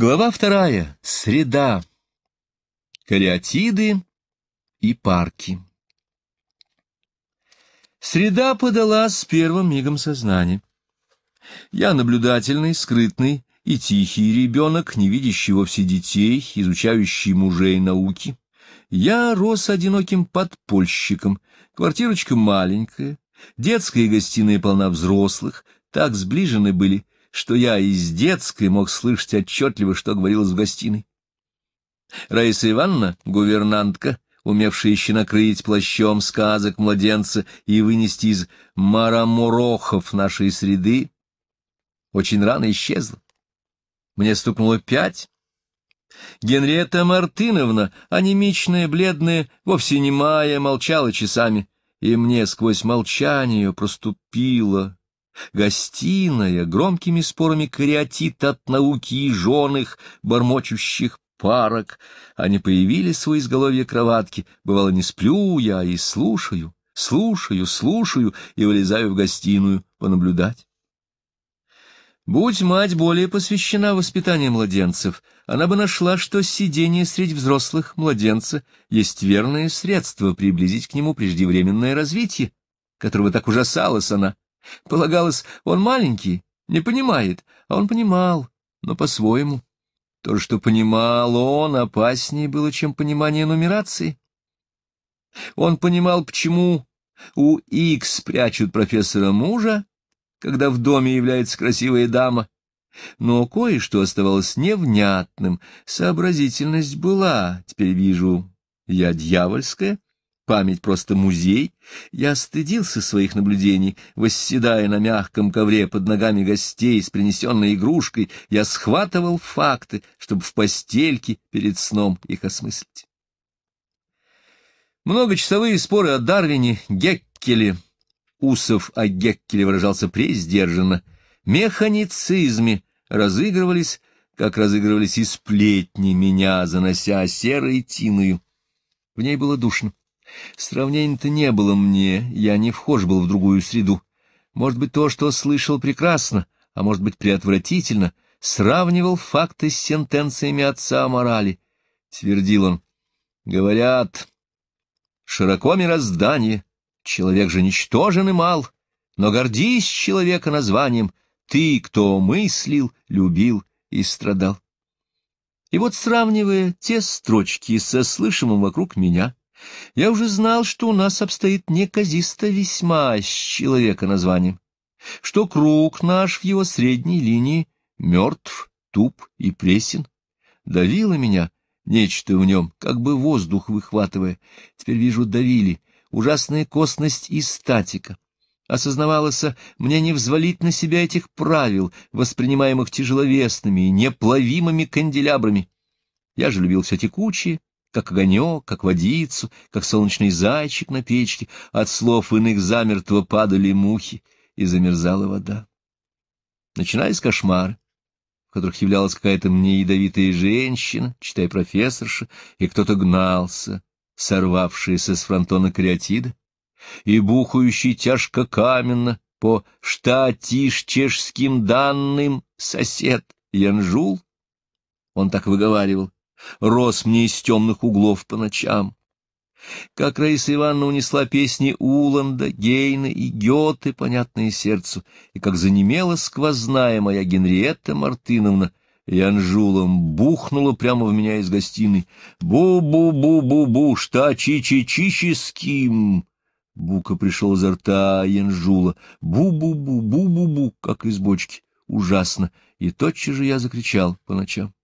Глава вторая. Среда. Кариатиды и парки. Среда подала с первым мигом сознания. Я наблюдательный, скрытный и тихий ребенок, не видящий вовсе детей, изучающий мужей науки. Я рос одиноким подпольщиком, квартирочка маленькая, детская гостиная полна взрослых, так сближены были что я из детской мог слышать отчетливо, что говорилось в гостиной. Раиса Ивановна, гувернантка, умевшая еще накрыть плащом сказок младенца и вынести из марамурохов нашей среды, очень рано исчезла. Мне стукнуло пять. Генриетта Мартыновна, анемичная, бледная, вовсе не мая, молчала часами, и мне сквозь молчание проступило Гостиная громкими спорами кариатит от науки и жёных бормочущих парок. Они появились у изголовья кроватки. Бывало, не сплю я и слушаю, слушаю, слушаю и вылезаю в гостиную понаблюдать. Будь мать более посвящена воспитанию младенцев, она бы нашла, что сидение среди взрослых младенца есть верное средство приблизить к нему преждевременное развитие, которого так ужасалась она. Полагалось, он маленький, не понимает, а он понимал, но по-своему. То, что понимал он, опаснее было, чем понимание нумерации. Он понимал, почему у Икс прячут профессора мужа, когда в доме является красивая дама. Но кое-что оставалось невнятным. Сообразительность была, теперь вижу, я дьявольская, память просто музей, я стыдился своих наблюдений, восседая на мягком ковре под ногами гостей с принесенной игрушкой, я схватывал факты, чтобы в постельке перед сном их осмыслить. Многочасовые споры о Дарвине, Геккеле, Усов о Геккеле выражался пресдержанно, механицизме разыгрывались, как разыгрывались и сплетни меня, занося серой тиною. В ней было душно. Сравнений-то не было мне, я не вхож был в другую среду. Может быть, то, что слышал, прекрасно, а может быть, преотвратительно, сравнивал факты с сентенциями отца о морали. Твердил он. Говорят, широко мироздание, человек же ничтожен и мал, но гордись человека названием, ты, кто мыслил, любил и страдал. И вот, сравнивая те строчки со слышимым вокруг меня, я уже знал, что у нас обстоит неказисто весьма с человека названием, что круг наш в его средней линии мертв, туп и пресен. Давило меня нечто в нем, как бы воздух выхватывая. Теперь вижу, давили, ужасная косность и статика. Осознавалось, мне не взвалить на себя этих правил, воспринимаемых тяжеловесными и неплавимыми канделябрами. Я же любил все текучее, как огонек, как водицу, как солнечный зайчик на печке, от слов иных замертво падали мухи, и замерзала вода. Начинались кошмары, в которых являлась какая-то мне ядовитая женщина, читая профессорша, и кто-то гнался, сорвавшийся с фронтона креатида, и бухающий тяжко каменно по штатиш чешским данным сосед Янжул, он так выговаривал, рос мне из темных углов по ночам. Как Раиса Ивановна унесла песни Уланда, Гейна и Гёте, понятные сердцу, и как занемела сквозная моя Генриетта Мартыновна, Янжулом бухнула прямо в меня из гостиной. «Бу-бу-бу-бу-бу, что чи-чи-чи-чиским!» Бука пришел изо рта Янжула. «Бу-бу-бу, бу-бу-бу», как из бочки. Ужасно. И тотчас же я закричал по ночам.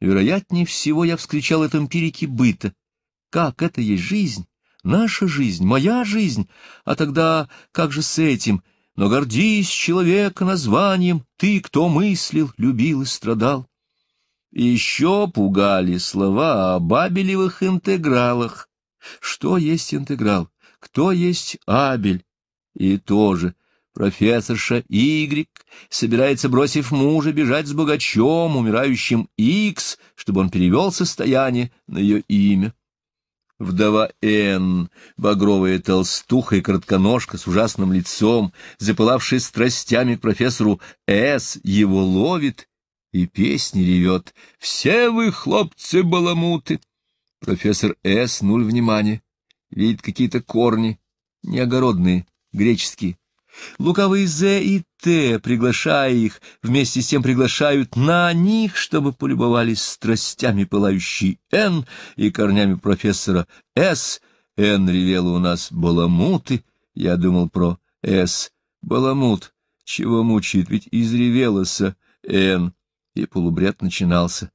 Вероятнее всего я вскричал от эмпирики быта. Как это есть жизнь? Наша жизнь, моя жизнь? А тогда как же с этим? Но гордись, человек, названием, ты, кто мыслил, любил и страдал. еще пугали слова о бабелевых интегралах. Что есть интеграл? Кто есть Абель? И тоже — Профессорша Y собирается, бросив мужа, бежать с богачом, умирающим X, чтобы он перевел состояние на ее имя. Вдова Н, багровая толстуха и коротконожка с ужасным лицом, запылавшая страстями к профессору С, его ловит и песни ревет. «Все вы, хлопцы, баламуты!» Профессор С, нуль внимания, видит какие-то корни, неогородные, греческие, Лукавые З и Т, приглашая их, вместе с тем приглашают на них, чтобы полюбовались страстями пылающей Н и корнями профессора С. Н ревела у нас «Баламуты», я думал про «С». «Баламут», чего мучает, ведь изревелося Н. И полубред начинался.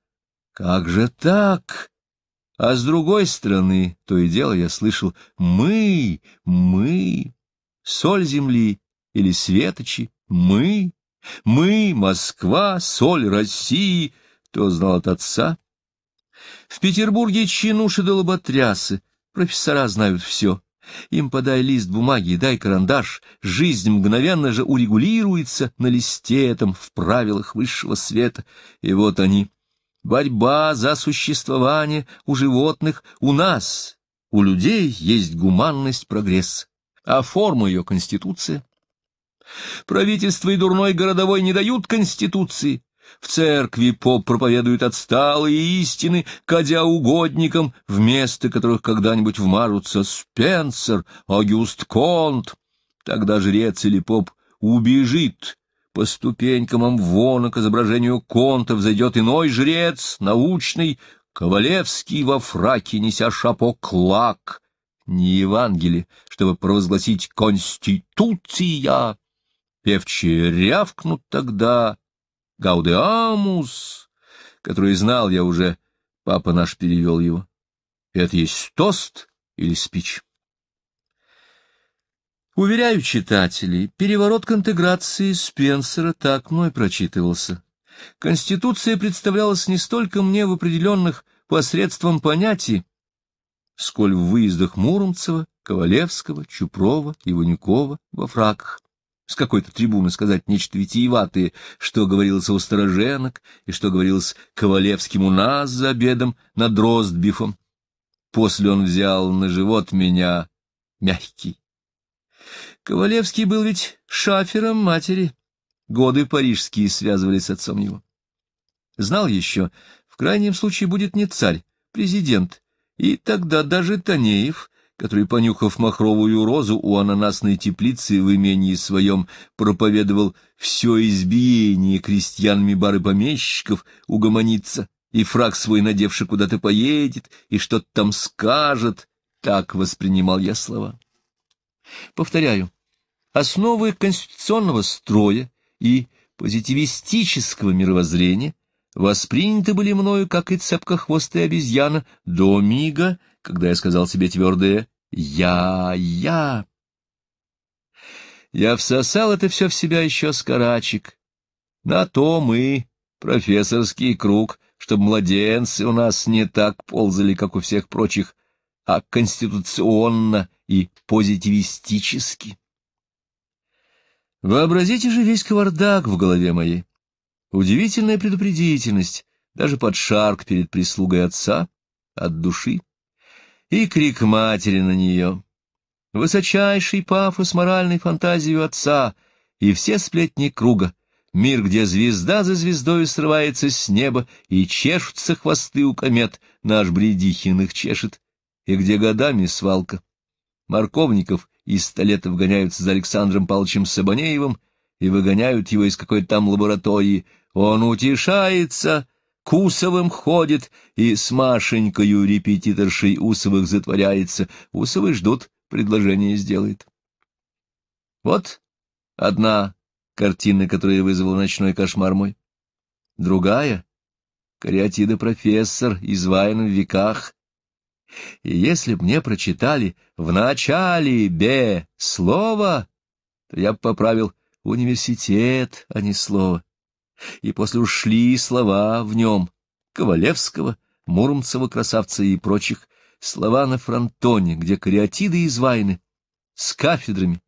«Как же так?» А с другой стороны, то и дело я слышал «мы, мы, соль земли, или светочи, мы, мы, Москва, соль России, кто знал от отца. В Петербурге чинуши да лоботрясы, профессора знают все. Им подай лист бумаги, дай карандаш, жизнь мгновенно же урегулируется на листе этом в правилах высшего света. И вот они. Борьба за существование у животных у нас, у людей есть гуманность прогресс, а форма ее — конституция. Правительство и дурной городовой не дают конституции. В церкви поп проповедует отсталые истины, кадя угодникам, вместо которых когда-нибудь вмарутся Спенсер, Огюст Конт. Тогда жрец или поп убежит, по ступенькам амвона к изображению конта взойдет иной жрец, научный, Ковалевский во фраке, неся шапок не Евангелие, чтобы провозгласить «Конституция». Певчие рявкнут тогда. Гаудеамус, который знал я уже, папа наш перевел его. Это есть тост или спич? Уверяю читателей, переворот к интеграции Спенсера так мной прочитывался. Конституция представлялась не столько мне в определенных посредством понятий, сколь в выездах Муромцева, Ковалевского, Чупрова и Ванюкова во фраках с какой-то трибуны сказать нечто витиеватое, что говорилось у Староженок и что говорилось Ковалевским у нас за обедом над Ростбифом. После он взял на живот меня мягкий. Ковалевский был ведь шафером матери. Годы парижские связывались с отцом его. Знал еще, в крайнем случае будет не царь, президент. И тогда даже Танеев, который, понюхав махровую розу у ананасной теплицы в имении своем, проповедовал все избиение крестьянами бары помещиков, угомониться и фраг свой надевши куда-то поедет, и что-то там скажет, так воспринимал я слова. Повторяю, основы конституционного строя и позитивистического мировоззрения восприняты были мною, как и цепкохвостая обезьяна, до мига, когда я сказал себе твердое я, я. Я всосал это все в себя еще с карачек. На то мы, профессорский круг, чтобы младенцы у нас не так ползали, как у всех прочих, а конституционно и позитивистически. Вообразите же весь кавардак в голове моей. Удивительная предупредительность, даже под шарк перед прислугой отца, от души и крик матери на нее. Высочайший пафос моральной фантазии у отца и все сплетни круга. Мир, где звезда за звездой срывается с неба и чешутся хвосты у комет, наш бредихиных чешет, и где годами свалка. морковников из Столетов гоняются за Александром Павловичем Сабанеевым и выгоняют его из какой-то там лаборатории. Он утешается Кусовым ходит и с Машенькою репетиторшей Усовых затворяется. Усовы ждут, предложение сделает. Вот одна картина, которая вызвала ночной кошмар мой. Другая — кариатида-профессор, изваян в веках. И если б мне прочитали в начале «бе» слово, то я бы поправил университет, а не слово и после ушли слова в нем Ковалевского, Муромцева, Красавца и прочих, слова на фронтоне, где кариатиды изваяны, с кафедрами,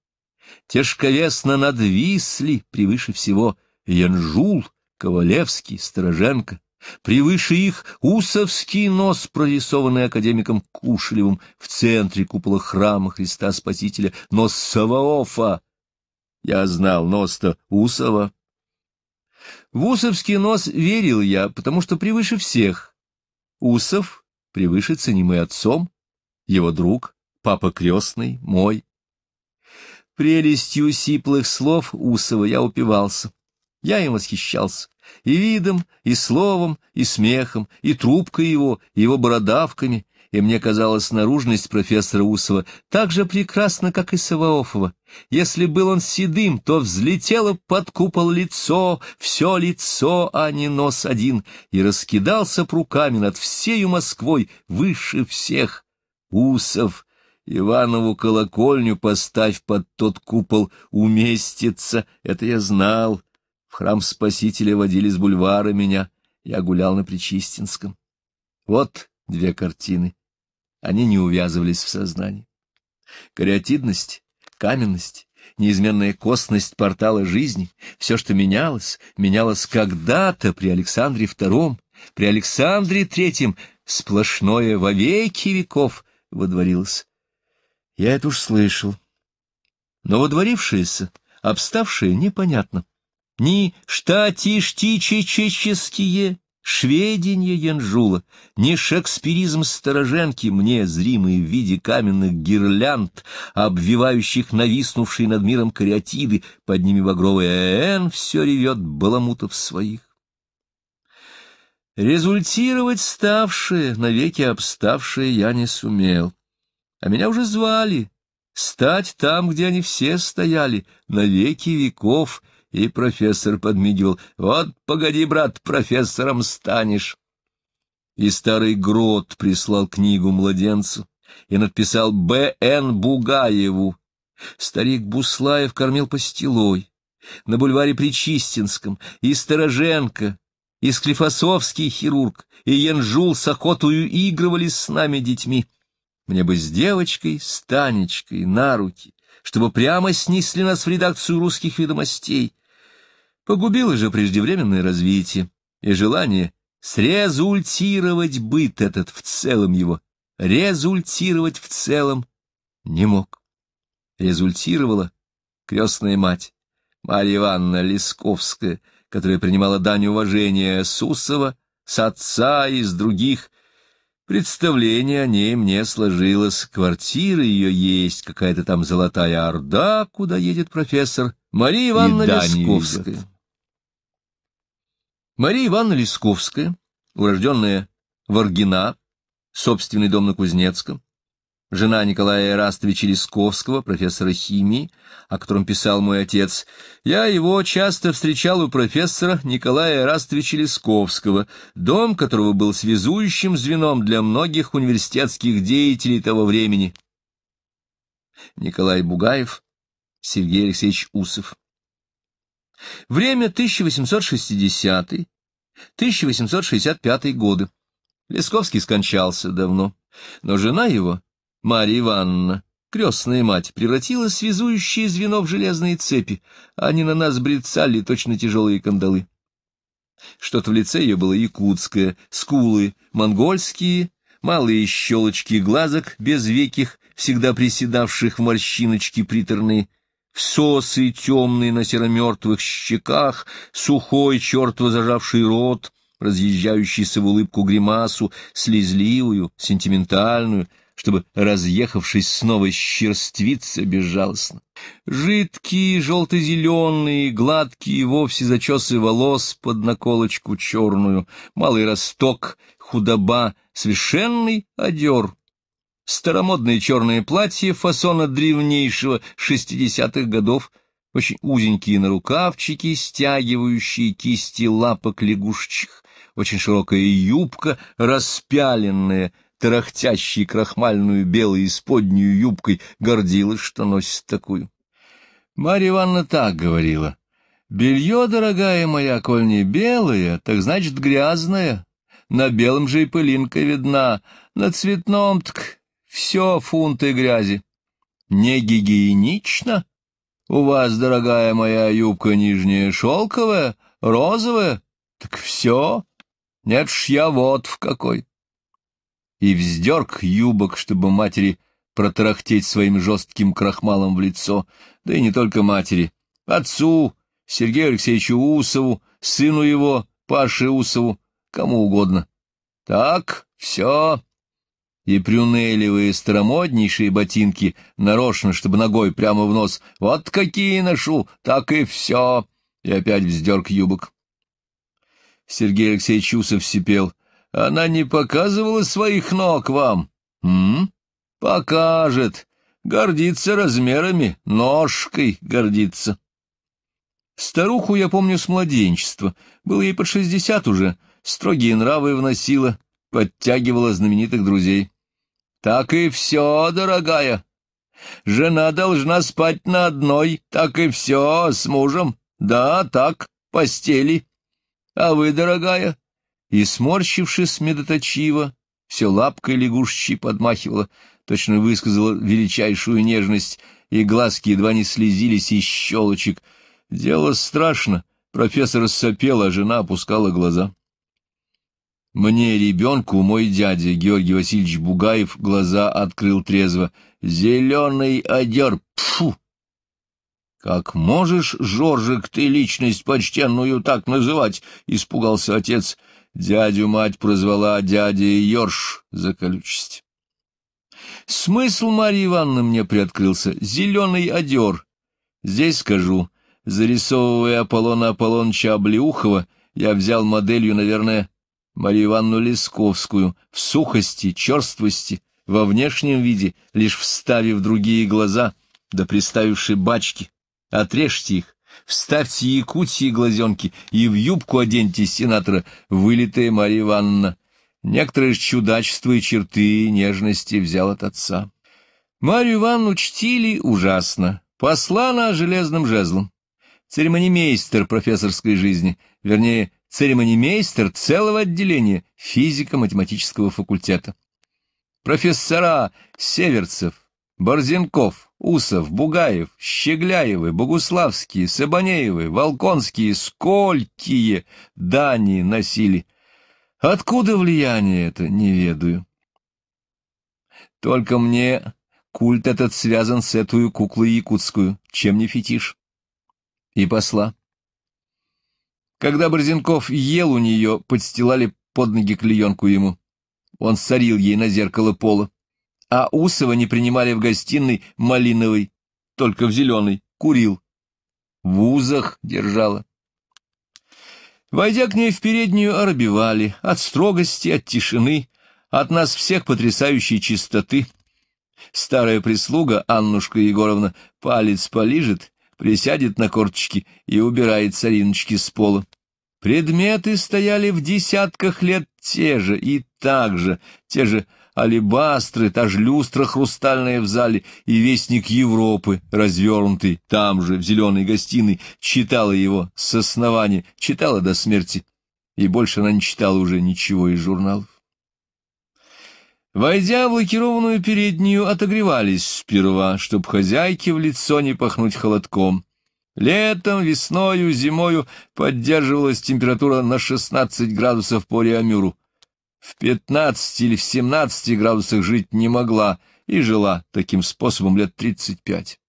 тяжковесно надвисли превыше всего Янжул, Ковалевский, Стороженко, превыше их усовский нос, прорисованный академиком Кушелевым в центре купола храма Христа Спасителя, нос Саваофа. Я знал нос-то Усова, в усовский нос верил я, потому что превыше всех. Усов превыше ценимый отцом, его друг, папа крестный, мой. Прелестью сиплых слов Усова я упивался. Я им восхищался. И видом, и словом, и смехом, и трубкой его, и его бородавками, и мне казалась наружность профессора Усова так же прекрасна, как и Саваофова. Если был он седым, то взлетело под купол лицо, все лицо, а не нос один, и раскидался б руками над всею Москвой, выше всех. Усов, Иванову колокольню поставь под тот купол, уместится, это я знал. В храм Спасителя водили с бульвара меня, я гулял на Причистинском. Вот две картины они не увязывались в сознании. Кариатидность, каменность, неизменная костность портала жизни, все, что менялось, менялось когда-то при Александре II, при Александре III, сплошное во веки веков водворилось. Я это уж слышал. Но водворившееся, обставшее, непонятно. Ни штатиштичеческие, Шведение Янжула, не шекспиризм Стороженки мне, зримый в виде каменных гирлянд, обвивающих нависнувшие над миром кариатиды, под ними багровый эн все ревет баламутов своих. Результировать ставшее, навеки обставшее, я не сумел. А меня уже звали, стать там, где они все стояли, навеки веков — и профессор подмигивал. «Вот погоди, брат, профессором станешь!» И старый Грот прислал книгу младенцу и надписал «Б.Н. Бугаеву». Старик Буслаев кормил пастилой. На бульваре Причистинском и Стороженко, и Склифосовский хирург, и Янжул с охотою игрывали с нами детьми. Мне бы с девочкой, с Танечкой, на руки, чтобы прямо снесли нас в редакцию русских ведомостей. Погубило же преждевременное развитие и желание срезультировать быт этот в целом его. Результировать в целом не мог. Результировала крестная мать, Марья Ивановна Лесковская, которая принимала дань уважения Сусова, с отца и с других. Представление о ней мне сложилось. Квартира ее есть, какая-то там золотая орда, куда едет профессор. Мария Ивановна Лесковская. Мария Ивановна Лисковская, урожденная Варгина, собственный дом на Кузнецком, жена Николая Эрастовича Лисковского, профессора химии, о котором писал мой отец, я его часто встречал у профессора Николая Эрастовича Лисковского, дом которого был связующим звеном для многих университетских деятелей того времени. Николай Бугаев, Сергей Алексеевич Усов Время 1860-1865 годы. Лесковский скончался давно, но жена его, Марья Ивановна, крестная мать, превратила связующее звено в железные цепи, а они на нас брецали точно тяжелые кандалы. Что-то в лице ее было якутское, скулы монгольские, малые щелочки глазок безвеких, всегда приседавших в морщиночки приторные, всосы темные на серомертвых щеках, сухой, чертво зажавший рот, разъезжающийся в улыбку гримасу, слезливую, сентиментальную, чтобы, разъехавшись, снова щерствиться безжалостно. Жидкие, желто-зеленые, гладкие вовсе зачесы волос под наколочку черную, малый росток, худоба, совершенный одер — Старомодное черное платье фасона древнейшего шестидесятых годов, очень узенькие нарукавчики, стягивающие кисти лапок лягушечек, очень широкая юбка, распяленная, тарахтящей крахмальную белой исподнюю юбкой, гордилась, что носит такую. Марья Ивановна так говорила. «Белье, дорогая моя, коль не белое, так значит грязное. На белом же и пылинка видна, на цветном-тк все фунты грязи. Не гигиенично? У вас, дорогая моя, юбка нижняя шелковая, розовая? Так все? Нет ж я вот в какой. И вздерг юбок, чтобы матери протарахтеть своим жестким крахмалом в лицо, да и не только матери, отцу, Сергею Алексеевичу Усову, сыну его, Паше Усову, кому угодно. Так, все, и прюнелевые старомоднейшие ботинки, нарочно, чтобы ногой прямо в нос. Вот какие ношу, так и все. И опять вздерг юбок. Сергей Алексеевич Усов сипел. Она не показывала своих ног вам? М? Покажет. Гордится размерами, ножкой гордится. Старуху я помню с младенчества. Было ей под шестьдесят уже. Строгие нравы вносила, подтягивала знаменитых друзей. Так и все, дорогая. Жена должна спать на одной, так и все, с мужем. Да, так, постели. А вы, дорогая, и, сморщившись медоточиво, все лапкой лягушечьей подмахивала, точно высказала величайшую нежность, и глазки едва не слезились из щелочек. Дело страшно. Профессор сопел, а жена опускала глаза. Мне, ребенку, мой дядя Георгий Васильевич Бугаев глаза открыл трезво. «Зеленый одер! Пфу!» «Как можешь, Жоржик, ты личность почтенную так называть?» — испугался отец. Дядю мать прозвала дядя Йорш за колючесть. Смысл Марии Ивановны мне приоткрылся. Зеленый одер. Здесь скажу, зарисовывая Аполлона Аполлоныча Облеухова, я взял моделью, наверное, Марию Ивановну Лесковскую в сухости, черствости, во внешнем виде, лишь вставив другие глаза, да приставивши бачки. Отрежьте их, вставьте якутии глазенки и в юбку оденьте сенатора, вылитая Мария Ивановна. Некоторые чудачества и черты и нежности взял от отца. Марию Ивановну чтили ужасно, послана железным жезлом. Церемонимейстер профессорской жизни, вернее, церемонимейстер целого отделения физико-математического факультета. Профессора Северцев, Борзенков, Усов, Бугаев, Щегляевы, Богуславские, Сабанеевы, Волконские, сколькие дани носили. Откуда влияние это, не ведаю. Только мне культ этот связан с эту куклой якутскую, чем не фетиш. И посла. Когда Борзенков ел у нее, подстилали под ноги клеенку ему. Он сорил ей на зеркало пола. А Усова не принимали в гостиной малиновой, только в зеленой, курил. В узах держала. Войдя к ней в переднюю, оробевали от строгости, от тишины, от нас всех потрясающей чистоты. Старая прислуга, Аннушка Егоровна, палец полижет, присядет на корточки и убирает сориночки с пола. Предметы стояли в десятках лет те же и так же, те же алебастры, та же люстра хрустальная в зале, и вестник Европы, развернутый там же, в зеленой гостиной, читала его с основания, читала до смерти, и больше она не читала уже ничего из журналов. Войдя в лакированную переднюю, отогревались сперва, чтоб хозяйке в лицо не пахнуть холодком. Летом, весною, зимою поддерживалась температура на 16 градусов по Реамюру. В 15 или в 17 градусах жить не могла и жила таким способом лет 35.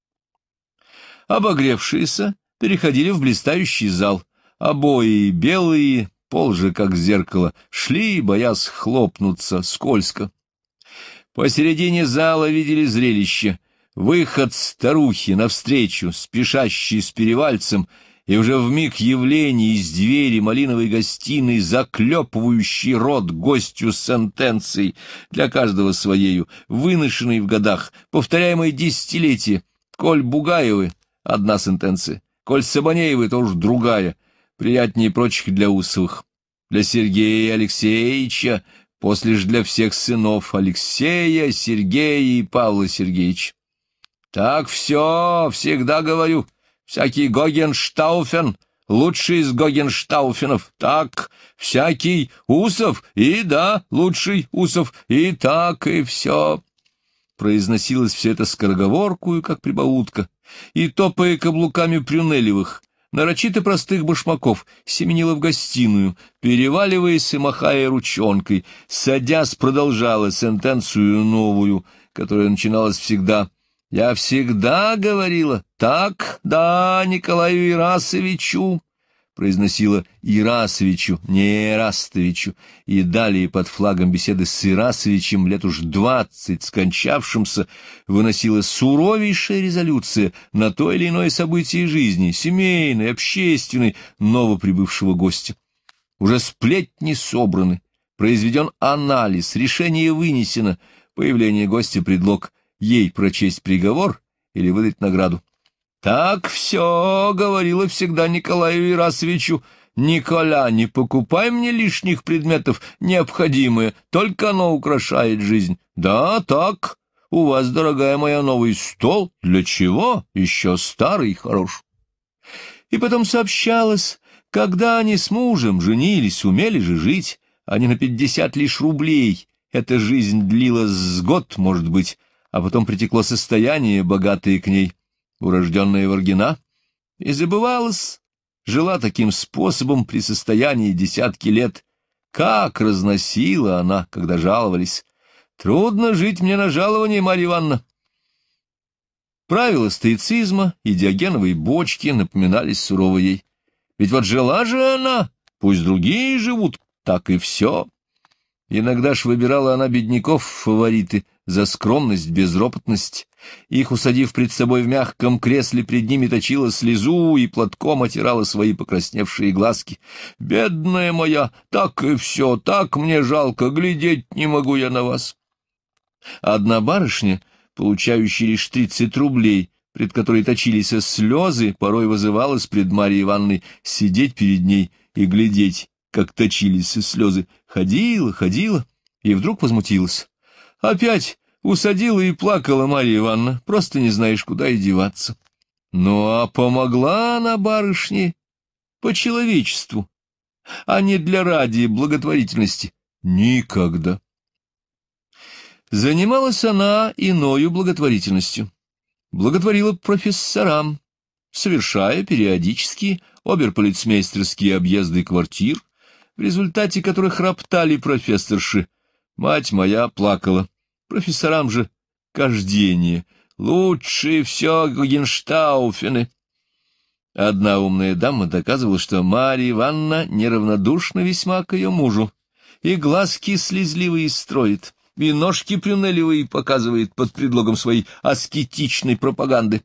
Обогревшиеся переходили в блистающий зал. Обои белые, пол же как зеркало, шли, боясь хлопнуться, скользко. Посередине зала видели зрелище. Выход старухи навстречу, спешащий с перевальцем, и уже в миг явление из двери малиновой гостиной, заклепывающий рот гостю сентенцией, для каждого своею, выношенной в годах, повторяемой десятилетие. Коль Бугаевы — одна сентенция, коль Сабанеевы — тоже другая, приятнее прочих для Усовых. Для Сергея Алексеевича, после же для всех сынов Алексея, Сергея и Павла Сергеевича. Так все, всегда говорю. Всякий Гогенштауфен лучший из Гогенштауфенов. Так, всякий Усов, и да, лучший Усов, и так, и все. Произносилось все это скороговоркую, как прибаутка, и, топая каблуками прюнелевых, нарочито простых башмаков, семенила в гостиную, переваливаясь и махая ручонкой, садясь, продолжала сентенцию новую, которая начиналась всегда я всегда говорила «так, да, Николаю Ирасовичу», произносила Ирасовичу, не Ирастовичу, и далее под флагом беседы с Ирасовичем, лет уж двадцать скончавшимся, выносила суровейшая резолюция на то или иное событие жизни, семейной, общественной, новоприбывшего гостя. Уже сплетни собраны, произведен анализ, решение вынесено, появление гостя — предлог ей прочесть приговор или выдать награду. «Так все, — говорила всегда Николаю Ирасовичу, — Николя, не покупай мне лишних предметов, необходимые, только оно украшает жизнь. Да, так, у вас, дорогая моя, новый стол, для чего? Еще старый хорош». И потом сообщалось, когда они с мужем женились, умели же жить, они на пятьдесят лишь рублей. Эта жизнь длилась с год, может быть, а потом притекло состояние, богатое к ней, урожденная Варгина, и забывалась, жила таким способом при состоянии десятки лет. Как разносила она, когда жаловались. Трудно жить мне на жаловании, Марья Ивановна. Правила стоицизма и диогеновой бочки напоминались сурово ей. Ведь вот жила же она, пусть другие живут, так и все. Иногда ж выбирала она бедняков в фавориты, за скромность, безропотность. Их, усадив пред собой в мягком кресле, пред ними точила слезу и платком отирала свои покрасневшие глазки. «Бедная моя, так и все, так мне жалко, глядеть не могу я на вас». Одна барышня, получающая лишь тридцать рублей, пред которой точились слезы, порой вызывалась пред Марьей Ивановной сидеть перед ней и глядеть, как точились слезы. Ходила, ходила, и вдруг возмутилась. Опять усадила и плакала Марья Ивановна, просто не знаешь, куда и деваться. Ну, а помогла она барышне по человечеству, а не для ради благотворительности. Никогда. Занималась она иною благотворительностью. Благотворила профессорам, совершая периодически оберполицмейстерские объезды квартир, в результате которых роптали профессорши. Мать моя плакала. Профессорам же кождение. Лучше все Гугенштауфены. Одна умная дама доказывала, что Марья Ивановна неравнодушна весьма к ее мужу, и глазки слезливые строит, и ножки принеливые показывает под предлогом своей аскетичной пропаганды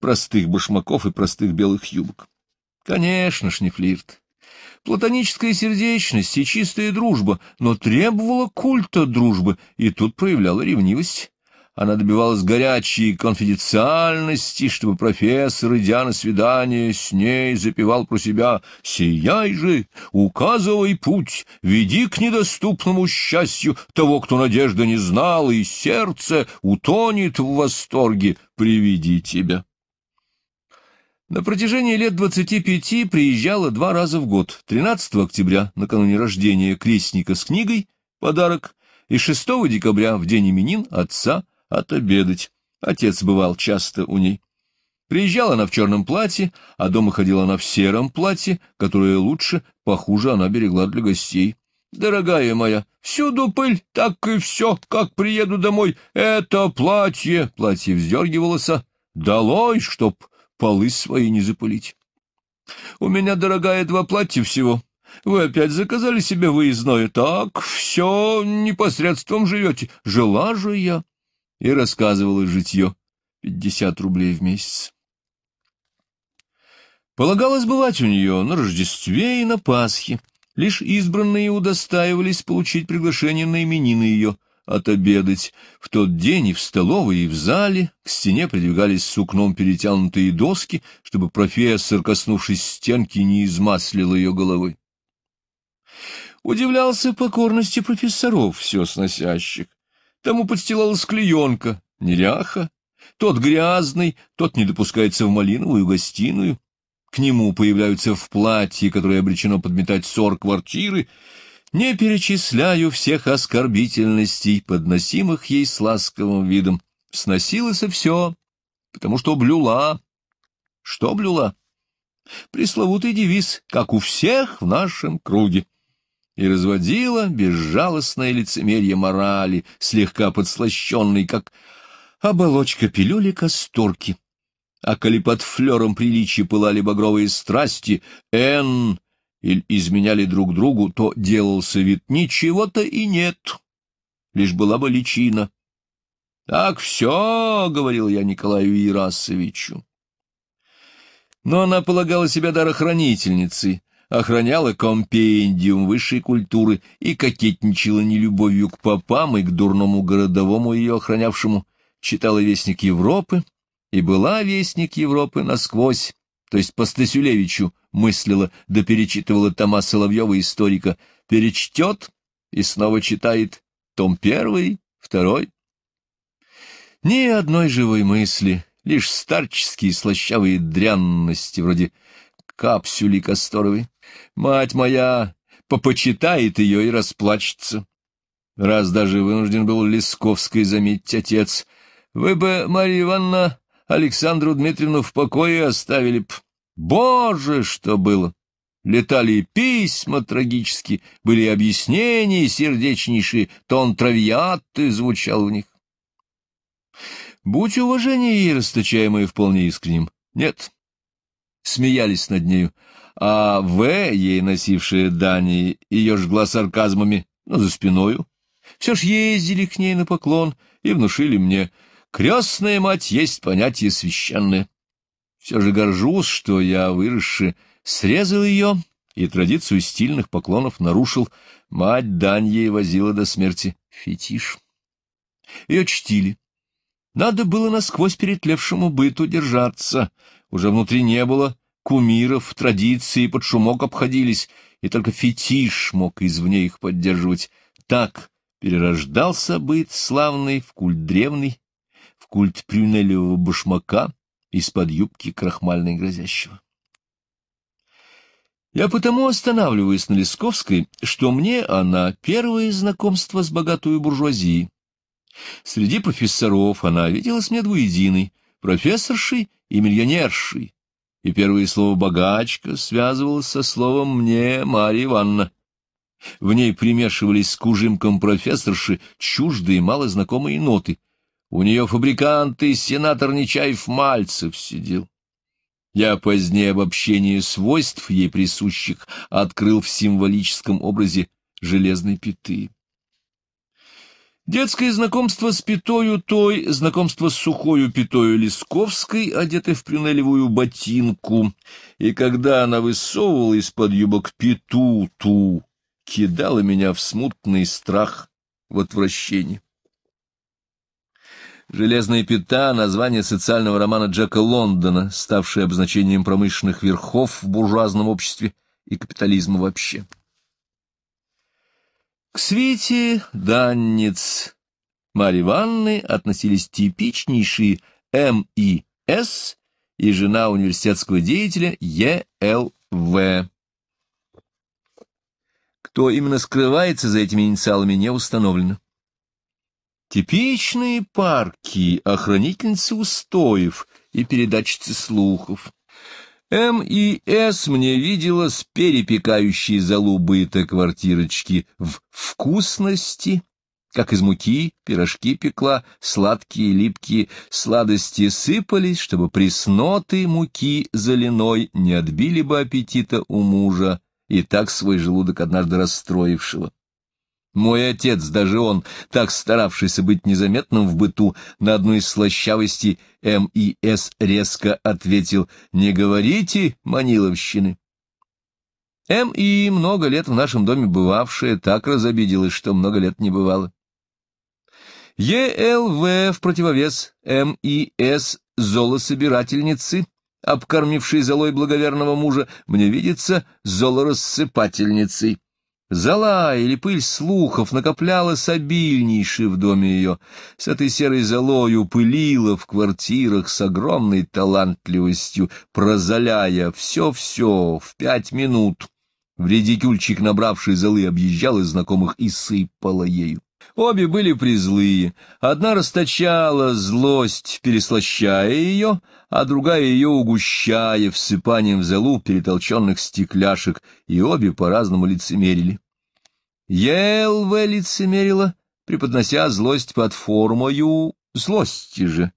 простых башмаков и простых белых юбок. Конечно ж, не флирт. Платоническая сердечность и чистая дружба, но требовала культа дружбы, и тут проявляла ревнивость. Она добивалась горячей конфиденциальности, чтобы профессор, идя на свидание, с ней запевал про себя «Сияй же, указывай путь, веди к недоступному счастью того, кто надежды не знал, и сердце утонет в восторге при виде тебя». На протяжении лет 25 приезжала два раза в год, 13 октября, накануне рождения крестника с книгой, подарок, и 6 декабря, в день именин, отца, отобедать. Отец бывал часто у ней. Приезжала она в черном платье, а дома ходила она в сером платье, которое лучше, похуже она берегла для гостей. «Дорогая моя, всюду пыль, так и все, как приеду домой, это платье!» Платье вздергивалось, а «Долой, чтоб полы свои не запылить. У меня, дорогая, два платья всего. Вы опять заказали себе выездное. Так, все непосредством живете. Жила же я. И рассказывала житье. Пятьдесят рублей в месяц. Полагалось бывать у нее на Рождестве и на Пасхе. Лишь избранные удостаивались получить приглашение на именины ее — отобедать. В тот день и в столовой, и в зале к стене придвигались сукном перетянутые доски, чтобы профессор, коснувшись стенки, не измаслил ее головой. Удивлялся покорности профессоров, все сносящих. Тому подстилалась клеенка, неряха. Тот грязный, тот не допускается в малиновую гостиную. К нему появляются в платье, которое обречено подметать ссор квартиры, не перечисляю всех оскорбительностей, подносимых ей с ласковым видом. Сносилось и все, потому что блюла. Что блюла? Пресловутый девиз, как у всех в нашем круге. И разводила безжалостное лицемерие морали, слегка подслащенной, как оболочка пилюли касторки. А коли под флером приличия пылали багровые страсти, Энн или изменяли друг другу, то делался вид «ничего-то и нет», лишь была бы личина. «Так все», — говорил я Николаю Ирасовичу. Но она полагала себя дарохранительницей, охраняла компендиум высшей культуры и кокетничала нелюбовью к попам и к дурному городовому ее охранявшему, читала «Вестник Европы» и была «Вестник Европы» насквозь, то есть по Стасюлевичу, мыслила, да перечитывала тома Соловьева-историка, перечтет и снова читает том первый, второй. Ни одной живой мысли, лишь старческие слащавые дрянности, вроде капсюли Касторовой. Мать моя попочитает ее и расплачется. Раз даже вынужден был Лесковской заметить отец. Вы бы, Марья Ивановна, Александру Дмитриевну в покое оставили б. Боже, что было! Летали и письма трагические, были и объяснения сердечнейшие, тон травиаты звучал в них. Будь уважение ей расточаемое вполне искренним. Нет. Смеялись над нею. А В, ей носившая Дани, ее жгла сарказмами, но ну, за спиною. Все ж ездили к ней на поклон и внушили мне — Крестная мать есть понятие священное. Все же горжусь, что я, выросши, срезал ее и традицию стильных поклонов нарушил. Мать дань ей возила до смерти. Фетиш. Ее чтили. Надо было насквозь перетлевшему быту держаться. Уже внутри не было кумиров, традиции под шумок обходились, и только фетиш мог извне их поддерживать. Так перерождался быт славный в культ древний культ прюнелевого башмака из-под юбки крахмальной грозящего. Я потому останавливаюсь на Лесковской, что мне она первое знакомство с богатой буржуазией. Среди профессоров она виделась мне двуединой, профессоршей и миллионершей, и первое слово «богачка» связывалось со словом «мне, Марья Ивановна». В ней примешивались к ужимкам профессорши чуждые малознакомые ноты — у нее фабриканты, сенатор Нечаев-Мальцев сидел. Я позднее обобщение свойств ей присущих открыл в символическом образе железной пяты. Детское знакомство с пятою той, знакомство с сухою пятою Лисковской, одетой в прюнелевую ботинку, и когда она высовывала из-под юбок пету ту, кидала меня в смутный страх, в отвращение. «Железная пята» — название социального романа Джека Лондона, ставшее обозначением промышленных верхов в буржуазном обществе и капитализма вообще. К свете Данниц Марьи Ивановны относились типичнейшие М. И. С. и жена университетского деятеля Е. Л. В. Кто именно скрывается за этими инициалами, не установлено. Типичные парки, охранительницы устоев и передатчицы слухов. М и С мне видела с перепекающие залу быта квартирочки в вкусности, как из муки пирожки пекла, сладкие липкие сладости сыпались, чтобы пресноты муки заленой не отбили бы аппетита у мужа, и так свой желудок однажды расстроившего. Мой отец, даже он, так старавшийся быть незаметным в быту, на одну из слащавостей С резко ответил «Не говорите маниловщины». М.И. много лет в нашем доме бывавшая так разобиделась, что много лет не бывало. Е.Л.В. в противовес М.И.С. золособирательницы, обкормившей золой благоверного мужа, мне видится золорассыпательницей. Зола или пыль слухов накоплялась обильнейше в доме ее. С этой серой золою пылила в квартирах с огромной талантливостью, прозоляя все-все в пять минут. Вредикюльчик, набравший золы, объезжал из знакомых и сыпала ею. Обе были призлые. Одна расточала злость, переслащая ее, а другая ее угущая всыпанием в залу перетолченных стекляшек, и обе по-разному лицемерили. Елве лицемерила, преподнося злость под формою злости же.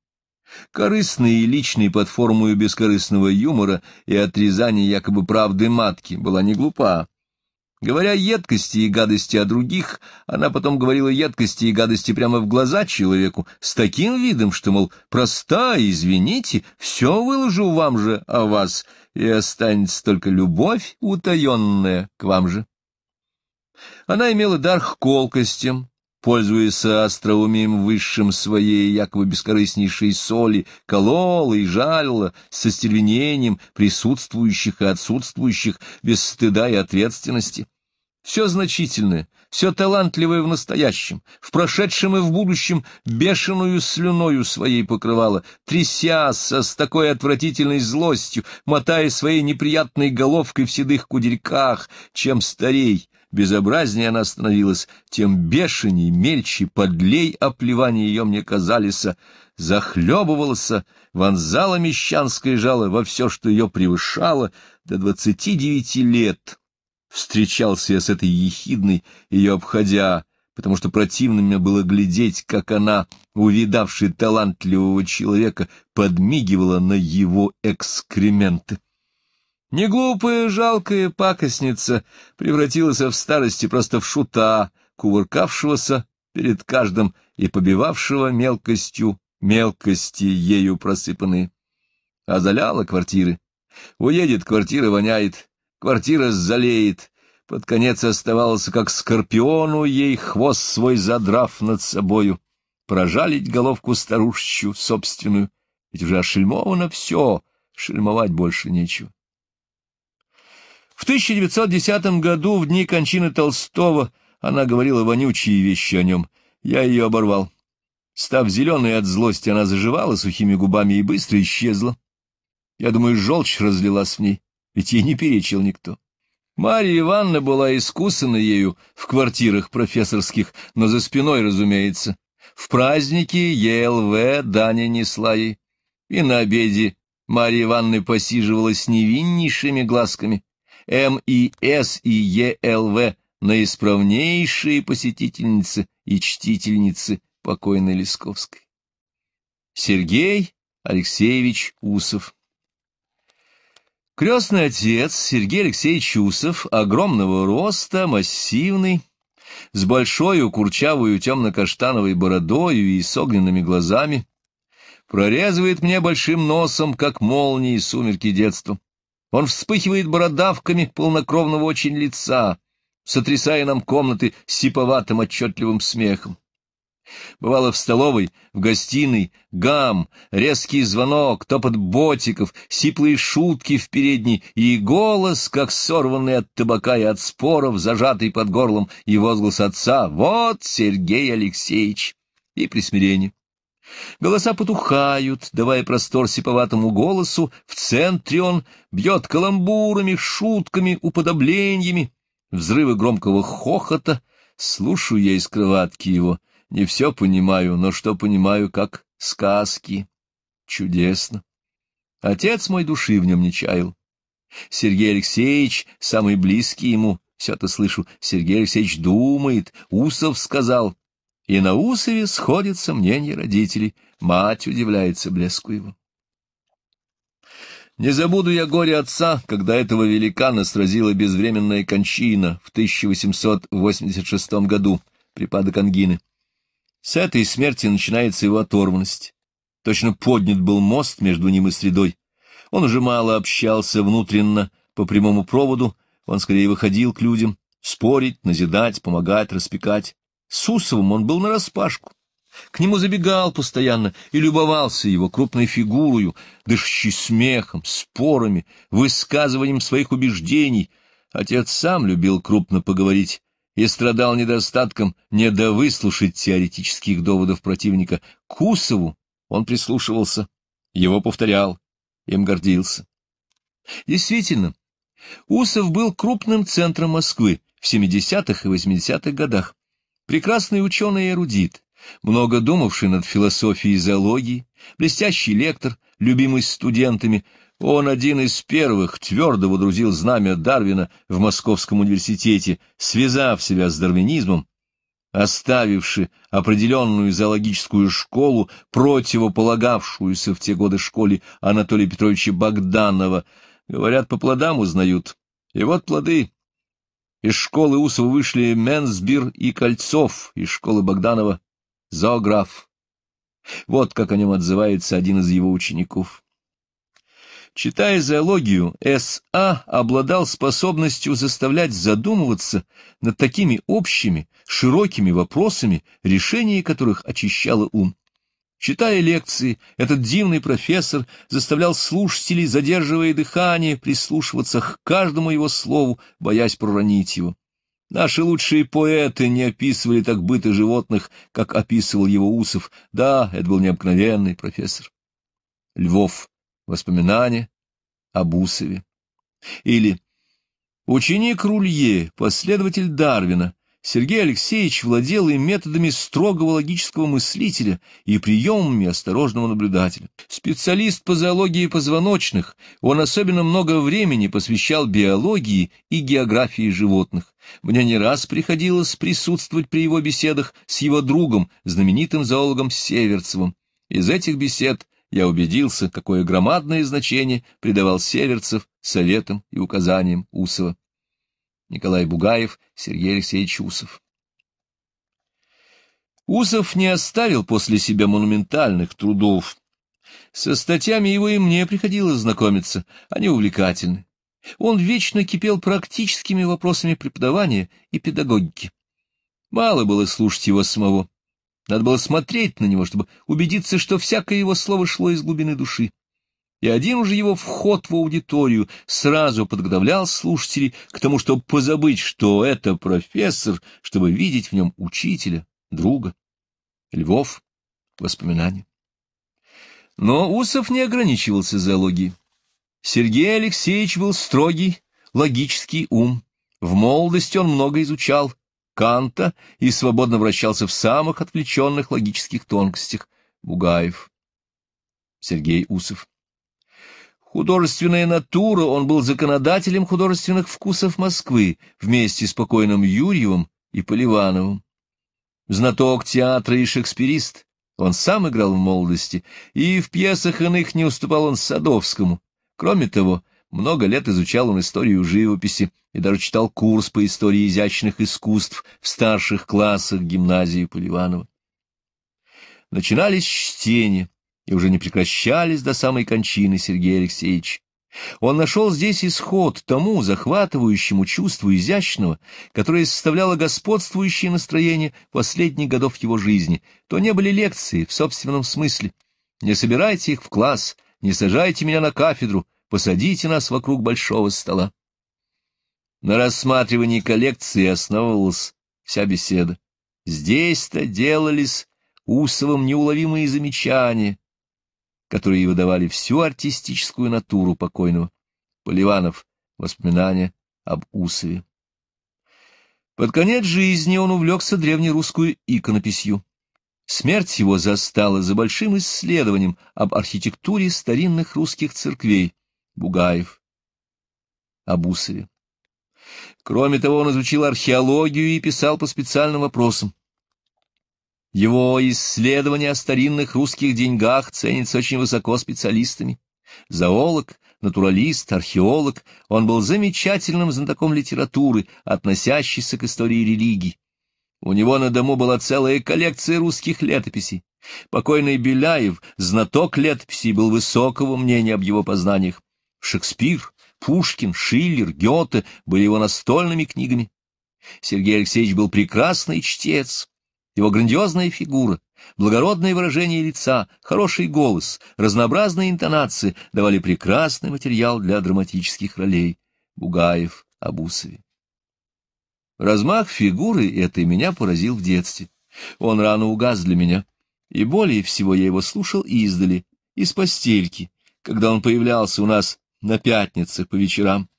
Корыстный и личный под формою бескорыстного юмора и отрезания якобы правды матки была не глупа. Говоря едкости и гадости о других, она потом говорила едкости и гадости прямо в глаза человеку, с таким видом, что, мол, проста, извините, все выложу вам же о вас, и останется только любовь утаенная к вам же. Она имела дар к колкостям, пользуясь остроумием высшим своей якобы бескорыстнейшей соли, колола и жалила со стервенением присутствующих и отсутствующих без стыда и ответственности. Все значительное, все талантливое в настоящем, в прошедшем и в будущем бешеную слюною своей покрывало, трясяся с такой отвратительной злостью, мотая своей неприятной головкой в седых кудельках, чем старей, безобразнее она становилась, тем бешеней, мельче, подлей оплевания ее мне казались, захлебывался, вонзала мещанское жало во все, что ее превышало, до двадцати девяти лет» Встречался я с этой ехидной, ее обходя, потому что противно мне было глядеть, как она, увидавши талантливого человека, подмигивала на его экскременты. Неглупая, жалкая пакостница превратилась в старости просто в шута, кувыркавшегося перед каждым и побивавшего мелкостью мелкости ею просыпанные. Озаляла квартиры. Уедет, квартира воняет. Квартира залеет. Под конец оставался, как скорпиону, ей хвост свой задрав над собою. Прожалить головку старушечью собственную. Ведь уже ошельмовано все, шельмовать больше нечего. В 1910 году, в дни кончины Толстого, она говорила вонючие вещи о нем. Я ее оборвал. Став зеленой от злости, она заживала сухими губами и быстро исчезла. Я думаю, желчь разлилась в ней ведь ей не перечил никто. Марья Ивановна была искусана ею в квартирах профессорских, но за спиной, разумеется. В праздники ЕЛВ Даня несла ей, и на обеде Марья Ивановна посиживала с невиннейшими глазками. М и С и ЕЛВ наисправнейшие посетительницы и чтительницы покойной Лисковской. Сергей Алексеевич Усов Крестный отец Сергей Алексеевич Усов, огромного роста, массивный, с большой курчавую темно-каштановой бородою и с огненными глазами, прорезывает мне большим носом, как молнии сумерки детства. Он вспыхивает бородавками полнокровного очень лица, сотрясая нам комнаты сиповатым отчетливым смехом. Бывало в столовой, в гостиной, гам, резкий звонок, топот ботиков, сиплые шутки в передней и голос, как сорванный от табака и от споров, зажатый под горлом, и возглас отца «Вот Сергей Алексеевич!» и присмирение. Голоса потухают, давая простор сиповатому голосу, в центре он бьет каламбурами, шутками, уподоблениями, взрывы громкого хохота, слушаю я из кроватки его — не все понимаю, но что понимаю, как сказки. Чудесно. Отец мой души в нем не чаял. Сергей Алексеевич, самый близкий ему, все это слышу, Сергей Алексеевич думает, Усов сказал. И на Усове сходятся мнения родителей. Мать удивляется блеску его. Не забуду я горе отца, когда этого великана сразила безвременная кончина в 1886 году, припадок ангины. С этой смерти начинается его оторванность. Точно поднят был мост между ним и средой. Он уже мало общался внутренно по прямому проводу, он скорее выходил к людям, спорить, назидать, помогать, распекать. С Усовым он был нараспашку. К нему забегал постоянно и любовался его крупной фигурою, дышащей смехом, спорами, высказыванием своих убеждений. Отец сам любил крупно поговорить и страдал недостатком не довыслушать теоретических доводов противника. Кусову он прислушивался, его повторял, им гордился. Действительно, Усов был крупным центром Москвы в 70-х и 80-х годах. Прекрасный ученый и эрудит, много думавший над философией и зоологией, блестящий лектор, любимый студентами — он один из первых твердо водрузил знамя Дарвина в Московском университете, связав себя с дарвинизмом, оставивши определенную зоологическую школу, противополагавшуюся в те годы школе Анатолия Петровича Богданова. Говорят, по плодам узнают. И вот плоды. Из школы Усова вышли Менсбир и Кольцов, из школы Богданова — зоограф. Вот как о нем отзывается один из его учеников. Читая зоологию, С.А. обладал способностью заставлять задумываться над такими общими, широкими вопросами, решение которых очищало ум. Читая лекции, этот дивный профессор заставлял слушателей, задерживая дыхание, прислушиваться к каждому его слову, боясь проронить его. Наши лучшие поэты не описывали так быта животных, как описывал его Усов. Да, это был необыкновенный профессор. Львов. Воспоминания о Бусове. Или ученик Рулье, последователь Дарвина, Сергей Алексеевич владел и методами строгого логического мыслителя, и приемами осторожного наблюдателя. Специалист по зоологии позвоночных, он особенно много времени посвящал биологии и географии животных. Мне не раз приходилось присутствовать при его беседах с его другом, знаменитым зоологом Северцевым. Из этих бесед я убедился, какое громадное значение придавал Северцев советам и указаниям Усова. Николай Бугаев, Сергей Алексеевич Усов. Усов не оставил после себя монументальных трудов. Со статьями его и мне приходилось знакомиться, они увлекательны. Он вечно кипел практическими вопросами преподавания и педагогики. Мало было слушать его самого. Надо было смотреть на него, чтобы убедиться, что всякое его слово шло из глубины души. И один уже его вход в аудиторию сразу подготовлял слушателей к тому, чтобы позабыть, что это профессор, чтобы видеть в нем учителя, друга. Львов. Воспоминания. Но Усов не ограничивался зоологией. Сергей Алексеевич был строгий, логический ум. В молодости он много изучал, Канта и свободно вращался в самых отвлеченных логических тонкостях. Бугаев. Сергей Усов. Художественная натура, он был законодателем художественных вкусов Москвы вместе с покойным Юрьевым и Поливановым. Знаток театра и шекспирист, он сам играл в молодости, и в пьесах иных не уступал он Садовскому. Кроме того, много лет изучал он историю живописи и даже читал курс по истории изящных искусств в старших классах гимназии Поливанова. Начинались чтения и уже не прекращались до самой кончины Сергея Алексеевича. Он нашел здесь исход тому захватывающему чувству изящного, которое составляло господствующее настроение последних годов его жизни. То не были лекции в собственном смысле. Не собирайте их в класс, не сажайте меня на кафедру, посадите нас вокруг большого стола. На рассматривании коллекции основывалась вся беседа. Здесь-то делались Усовым неуловимые замечания, которые выдавали всю артистическую натуру покойного. Поливанов. Воспоминания об Усове. Под конец жизни он увлекся древнерусскую иконописью. Смерть его застала за большим исследованием об архитектуре старинных русских церквей, Бугаев о Кроме того, он изучил археологию и писал по специальным вопросам. Его исследования о старинных русских деньгах ценятся очень высоко специалистами. Зоолог, натуралист, археолог, он был замечательным знатоком литературы, относящейся к истории религии. У него на дому была целая коллекция русских летописей. Покойный Беляев, знаток летописей, был высокого мнения об его познаниях. Шекспир, Пушкин, Шиллер, Гёте были его настольными книгами. Сергей Алексеевич был прекрасный чтец. Его грандиозная фигура, благородное выражение лица, хороший голос, разнообразные интонации давали прекрасный материал для драматических ролей. Бугаев о Бусове. Размах фигуры этой меня поразил в детстве. Он рано угас для меня, и более всего я его слушал издали, из постельки, когда он появлялся у нас на пятницы по вечерам.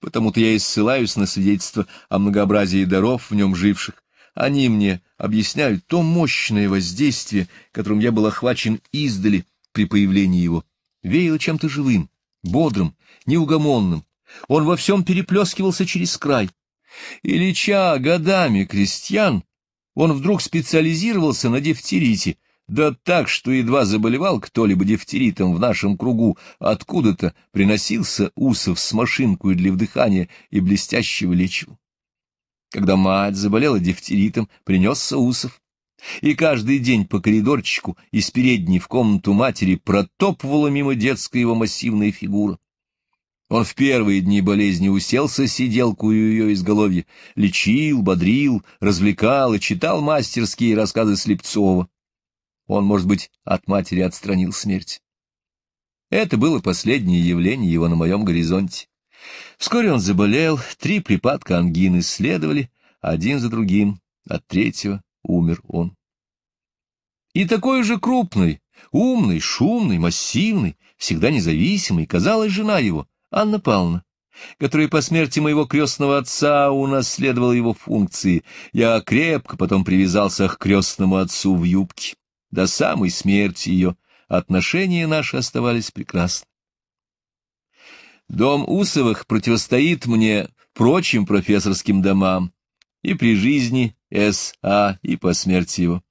Потому-то я и ссылаюсь на свидетельство о многообразии даров в нем живших. Они мне объясняют то мощное воздействие, которым я был охвачен издали при появлении его. Веяло чем-то живым, бодрым, неугомонным. Он во всем переплескивался через край. Ильича годами крестьян, он вдруг специализировался на дифтерите, да так, что едва заболевал кто-либо дифтеритом в нашем кругу, откуда-то приносился Усов с машинкой для вдыхания и блестящего лечил. Когда мать заболела дифтеритом, принесся Усов. И каждый день по коридорчику из передней в комнату матери протопывала мимо детской его массивная фигура. Он в первые дни болезни уселся сиделку у ее изголовья, лечил, бодрил, развлекал и читал мастерские рассказы Слепцова он, может быть, от матери отстранил смерть. Это было последнее явление его на моем горизонте. Вскоре он заболел, три припадка ангины следовали, один за другим, от третьего умер он. И такой же крупный, умный, шумный, массивный, всегда независимый, казалась жена его, Анна Павловна, которая по смерти моего крестного отца унаследовала его функции. Я крепко потом привязался к крестному отцу в юбке до самой смерти ее отношения наши оставались прекрасны. Дом Усовых противостоит мне прочим профессорским домам и при жизни С.А. и по смерти его.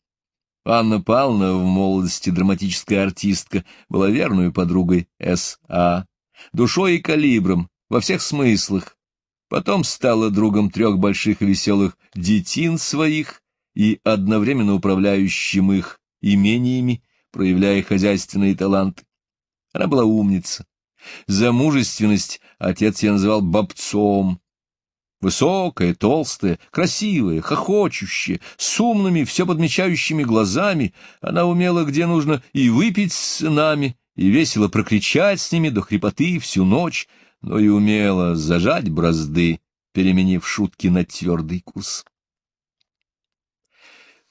Анна Павловна в молодости драматическая артистка была верной подругой С.А. душой и калибром, во всех смыслах. Потом стала другом трех больших и веселых детин своих и одновременно управляющим их имениями, проявляя хозяйственные таланты. Она была умница. За мужественность отец ее называл бобцом. Высокая, толстая, красивая, хохочущая, с умными, все подмечающими глазами, она умела, где нужно, и выпить с сынами, и весело прокричать с ними до хрипоты всю ночь, но и умела зажать бразды, переменив шутки на твердый курс.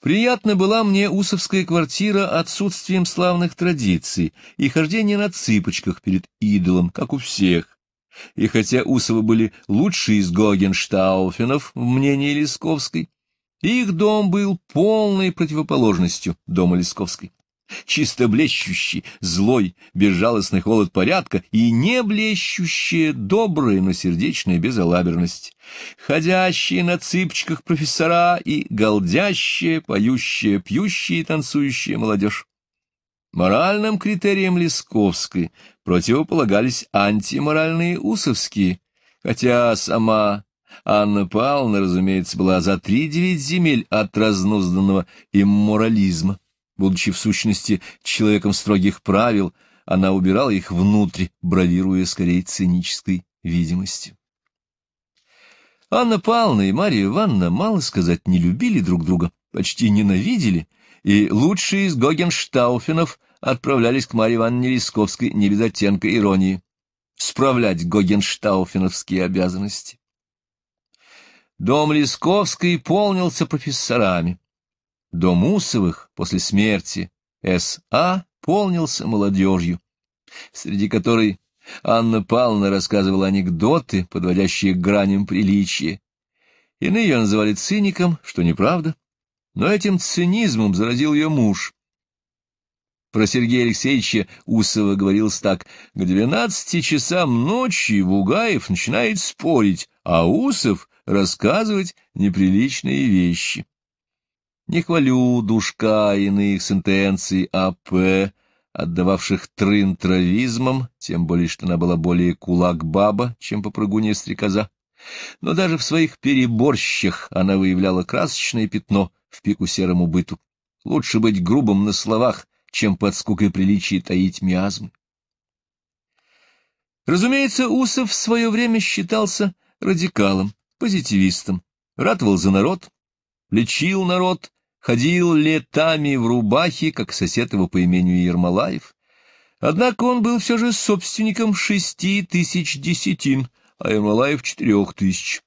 Приятна была мне усовская квартира отсутствием славных традиций и хождение на цыпочках перед идолом, как у всех. И хотя Усовы были лучшие из Гогенштауфенов в мнении Лисковской, их дом был полной противоположностью дома Лисковской чисто блещущий, злой, безжалостный холод порядка и не блещущая, добрая, но сердечная безалаберность, ходящие на цыпочках профессора и голдящая, поющая, пьющая и танцующая молодежь. Моральным критериям Лисковской противополагались антиморальные усовские, хотя сама Анна Павловна, разумеется, была за три девять земель от разнузданного имморализма. Будучи в сущности человеком строгих правил, она убирала их внутрь, бравируя скорее цинической видимостью. Анна Павловна и Мария Ивановна, мало сказать, не любили друг друга, почти ненавидели, и лучшие из Гогенштауфенов отправлялись к Марии Ивановне Лисковской не без оттенка иронии, справлять гогенштауфеновские обязанности. Дом Лисковской полнился профессорами. До Мусовых после смерти С.А. полнился молодежью, среди которой Анна Павловна рассказывала анекдоты, подводящие к граням приличия. Иные ее называли циником, что неправда, но этим цинизмом заразил ее муж. Про Сергея Алексеевича Усова говорилось так, к двенадцати часам ночи Бугаев начинает спорить, а Усов — рассказывать неприличные вещи. Не хвалю душка иных сентенций А.П., отдававших трын травизмом, тем более, что она была более кулак-баба, чем попрыгунья-стрекоза. Но даже в своих переборщах она выявляла красочное пятно в пику серому быту. Лучше быть грубым на словах, чем под скукой приличий таить миазмы. Разумеется, Усов в свое время считался радикалом, позитивистом, ратовал за народ, лечил народ, ходил летами в рубахе, как сосед его по имени Ермолаев. Однако он был все же собственником шести тысяч десятин, а Ермолаев — четырех тысяч.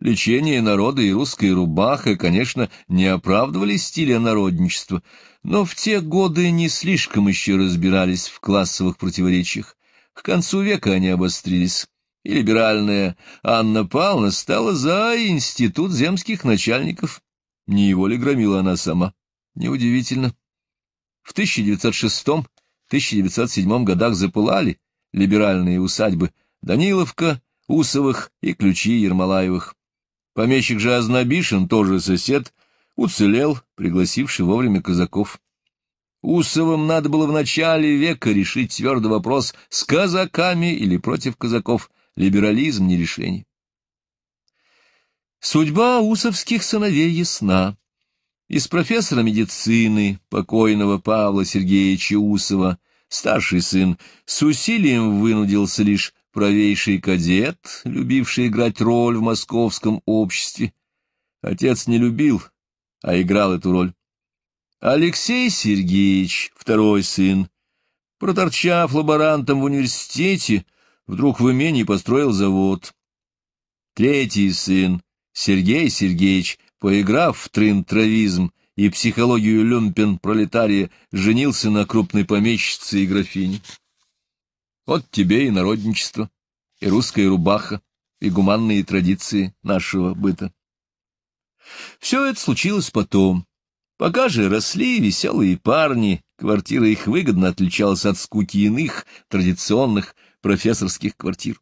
Лечение народа и русская рубаха, конечно, не оправдывали стиля народничества, но в те годы не слишком еще разбирались в классовых противоречиях. К концу века они обострились, и либеральная Анна Павловна стала за институт земских начальников. Не его ли громила она сама? Неудивительно. В 1906-1907 годах запылали либеральные усадьбы Даниловка, Усовых и Ключи Ермолаевых. Помещик же Ознобишин, тоже сосед, уцелел, пригласивший вовремя казаков. Усовым надо было в начале века решить твердый вопрос с казаками или против казаков. Либерализм не решение. Судьба усовских сыновей ясна. Из профессора медицины, покойного Павла Сергеевича Усова, старший сын, с усилием вынудился лишь правейший кадет, любивший играть роль в московском обществе. Отец не любил, а играл эту роль. Алексей Сергеевич, второй сын, проторчав лаборантом в университете, вдруг в имении построил завод. Третий сын, Сергей Сергеевич, поиграв в трын-травизм и психологию люмпен-пролетария, женился на крупной помещице и графине. Вот тебе и народничество, и русская рубаха, и гуманные традиции нашего быта. Все это случилось потом. Пока же росли веселые парни, квартира их выгодно отличалась от скуки иных, традиционных профессорских квартир.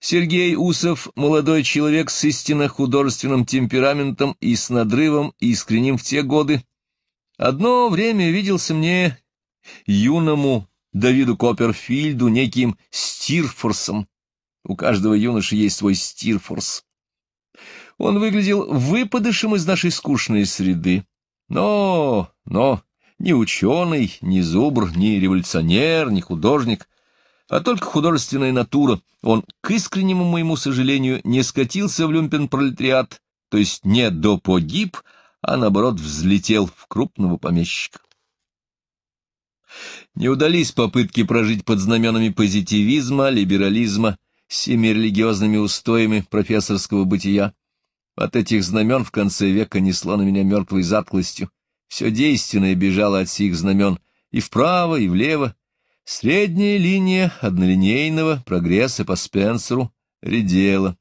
Сергей Усов — молодой человек с истинно художественным темпераментом и с надрывом искренним в те годы. Одно время виделся мне, юному Давиду Копперфильду, неким Стирфорсом. У каждого юноши есть свой Стирфорс. Он выглядел выпадышем из нашей скучной среды. Но, но, ни ученый, ни зубр, ни революционер, ни художник — а только художественная натура. Он, к искреннему моему сожалению, не скатился в люмпенпролетариат, то есть не до погиб, а наоборот взлетел в крупного помещика. Не удались попытки прожить под знаменами позитивизма, либерализма, всеми религиозными устоями профессорского бытия. От этих знамен в конце века несло на меня мертвой затклостью. Все действенное бежало от сих знамен и вправо, и влево, Средняя линия однолинейного прогресса по Спенсеру редела.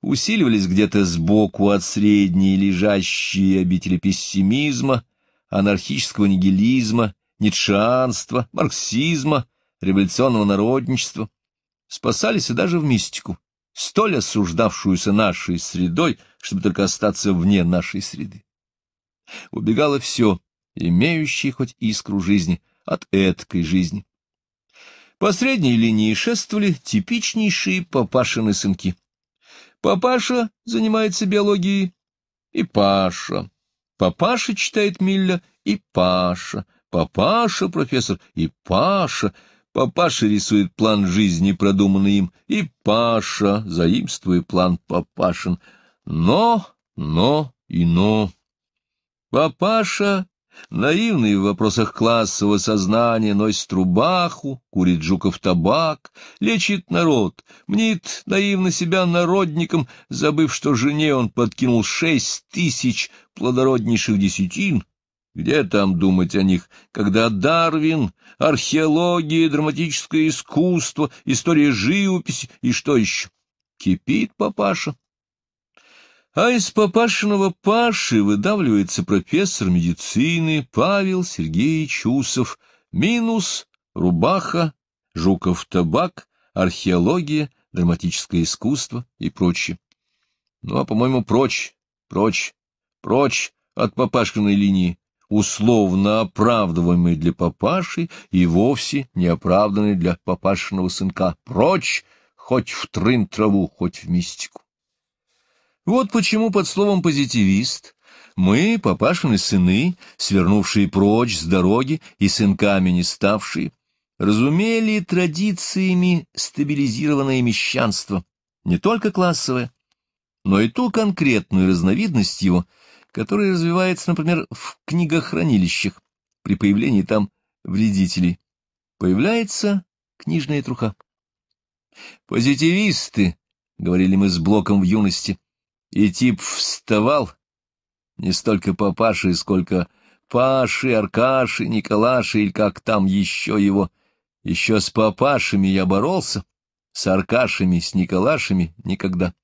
Усиливались где-то сбоку от средней лежащие обители пессимизма, анархического нигилизма, нитшанства, марксизма, революционного народничества. Спасались и даже в мистику, столь осуждавшуюся нашей средой, чтобы только остаться вне нашей среды. Убегало все, имеющее хоть искру жизни, от эткой жизни. По средней линии шествовали типичнейшие папашины сынки. Папаша занимается биологией и Паша. Папаша читает Милля и Паша. Папаша профессор и Паша. Папаша рисует план жизни, продуманный им, и Паша, заимствуя план Папашин. Но, но и но. Папаша Наивный в вопросах классового сознания носит рубаху, курит жуков табак, лечит народ, мнит наивно себя народником, забыв, что жене он подкинул шесть тысяч плодороднейших десятин. Где там думать о них, когда Дарвин, археология, драматическое искусство, история живописи и что еще? Кипит папаша. А из папашиного Паши выдавливается профессор медицины Павел Сергеевич Усов, минус рубаха, жуков-табак, археология, драматическое искусство и прочее. Ну, а, по-моему, прочь, прочь, прочь от папашкиной линии, условно оправдываемой для папаши и вовсе не для папашиного сынка. Прочь, хоть в трын траву, хоть в мистику. Вот почему под словом «позитивист» мы, папашины сыны, свернувшие прочь с дороги и сынками не ставшие, разумели традициями стабилизированное мещанство, не только классовое, но и ту конкретную разновидность его, которая развивается, например, в книгохранилищах при появлении там вредителей. Появляется книжная труха. «Позитивисты», — говорили мы с Блоком в юности, и тип вставал, не столько папаши, сколько Паши, Аркаши, Николаши, или как там еще его. Еще с папашами я боролся, с Аркашами, с Николашами никогда.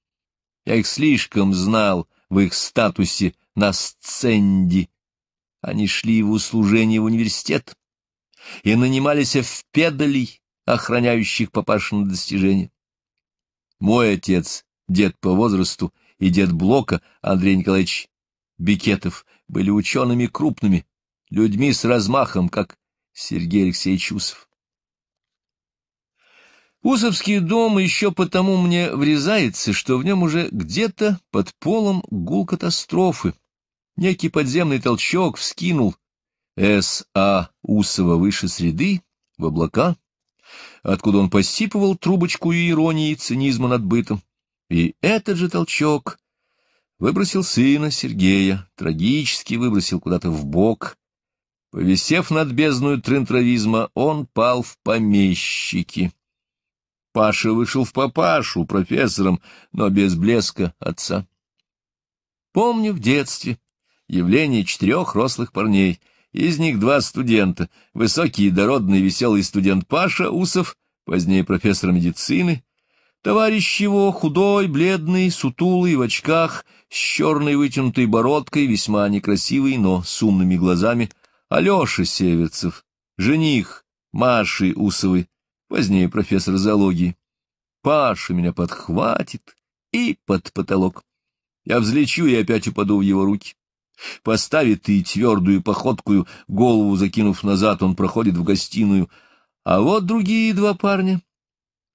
Я их слишком знал в их статусе на сценде. Они шли в услужение в университет и нанимались в педалей, охраняющих папашины достижения. Мой отец, дед по возрасту, — и дед Блока Андрей Николаевич Бикетов были учеными крупными, людьми с размахом, как Сергей Алексеевич Усов. Усовский дом еще потому мне врезается, что в нем уже где-то под полом гул катастрофы. Некий подземный толчок вскинул С.А. Усова выше среды, в облака, откуда он посипывал трубочку и иронии и цинизма над бытом. И этот же толчок выбросил сына Сергея, трагически выбросил куда-то в бок. Повисев над бездную трынтравизма, он пал в помещики. Паша вышел в папашу профессором, но без блеска отца. Помню в детстве явление четырех рослых парней. Из них два студента, высокий, дородный, веселый студент Паша Усов, позднее профессор медицины, Товарищ его, худой, бледный, сутулый, в очках, с черной вытянутой бородкой, весьма некрасивый, но с умными глазами, Алеша Северцев, жених Маши Усовой, позднее профессор зоологии. Паша меня подхватит и под потолок. Я взлечу и опять упаду в его руки. Поставит и твердую походкую, голову закинув назад, он проходит в гостиную. А вот другие два парня —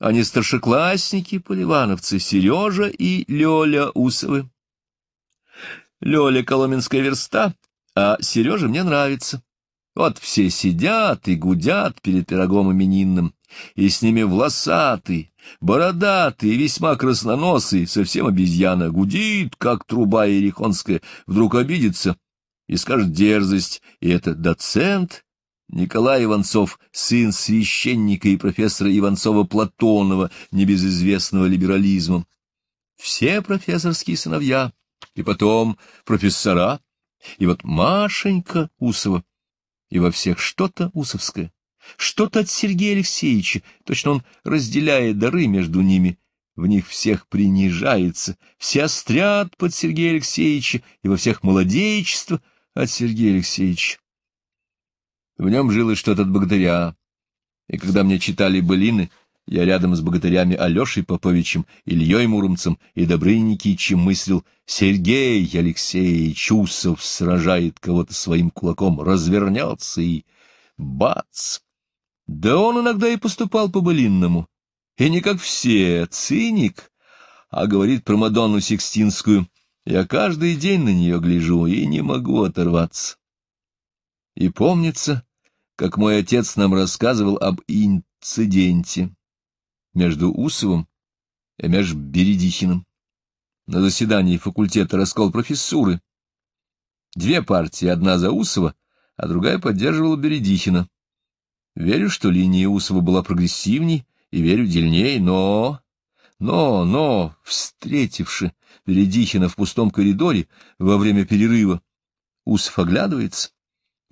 они старшеклассники, поливановцы Сережа и Лёля Усовы. Лёля — коломенская верста, а Сережа мне нравится. Вот все сидят и гудят перед пирогом именинным, и с ними волосатый, бородатый, весьма красноносый, совсем обезьяна, гудит, как труба ерихонская, вдруг обидится и скажет дерзость, и это доцент Николай Иванцов, сын священника и профессора Иванцова-Платонова, небезызвестного либерализмом. Все профессорские сыновья, и потом профессора, и вот Машенька Усова, и во всех что-то усовское, что-то от Сергея Алексеевича, точно он, разделяет дары между ними, в них всех принижается, все острят под Сергея Алексеевича, и во всех молодечество от Сергея Алексеевича. В нем жило что-то от богатыря. И когда мне читали былины, я рядом с богатырями Алешей Поповичем, Ильей Муромцем и Добрыней Никичем мыслил «Сергей Алексеевич Усов сражает кого-то своим кулаком, развернется и...» Бац! Да он иногда и поступал по-былинному. И не как все, циник, а говорит про Мадонну Сикстинскую. Я каждый день на нее гляжу и не могу оторваться. И помнится, как мой отец нам рассказывал об инциденте между Усовым и между Бередихиным на заседании факультета раскол профессуры. Две партии, одна за Усова, а другая поддерживала Бередихина. Верю, что линия Усова была прогрессивней, и верю дельней, но... Но, но, встретивши Бередихина в пустом коридоре во время перерыва, Усов оглядывается,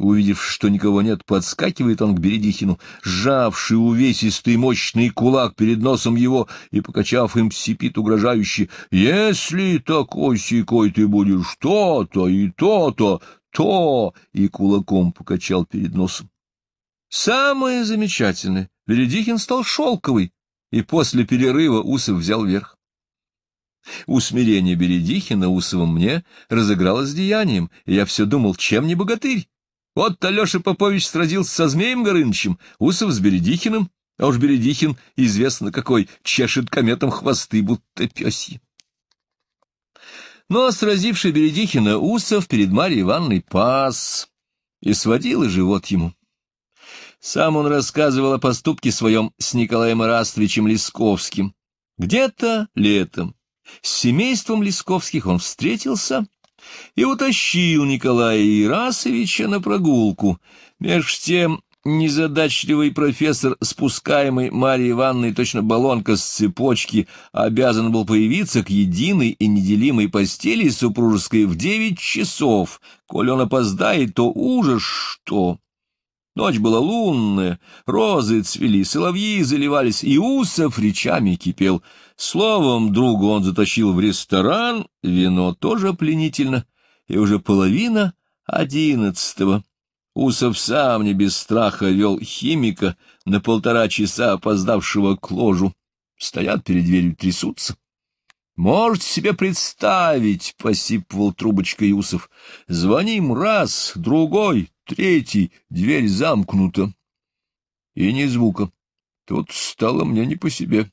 Увидев, что никого нет, подскакивает он к Бередихину, сжавший увесистый мощный кулак перед носом его и, покачав им, сипит угрожающе. «Если такой-сякой ты будешь то-то и то-то, то!» и кулаком покачал перед носом. Самое замечательное, Бередихин стал шелковый и после перерыва Усов взял верх. Усмирение Бередихина Усовым мне разыгралось деянием, и я все думал, чем не богатырь. Вот-то Алеша Попович сразился со Змеем Горынычем, Усов с Бередихиным, а уж Бередихин, известно какой, чешет кометом хвосты, будто пёси. Но, сразивший Бередихина, Усов перед Марьей Ивановной пас и сводил и живот ему. Сам он рассказывал о поступке своем с Николаем Ирастовичем Лисковским. Где-то летом с семейством Лисковских он встретился — и утащил Николая Ирасовича на прогулку. Меж тем незадачливый профессор, спускаемый Марьей Ивановной точно баллонка с цепочки, обязан был появиться к единой и неделимой постели супружеской в девять часов. Коль он опоздает, то ужас что! Ночь была лунная, розы цвели, соловьи заливались, и усов речами кипел. Словом, другу он затащил в ресторан, вино тоже пленительно, и уже половина одиннадцатого. Усов сам не без страха вел химика, на полтора часа опоздавшего к ложу. Стоят перед дверью, трясутся. «Можете себе представить!» — посипывал трубочкой Юсов. «Звоним раз, другой, третий, дверь замкнута. И ни звука. Тут стало мне не по себе.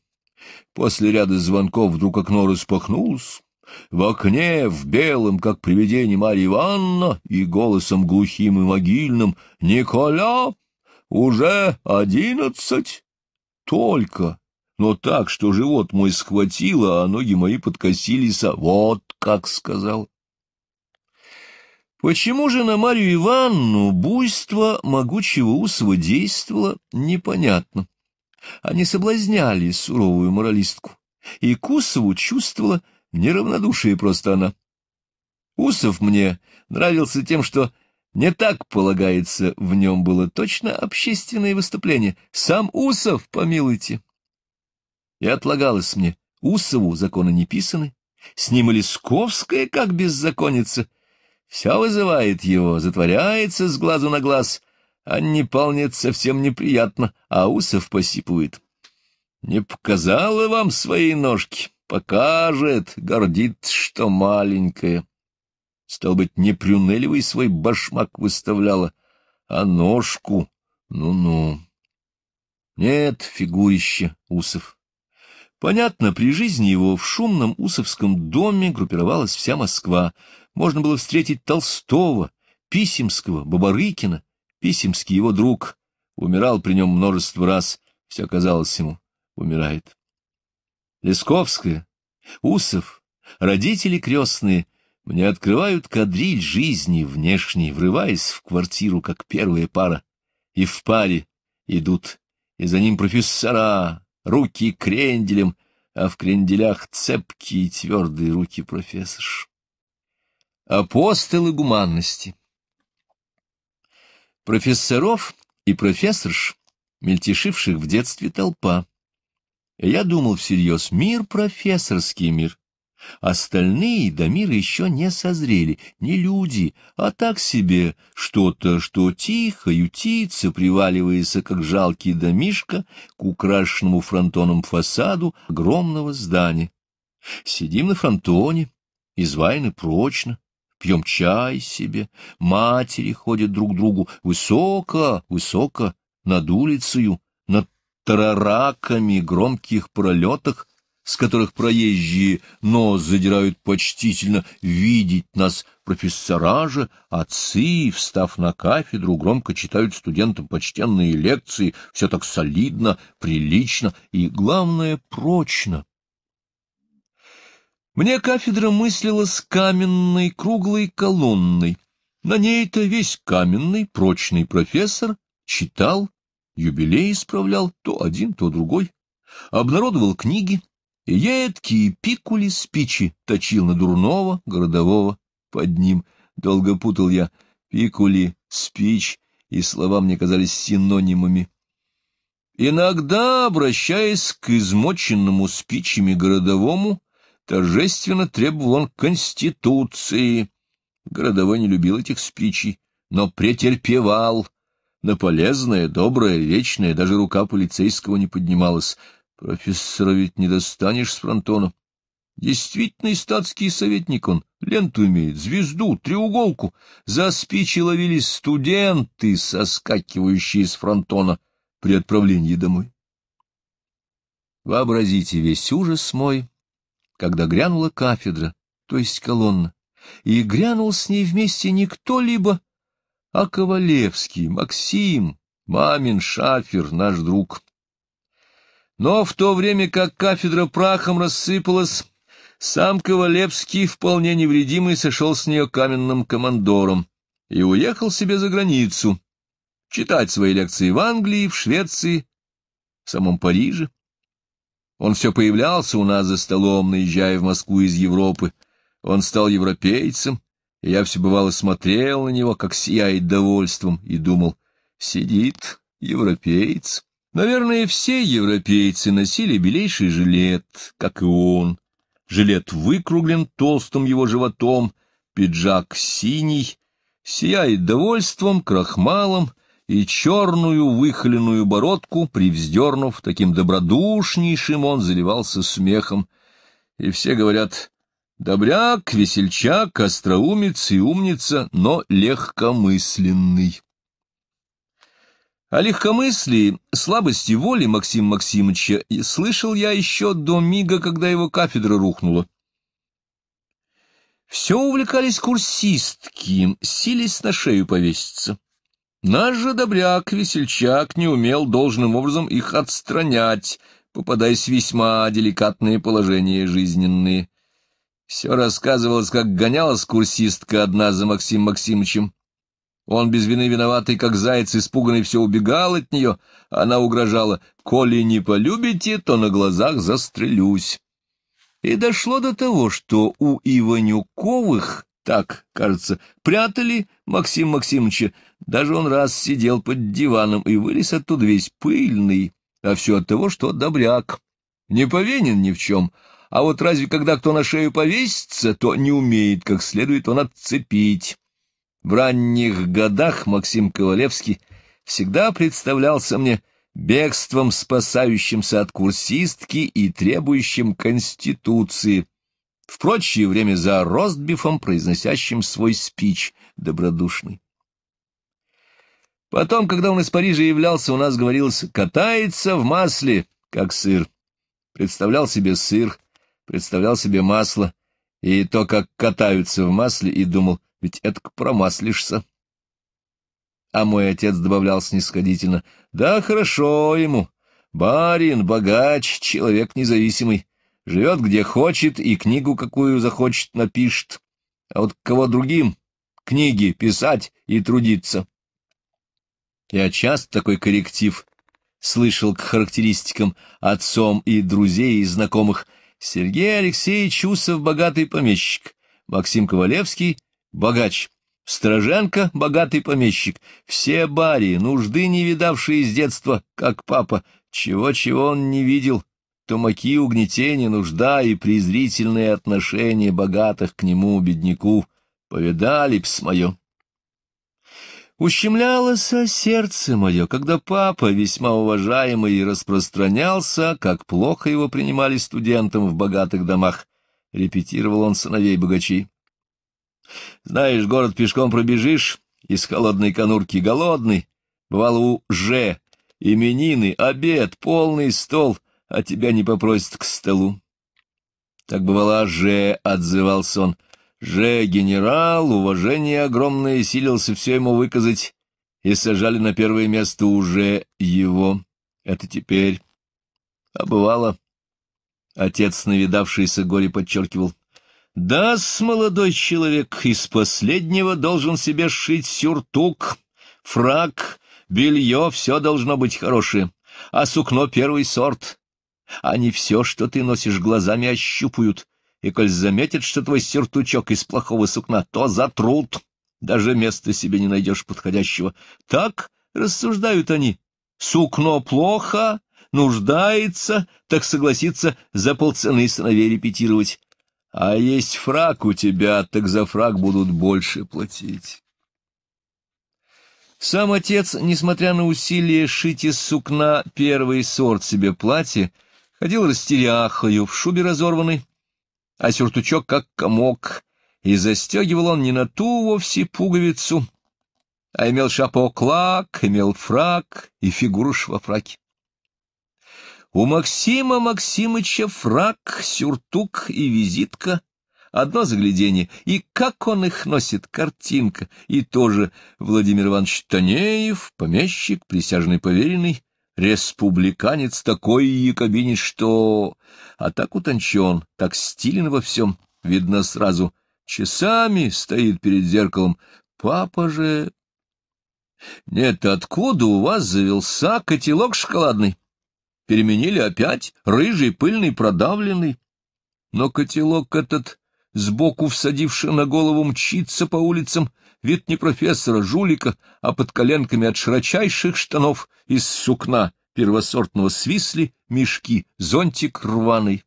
После ряда звонков вдруг окно распахнулось. В окне, в белом, как привидение Марья Ивановна, и голосом глухим и могильным «Николя, уже одиннадцать!» Только, но так, что живот мой схватило, а ноги мои подкосились, а вот как сказал. Почему же на Марию Ивановну буйство могучего усова действовало, непонятно. Они соблазняли суровую моралистку, и Кусову чувствовала неравнодушие просто она. Усов мне нравился тем, что не так полагается, в нем было точно общественное выступление. Сам Усов, помилуйте. И отлагалось мне, Усову законы не писаны, с ним и Лисковская как беззаконница — все вызывает его, затворяется с глазу на глаз. Анне полнет совсем неприятно, а усов посипует. Не показала вам свои ножки, покажет, гордит, что маленькая. Стал быть, не прюнелевый свой башмак выставляла, а ножку, ну-ну. Нет, фигурища усов. Понятно, при жизни его в шумном усовском доме группировалась вся Москва можно было встретить Толстого, Писемского, Бабарыкина. Писемский его друг умирал при нем множество раз, все казалось ему, умирает. Лесковская, Усов, родители крестные мне открывают кадриль жизни внешней, врываясь в квартиру, как первая пара, и в паре идут, и за ним профессора, руки кренделем, а в кренделях цепкие и твердые руки профессорш. Апостолы гуманности. Профессоров и профессорш, мельтешивших в детстве толпа. Я думал всерьез, мир профессорский мир. Остальные до мира еще не созрели, не люди, а так себе что-то, что тихо ютится, приваливается, как жалкий домишко, к украшенному фронтоном фасаду огромного здания. Сидим на фронтоне, изваяны прочно, пьем чай себе, матери ходят друг к другу высоко, высоко, над улицею, над тарараками, громких пролетах, с которых проезжие нос задирают почтительно, видеть нас профессора же, отцы, встав на кафедру, громко читают студентам почтенные лекции, все так солидно, прилично и, главное, прочно. Мне кафедра мыслилась каменной круглой колонной. На ней-то весь каменный, прочный профессор читал, юбилей исправлял то один, то другой, обнародовал книги, и едкие пикули спичи точил на дурного городового под ним. Долго путал я пикули, спич, и слова мне казались синонимами. Иногда, обращаясь к измоченному спичами городовому, Торжественно требовал он Конституции. Городовой не любил этих спичей, но претерпевал. На полезное, доброе, вечное даже рука полицейского не поднималась. Профессора ведь не достанешь с фронтона. Действительный статский советник он, ленту имеет, звезду, треуголку. За спичи ловились студенты, соскакивающие с фронтона при отправлении домой. Вообразите весь ужас мой, когда грянула кафедра, то есть колонна, и грянул с ней вместе не кто-либо, а Ковалевский, Максим, мамин шафер, наш друг. Но в то время как кафедра прахом рассыпалась, сам Ковалевский, вполне невредимый, сошел с нее каменным командором и уехал себе за границу читать свои лекции в Англии, в Швеции, в самом Париже. Он все появлялся у нас за столом, наезжая в Москву из Европы. Он стал европейцем, и я все бывало смотрел на него, как сияет довольством, и думал, сидит европеец. Наверное, все европейцы носили белейший жилет, как и он. Жилет выкруглен толстым его животом, пиджак синий, сияет довольством, крахмалом, и черную выхоленную бородку, привздернув, таким добродушнейшим он заливался смехом. И все говорят, добряк, весельчак, остроумец и умница, но легкомысленный. О легкомыслии, слабости воли Максим Максимовича слышал я еще до мига, когда его кафедра рухнула. Все увлекались курсистки, сились на шею повеситься. Наш же добряк-весельчак не умел должным образом их отстранять, попадаясь в весьма деликатные положения жизненные. Все рассказывалось, как гонялась курсистка одна за Максим Максимовичем. Он без вины виноватый, как заяц, испуганный, все убегал от нее. Она угрожала, «Коли не полюбите, то на глазах застрелюсь». И дошло до того, что у Иванюковых так, кажется, прятали Максима Максимовича. Даже он раз сидел под диваном и вылез оттуда весь пыльный, а все от того, что добряк. Не повинен ни в чем, а вот разве когда кто на шею повесится, то не умеет как следует он отцепить. В ранних годах Максим Ковалевский всегда представлялся мне бегством, спасающимся от курсистки и требующим конституции — в прочее время за Ростбифом, произносящим свой спич добродушный. Потом, когда он из Парижа являлся, у нас говорилось «катается в масле, как сыр». Представлял себе сыр, представлял себе масло, и то, как катаются в масле, и думал, ведь это промаслишься. А мой отец добавлял снисходительно, «Да хорошо ему, барин, богач, человек независимый, Живет где хочет и книгу какую захочет напишет, а вот кого другим книги писать и трудиться. Я часто такой корректив слышал к характеристикам отцом и друзей и знакомых. Сергей Алексеевич Усов — богатый помещик, Максим Ковалевский — богач, Строженко богатый помещик, все барии нужды не видавшие с детства, как папа, чего-чего он не видел, тумаки угнетения, нужда и презрительные отношения богатых к нему бедняку повидали б мое. Ущемлялось сердце мое, когда папа, весьма уважаемый, распространялся, как плохо его принимали студентам в богатых домах. Репетировал он сыновей богачи. Знаешь, город пешком пробежишь, из холодной конурки голодный, бывало у Ж, именины, обед, полный стол — а тебя не попросят к столу. Так бывало, же отзывался он. Же генерал, уважение огромное, силился все ему выказать, и сажали на первое место уже его. Это теперь. А бывало, отец, навидавшийся горе, подчеркивал. да с молодой человек, из последнего должен себе шить сюртук, фрак, белье, все должно быть хорошее, а сукно первый сорт, они все, что ты носишь, глазами ощупают, и коль заметят, что твой сертучок из плохого сукна, то затрут. Даже места себе не найдешь подходящего. Так рассуждают они. Сукно плохо, нуждается, так согласится за полцены сыновей репетировать. А есть фраг у тебя, так за фраг будут больше платить. Сам отец, несмотря на усилия шить из сукна первый сорт себе платье, Ходил растеряхою, в шубе разорванной, а сюртучок как комок, и застегивал он не на ту вовсе пуговицу, а имел шапок имел фрак и фигуру швафраки. У Максима Максимыча фрак, сюртук и визитка — Одно заглядение, и как он их носит, картинка. И тоже Владимир Иванович Танеев, помещик, присяжный поверенный, Республиканец такой якобинец, что... А так утончен, так стилен во всем, видно сразу. Часами стоит перед зеркалом. Папа же... Нет, откуда у вас завелся котелок шоколадный? Переменили опять, рыжий, пыльный, продавленный. Но котелок этот, сбоку всадивший на голову, мчится по улицам, — вид не профессора, жулика, а под коленками от широчайших штанов из сукна первосортного свисли мешки, зонтик рваный.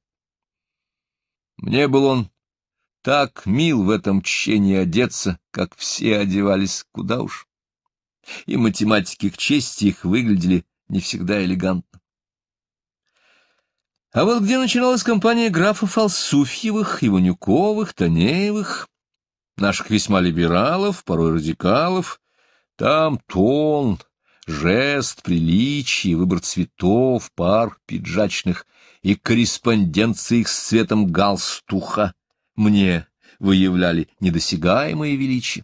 Мне был он так мил в этом чтении одеться, как все одевались, куда уж. И математики к чести их выглядели не всегда элегантно. А вот где начиналась компания графов Алсуфьевых, Иванюковых, Танеевых, наших весьма либералов, порой радикалов. Там тон, жест, приличие, выбор цветов, пар пиджачных и корреспонденции с цветом галстуха мне выявляли недосягаемое величие.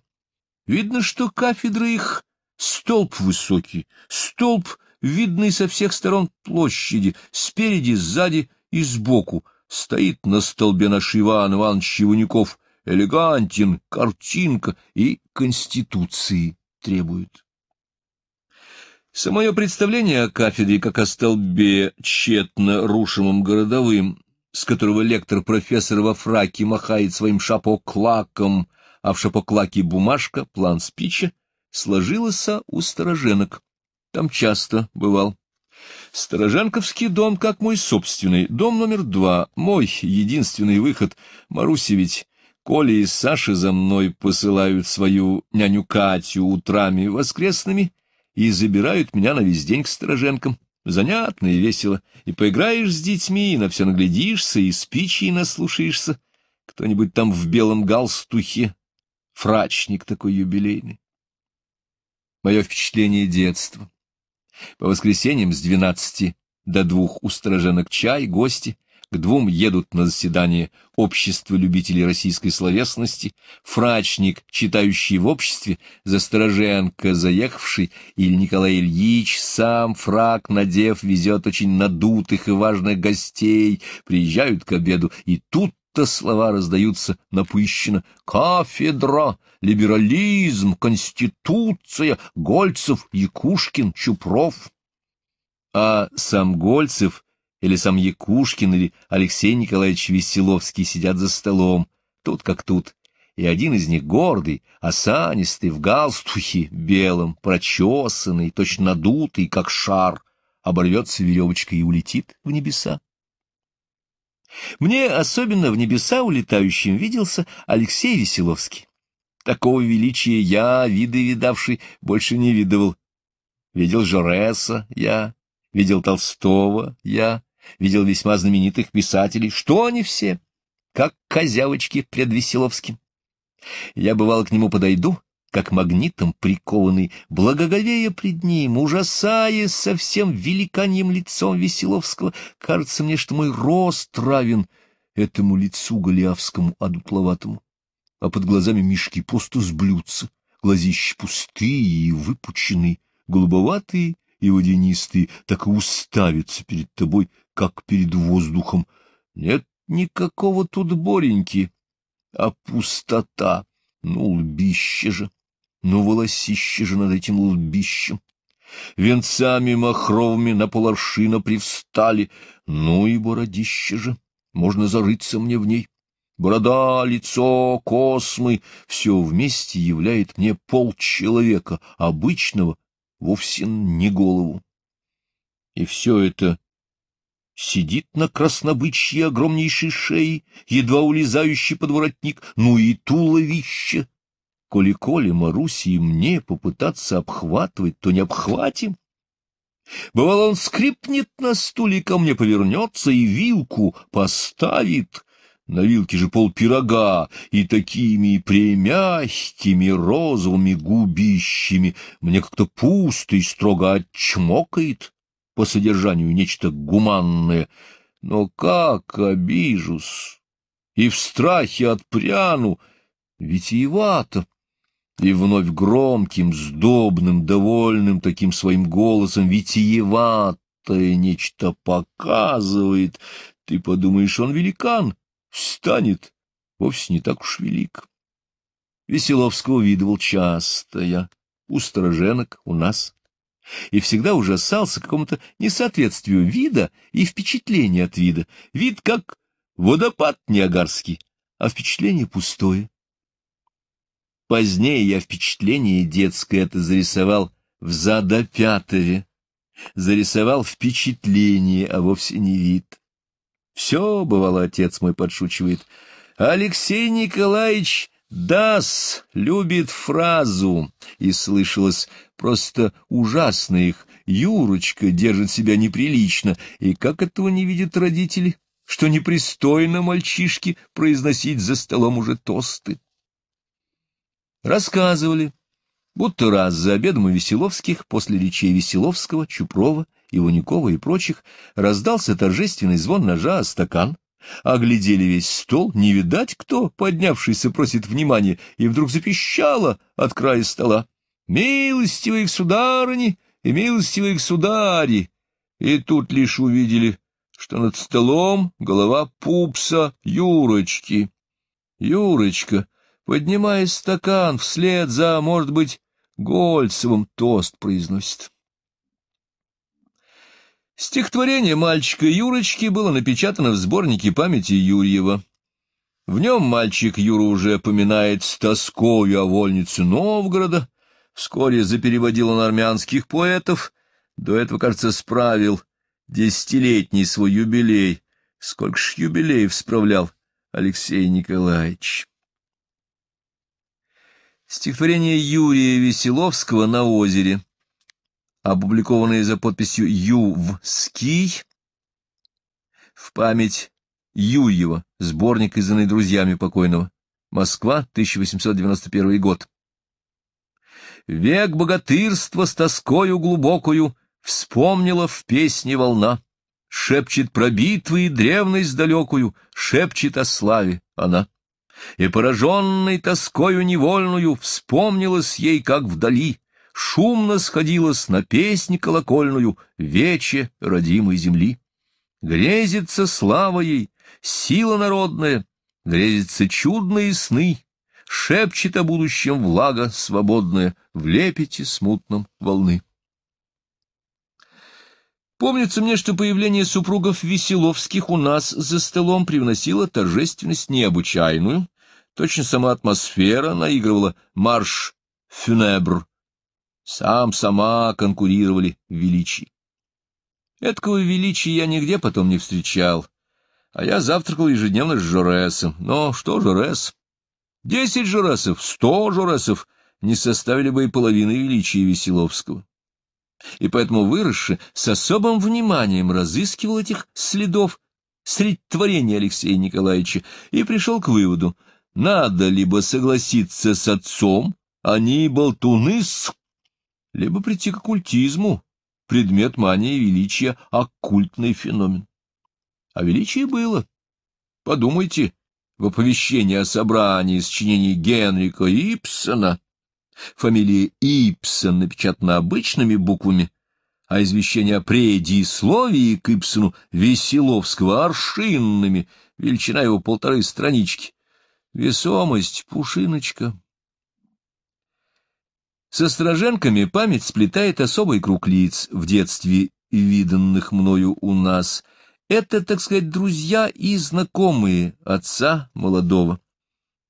Видно, что кафедра их столб высокий, столб, видный со всех сторон площади, спереди, сзади и сбоку, стоит на столбе наш Иван Иванович Иванюков — элегантен, картинка и конституции требует. Самое представление о кафедре как о столбе, тщетно рушимым городовым, с которого лектор-профессор во фраке махает своим шапоклаком, а в шапоклаке бумажка, план спича, сложилось у стороженок. Там часто бывал. Стороженковский дом, как мой собственный, дом номер два, мой единственный выход. Маруся ведь Коля и Саша за мной посылают свою няню Катю утрами воскресными и забирают меня на весь день к стороженкам. Занятно и весело. И поиграешь с детьми, и на все наглядишься, и спичей наслушаешься. Кто-нибудь там в белом галстухе. Фрачник такой юбилейный. Мое впечатление детства. По воскресеньям с двенадцати до двух у стороженок чай, гости — к двум едут на заседание общества любителей российской словесности, фрачник, читающий в обществе, Застороженко, заехавший, или Николай Ильич, сам фрак надев, везет очень надутых и важных гостей, приезжают к обеду, и тут будто слова раздаются напыщенно. Кафедра, либерализм, конституция, Гольцев, Якушкин, Чупров. А сам Гольцев или сам Якушкин, или Алексей Николаевич Веселовский сидят за столом, тут как тут, и один из них гордый, осанистый, в галстухе белом, прочесанный, точно надутый, как шар, оборвется веревочкой и улетит в небеса. Мне особенно в небеса улетающим виделся Алексей Веселовский. Такого величия я, виды видавший, больше не видывал. Видел Жореса я, видел Толстого я, видел весьма знаменитых писателей. Что они все? Как козявочки пред Веселовским. Я, бывало к нему подойду, как магнитом прикованный, благоговея пред ним, ужасая совсем великаньем лицом Веселовского. Кажется мне, что мой рост равен этому лицу голиавскому одутловатому, а под глазами Мишки просто сблются, глазищи пустые и выпученные, голубоватые и водянистые, так и уставятся перед тобой, как перед воздухом. Нет никакого тут Бореньки, а пустота. Ну, лбище же, ну, волосище же над этим лбищем. Венцами махровыми на поларшина привстали. Ну и бородище же, можно зарыться мне в ней. Борода, лицо, космы — все вместе являет мне полчеловека, обычного, вовсе не голову. И все это Сидит на краснобычьей огромнейшей шее, едва улезающий под воротник, ну и туловище. Коли-коли Маруси и мне попытаться обхватывать, то не обхватим. Бывало, он скрипнет на стуле, ко мне повернется и вилку поставит. На вилке же пол пирога, и такими премягкими розовыми губищами мне как-то пусто и строго отчмокает по содержанию нечто гуманное. Но как обижусь! И в страхе отпряну, витиевато. И вновь громким, сдобным, довольным таким своим голосом витиевато нечто показывает. Ты подумаешь, он великан, встанет, вовсе не так уж велик. Веселовского видывал часто я, у у нас и всегда ужасался какому-то несоответствию вида и впечатления от вида. Вид как водопад Ниагарский, а впечатление пустое. Позднее я впечатление детское это зарисовал в Задопятове, зарисовал впечатление, а вовсе не вид. Все, бывало, отец мой подшучивает. Алексей Николаевич «Дас» любит фразу, и слышалось просто ужасно их. Юрочка держит себя неприлично, и как этого не видят родители, что непристойно мальчишке произносить за столом уже тосты? Рассказывали, будто раз за обедом у Веселовских, после речей Веселовского, Чупрова, Иваникова и прочих, раздался торжественный звон ножа о стакан, Оглядели весь стол, не видать кто, поднявшийся, просит внимания, и вдруг запищала от края стола. «Милостивые к сударыне и милостивые к судари!» И тут лишь увидели, что над столом голова пупса Юрочки. Юрочка, поднимая стакан, вслед за, может быть, Гольцевым тост произносит. Стихотворение мальчика Юрочки было напечатано в сборнике памяти Юрьева. В нем мальчик Юра уже поминает с тоскою о вольнице Новгорода, вскоре запереводил он армянских поэтов, до этого, кажется, справил десятилетний свой юбилей. Сколько ж юбилеев справлял Алексей Николаевич. Стихотворение Юрия Веселовского «На озере» опубликованные за подписью «Ювский» в память Юрьева, сборник, изданный друзьями покойного. Москва, 1891 год. Век богатырства с тоскою глубокою Вспомнила в песне волна. Шепчет про битвы и древность далекую, Шепчет о славе она. И пораженной тоскою невольную Вспомнилась ей, как вдали шумно сходилось на песнь колокольную вече родимой земли. Грезится слава ей, сила народная, грезится чудные сны, шепчет о будущем влага свободная в лепете смутном волны. Помнится мне, что появление супругов Веселовских у нас за столом привносило торжественность необычайную, точно сама атмосфера наигрывала марш фюнебр сам сама конкурировали в величии. Эдакого величия я нигде потом не встречал, а я завтракал ежедневно с Жоресом. Но что Жорес? Десять Жоресов, сто Жоресов не составили бы и половины величия Веселовского. И поэтому выросши с особым вниманием разыскивал этих следов средь творения Алексея Николаевича и пришел к выводу, надо либо согласиться с отцом, они а болтуны с либо прийти к оккультизму, предмет мании величия а — оккультный феномен. А величие было. Подумайте, в оповещении о собрании сочинений Генрика Ипсона фамилия Ипсон напечатана обычными буквами, а извещение о предисловии к Ипсону Веселовского аршинными, величина его полторы странички. Весомость, пушиночка. Со строженками память сплетает особый круг лиц, в детстве виданных мною у нас. Это, так сказать, друзья и знакомые отца молодого.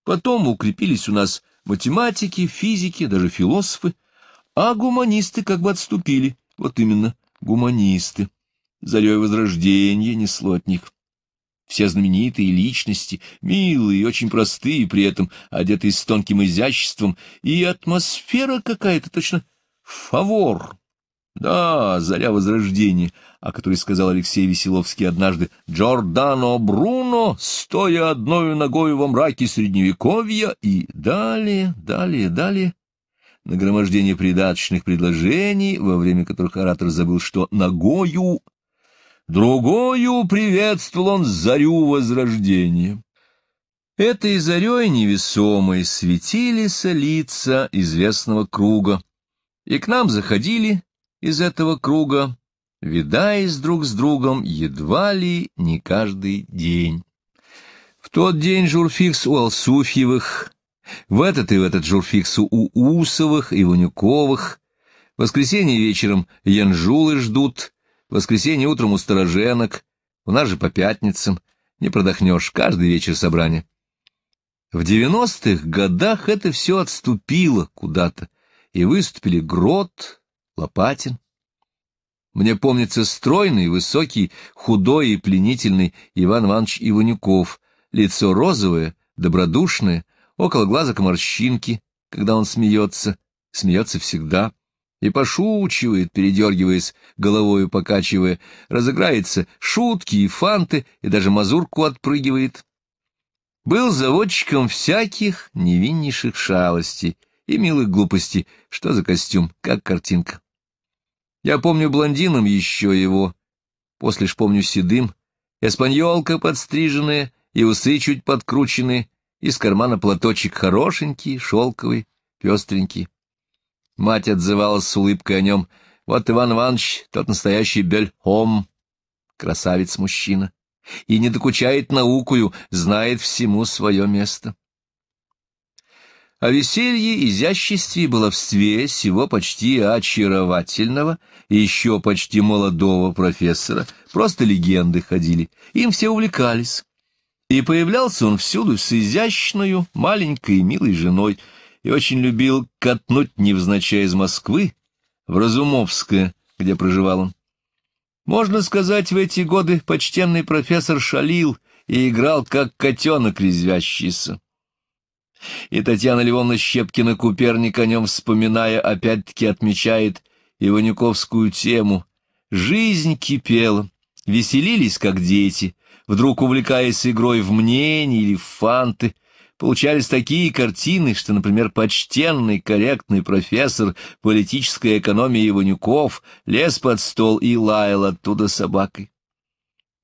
Потом укрепились у нас математики, физики, даже философы, а гуманисты как бы отступили, вот именно, гуманисты. Зарей Возрождение несло от них. Все знаменитые личности, милые, очень простые при этом, одетые с тонким изяществом, и атмосфера какая-то точно фавор. Да, заря возрождения, о которой сказал Алексей Веселовский однажды, Джордано Бруно, стоя одной ногой во мраке Средневековья, и далее, далее, далее. Нагромождение придаточных предложений, во время которых оратор забыл, что ногою другую приветствовал он зарю возрождения. Этой зарей невесомой светились лица известного круга, и к нам заходили из этого круга, видаясь друг с другом едва ли не каждый день. В тот день журфикс у Алсуфьевых, в этот и в этот журфикс у Усовых и Ванюковых, в воскресенье вечером янжулы ждут — в воскресенье утром у стороженок, у нас же по пятницам. Не продохнешь, каждый вечер собрание. В девяностых годах это все отступило куда-то, и выступили Грот, Лопатин. Мне помнится стройный, высокий, худой и пленительный Иван Иванович Иванюков, лицо розовое, добродушное, около глазок морщинки, когда он смеется, смеется всегда и пошучивает, передергиваясь, головою покачивая, разыграется шутки и фанты, и даже мазурку отпрыгивает. Был заводчиком всяких невиннейших шалостей и милых глупостей, что за костюм, как картинка. Я помню блондином еще его, после ж помню седым, эспаньолка подстриженная и усы чуть подкрученные, из кармана платочек хорошенький, шелковый, пестренький. Мать отзывалась с улыбкой о нем. «Вот Иван Иванович, тот настоящий бельхом, красавец-мужчина, и не докучает наукою, знает всему свое место». О а веселье, изяществе и баловстве сего почти очаровательного и еще почти молодого профессора просто легенды ходили, им все увлекались. И появлялся он всюду с изящной, маленькой и милой женой — и очень любил катнуть невзначай из Москвы в Разумовское, где проживал он. Можно сказать, в эти годы почтенный профессор шалил и играл, как котенок резвящийся. И Татьяна Львовна Щепкина-Куперник о нем, вспоминая, опять-таки отмечает Иванюковскую тему. Жизнь кипела, веселились, как дети, вдруг увлекаясь игрой в мнение или в фанты — Получались такие картины, что, например, почтенный, корректный профессор политической экономии Иванюков лез под стол и лаял оттуда собакой.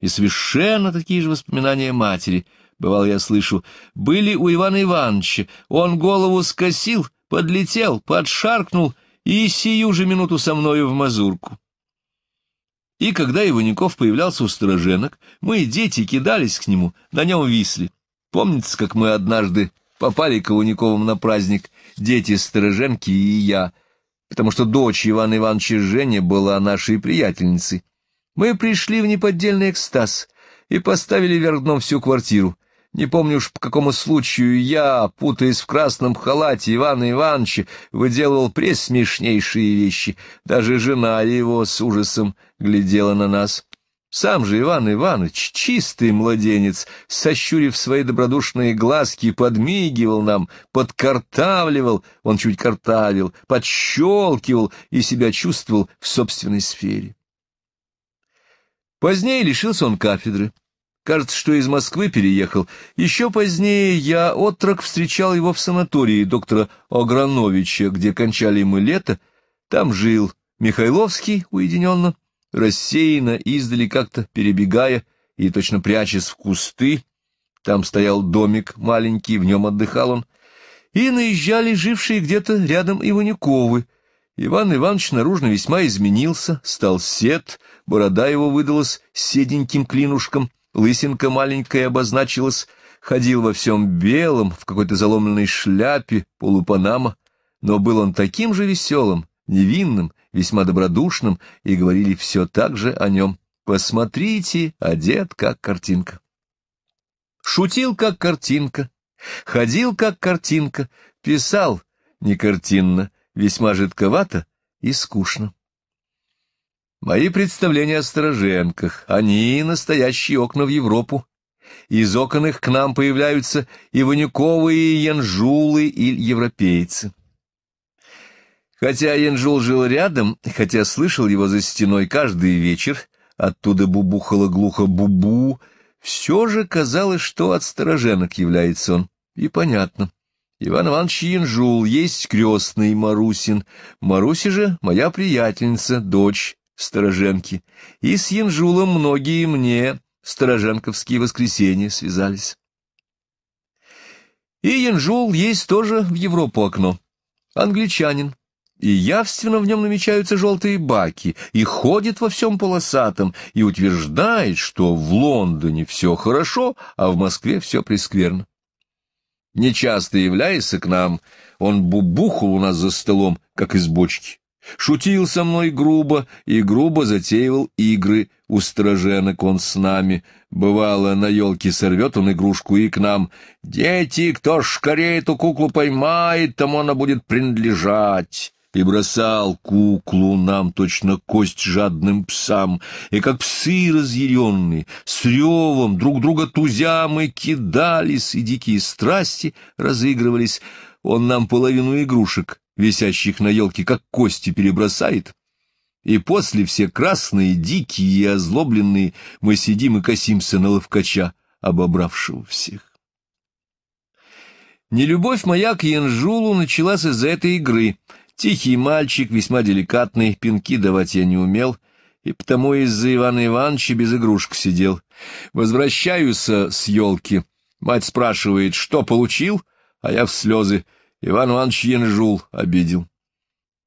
И совершенно такие же воспоминания матери, бывало я слышу, были у Ивана Ивановича. Он голову скосил, подлетел, подшаркнул и сию же минуту со мною в мазурку. И когда Иванюков появлялся у стороженок, мы, дети, кидались к нему, на нем висли. Помнится, как мы однажды попали к Иваниковым на праздник, дети Стороженки и я, потому что дочь Ивана Ивановича Женя была нашей приятельницей. Мы пришли в неподдельный экстаз и поставили вверх дном всю квартиру. Не помню уж по какому случаю я, путаясь в красном халате Ивана Ивановича, выделывал пресс вещи. Даже жена его с ужасом глядела на нас. Сам же Иван Иванович, чистый младенец, сощурив свои добродушные глазки, подмигивал нам, подкартавливал, он чуть картавил, подщелкивал и себя чувствовал в собственной сфере. Позднее лишился он кафедры. Кажется, что из Москвы переехал. Еще позднее я, отрок, встречал его в санатории доктора Ограновича, где кончали мы лето. Там жил Михайловский уединенно рассеянно, издали как-то перебегая и точно прячась в кусты. Там стоял домик маленький, в нем отдыхал он. И наезжали жившие где-то рядом Иванюковы. Иван Иванович наружно весьма изменился, стал сед, борода его выдалась седеньким клинушком, лысинка маленькая обозначилась, ходил во всем белом, в какой-то заломленной шляпе, полупанама, но был он таким же веселым, невинным, весьма добродушным и говорили все так же о нем. «Посмотрите, одет как картинка». Шутил как картинка, ходил как картинка, писал не картинно, весьма жидковато и скучно. Мои представления о стороженках, они настоящие окна в Европу. Из окон их к нам появляются и и Янжулы и европейцы. Хотя Янжул жил рядом, хотя слышал его за стеной каждый вечер, оттуда бубухало глухо «бубу», все же казалось, что от стороженок является он. И понятно. Иван Иванович Янжул есть крестный Марусин. Маруси же моя приятельница, дочь стороженки. И с Янжулом многие мне стороженковские воскресенья связались. И Янжул есть тоже в Европу окно. Англичанин, и явственно в нем намечаются желтые баки, и ходит во всем полосатом, и утверждает, что в Лондоне все хорошо, а в Москве все прескверно. Нечасто являясь к нам, он бубухал у нас за столом, как из бочки. Шутил со мной грубо и грубо затеивал игры у стороженок он с нами. Бывало, на елке сорвет он игрушку и к нам. «Дети, кто ж скорее эту куклу поймает, тому она будет принадлежать» и бросал куклу нам точно кость жадным псам, и как псы разъяренные, с ревом друг друга тузя мы кидались, и дикие страсти разыгрывались. Он нам половину игрушек, висящих на елке, как кости перебросает. И после все красные, дикие и озлобленные мы сидим и косимся на ловкача, обобравшего всех. Нелюбовь моя к Янжулу началась из-за этой игры — Тихий мальчик, весьма деликатный, пинки давать я не умел, и потому из-за Ивана Ивановича без игрушек сидел. Возвращаюсь с елки. Мать спрашивает, что получил, а я в слезы. Иван Иванович Янжул обидел.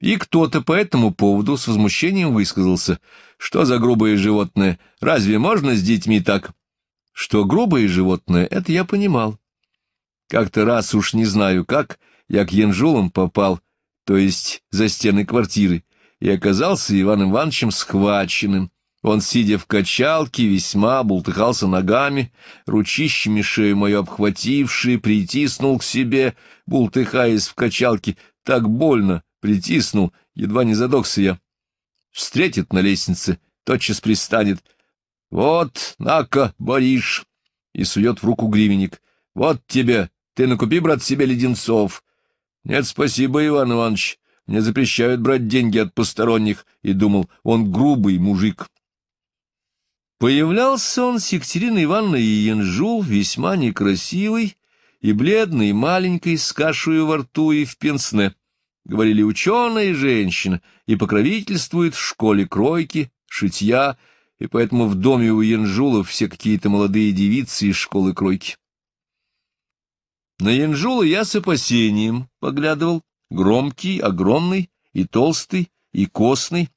И кто-то по этому поводу с возмущением высказался. Что за грубое животное? Разве можно с детьми так? Что грубое животное, это я понимал. Как-то раз уж не знаю как, я к янжулам попал, то есть за стены квартиры, и оказался Иваном Ивановичем схваченным. Он, сидя в качалке, весьма бултыхался ногами, ручищами шею мою обхвативший, притиснул к себе, бултыхаясь в качалке, так больно притиснул, едва не задохся я. Встретит на лестнице, тотчас пристанет. «Вот, на-ка, Бориш!» И сует в руку гривенник. «Вот тебе! Ты накупи, брат, себе леденцов!» Нет, спасибо, Иван Иванович, мне запрещают брать деньги от посторонних, и думал, он грубый мужик. Появлялся он с Екатериной Ивановной Янжул, весьма некрасивый и бледный, маленький, с кашею во рту и в пенсне. Говорили ученая женщина, и покровительствует в школе кройки, шитья, и поэтому в доме у Янжулов все какие-то молодые девицы из школы кройки. На Янжула я с опасением поглядывал, громкий, огромный, и толстый, и костный.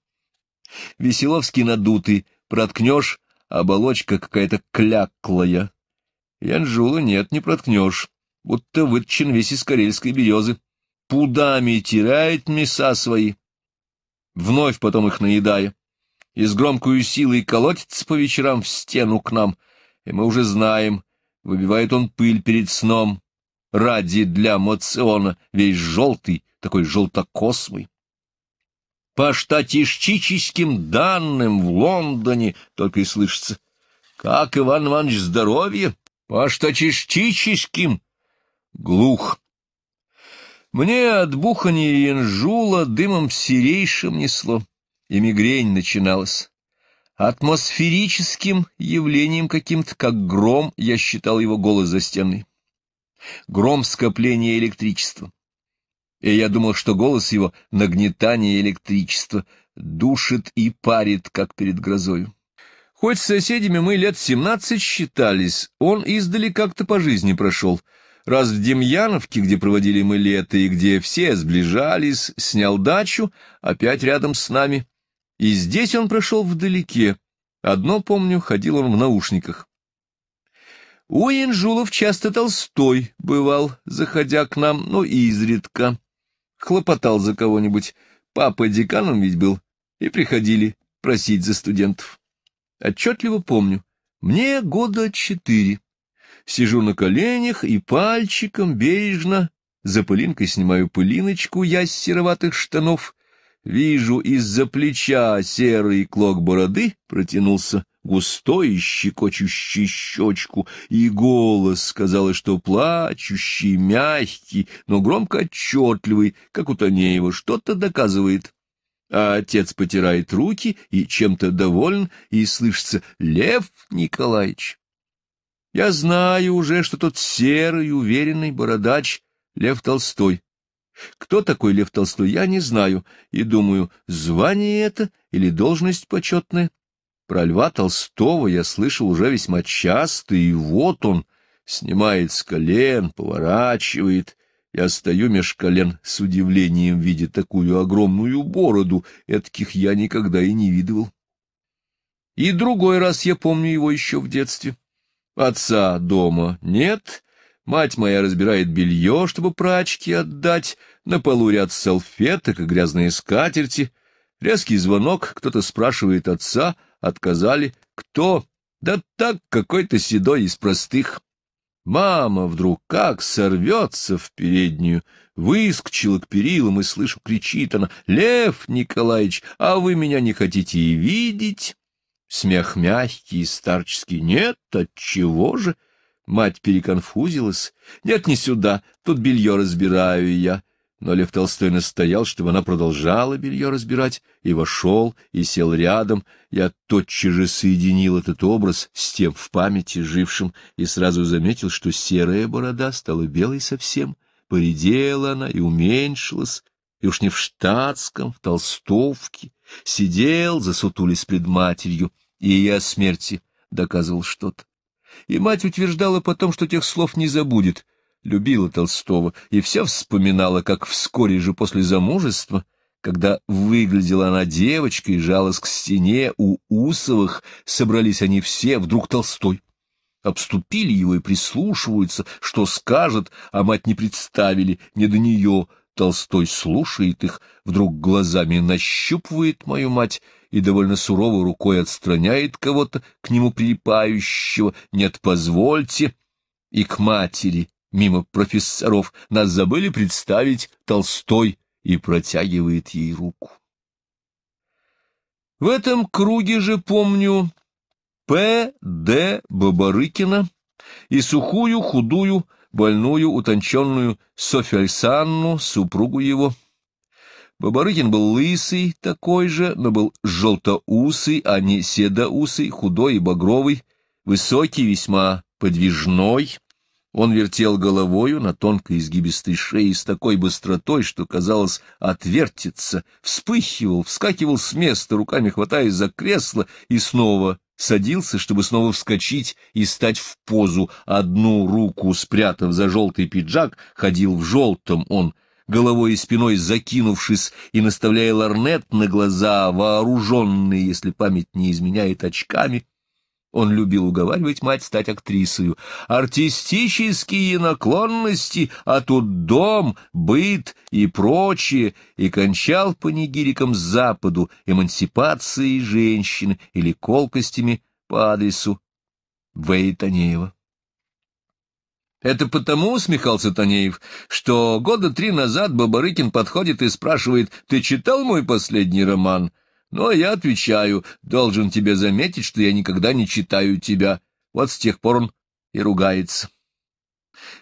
Веселовский надутый, проткнешь, оболочка какая-то кляклая. Янжула нет, не проткнешь, будто выточен весь из карельской березы. Пудами теряет мяса свои, вновь потом их наедая. И с громкою силой колотится по вечерам в стену к нам, и мы уже знаем, выбивает он пыль перед сном, ради для Моциона, весь желтый, такой желтокосмый. По штатистическим данным в Лондоне только и слышится. Как, Иван Иванович, здоровье? По штатистическим. Глух. Мне от бухания янжула дымом серейшим несло, и мигрень начиналась. Атмосферическим явлением каким-то, как гром, я считал его голос застенный гром скопления электричества. И я думал, что голос его — нагнетание электричества, душит и парит, как перед грозою. Хоть с соседями мы лет семнадцать считались, он издали как-то по жизни прошел. Раз в Демьяновке, где проводили мы лето и где все сближались, снял дачу, опять рядом с нами. И здесь он прошел вдалеке. Одно помню, ходил он в наушниках. У Инжулов часто Толстой бывал, заходя к нам, но ну, и изредка. Хлопотал за кого-нибудь. Папа деканом ведь был. И приходили просить за студентов. Отчетливо помню. Мне года четыре. Сижу на коленях и пальчиком бережно за пылинкой снимаю пылиночку я с сероватых штанов. Вижу из-за плеча серый клок бороды протянулся густой щекочущий щечку, и голос, казалось, что плачущий, мягкий, но громко отчетливый, как у Танеева, что-то доказывает. А отец потирает руки и чем-то доволен, и слышится «Лев Николаевич». Я знаю уже, что тот серый, уверенный бородач Лев Толстой. Кто такой Лев Толстой, я не знаю, и думаю, звание это или должность почетная про Льва Толстого я слышал уже весьма часто, и вот он снимает с колен, поворачивает. Я стою меж колен с удивлением, видя такую огромную бороду, этих я никогда и не видывал. И другой раз я помню его еще в детстве. Отца дома нет, мать моя разбирает белье, чтобы прачки отдать, на полу ряд салфеток и грязные скатерти. Резкий звонок, кто-то спрашивает отца — Отказали. Кто? Да так, какой-то седой из простых. Мама вдруг как сорвется в переднюю, выскочила к перилам и, слышу, кричит она, «Лев Николаевич, а вы меня не хотите и видеть?» Смех мягкий и старческий. «Нет, отчего же?» Мать переконфузилась. «Нет, не сюда, тут белье разбираю я» но Лев Толстой настоял, чтобы она продолжала белье разбирать, и вошел, и сел рядом. Я тотчас же соединил этот образ с тем в памяти жившим и сразу заметил, что серая борода стала белой совсем, поредела она и уменьшилась, и уж не в штатском, в толстовке, сидел, засутулись пред матерью, и я смерти доказывал что-то. И мать утверждала потом, что тех слов не забудет — любила Толстого и все вспоминала, как вскоре же после замужества, когда выглядела она девочкой и жалась к стене у Усовых, собрались они все, вдруг Толстой. Обступили его и прислушиваются, что скажет, а мать не представили, не до нее. Толстой слушает их, вдруг глазами нащупывает мою мать и довольно сурово рукой отстраняет кого-то, к нему прилипающего, «нет, позвольте», и к матери мимо профессоров, нас забыли представить Толстой и протягивает ей руку. В этом круге же помню П. Д. Бабарыкина и сухую, худую, больную, утонченную Софью Альсанну, супругу его. Бабарыкин был лысый такой же, но был желтоусый, а не седоусый, худой и багровый, высокий, весьма подвижной, он вертел головою на тонкой изгибистой шее с такой быстротой, что, казалось, отвертится, вспыхивал, вскакивал с места, руками хватаясь за кресло, и снова садился, чтобы снова вскочить и стать в позу. Одну руку, спрятав за желтый пиджак, ходил в желтом он, головой и спиной закинувшись и наставляя ларнет на глаза, вооруженный, если память не изменяет, очками, он любил уговаривать мать стать актрисою. Артистические наклонности, а тут дом, быт и прочее, и кончал панигириком Западу, эмансипацией женщины или колкостями по адресу Вейтанеева. Это потому, — усмехался Танеев, — что года три назад Бабарыкин подходит и спрашивает, «Ты читал мой последний роман?» Но ну, а я отвечаю, должен тебе заметить, что я никогда не читаю тебя. Вот с тех пор он и ругается.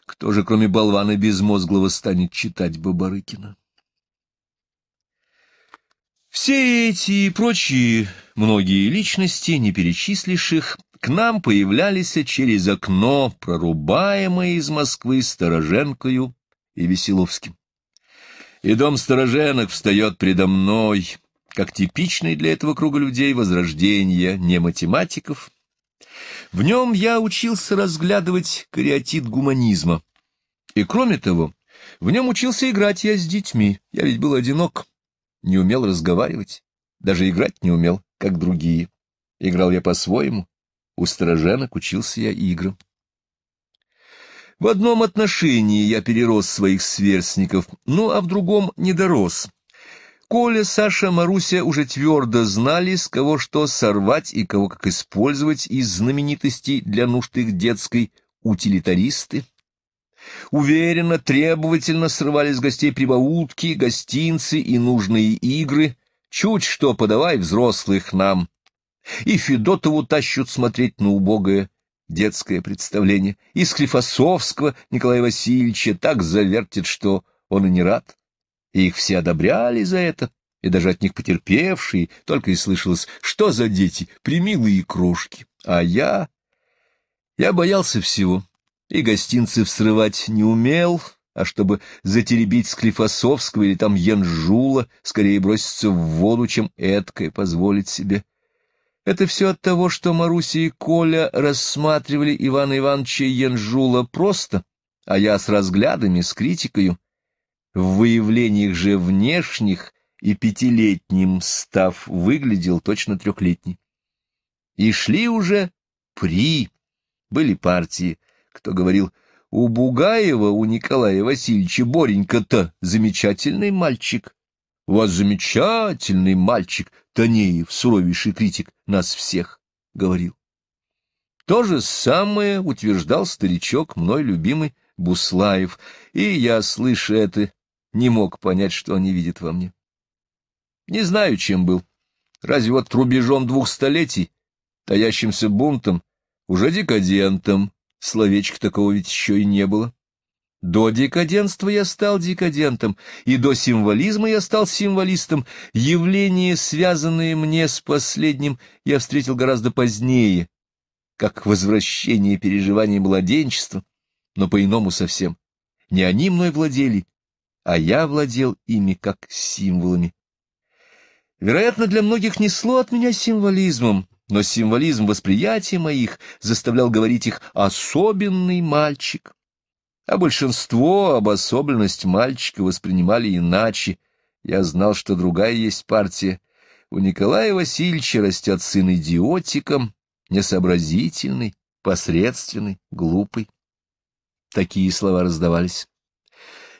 Кто же, кроме болвана безмозглого, станет читать Бабарыкина? Все эти и прочие многие личности, не перечислишь их, к нам появлялись через окно, прорубаемое из Москвы Стороженкою и Веселовским. И дом Стороженок встает предо мной — как типичный для этого круга людей возрождение не математиков. В нем я учился разглядывать кариатид гуманизма. И кроме того, в нем учился играть я с детьми. Я ведь был одинок, не умел разговаривать, даже играть не умел, как другие. Играл я по-своему, у сторожанок учился я играм. В одном отношении я перерос своих сверстников, ну а в другом не дорос школе Саша Маруся уже твердо знали, с кого что сорвать и кого как использовать из знаменитостей для нужд их детской утилитаристы. Уверенно, требовательно срывали с гостей прибаутки, гостинцы и нужные игры. Чуть что подавай взрослых нам. И Федотову тащут смотреть на убогое детское представление. И Склифосовского Николая Васильевича так завертит, что он и не рад и их все одобряли за это, и даже от них потерпевшие, только и слышалось, что за дети, примилые крошки. А я... Я боялся всего, и гостинцев срывать не умел, а чтобы затеребить Склифосовского или там Янжула, скорее броситься в воду, чем эткой позволить себе. Это все от того, что Маруся и Коля рассматривали Ивана Ивановича Янжула просто, а я с разглядами, с критикою, в выявлениях же внешних и пятилетним став выглядел точно трехлетний. И шли уже при. Были партии, кто говорил, у Бугаева, у Николая Васильевича Боренька-то замечательный мальчик. У вас замечательный мальчик, Танеев, суровейший критик, нас всех, — говорил. То же самое утверждал старичок, мной любимый Буслаев, и я, слыша это, не мог понять, что они видят во мне. Не знаю, чем был. Разве вот рубежом двух столетий, таящимся бунтом, уже декадентом, словечка такого ведь еще и не было. До декаденства я стал декадентом, и до символизма я стал символистом. Явления, связанные мне с последним, я встретил гораздо позднее, как возвращение переживаний младенчества, но по-иному совсем. Не они мной владели, а я владел ими как символами. Вероятно, для многих несло от меня символизмом, но символизм восприятия моих заставлял говорить их «особенный мальчик». А большинство обособленность мальчика воспринимали иначе. Я знал, что другая есть партия. У Николая Васильевича растет сын идиотиком, несообразительный, посредственный, глупый. Такие слова раздавались.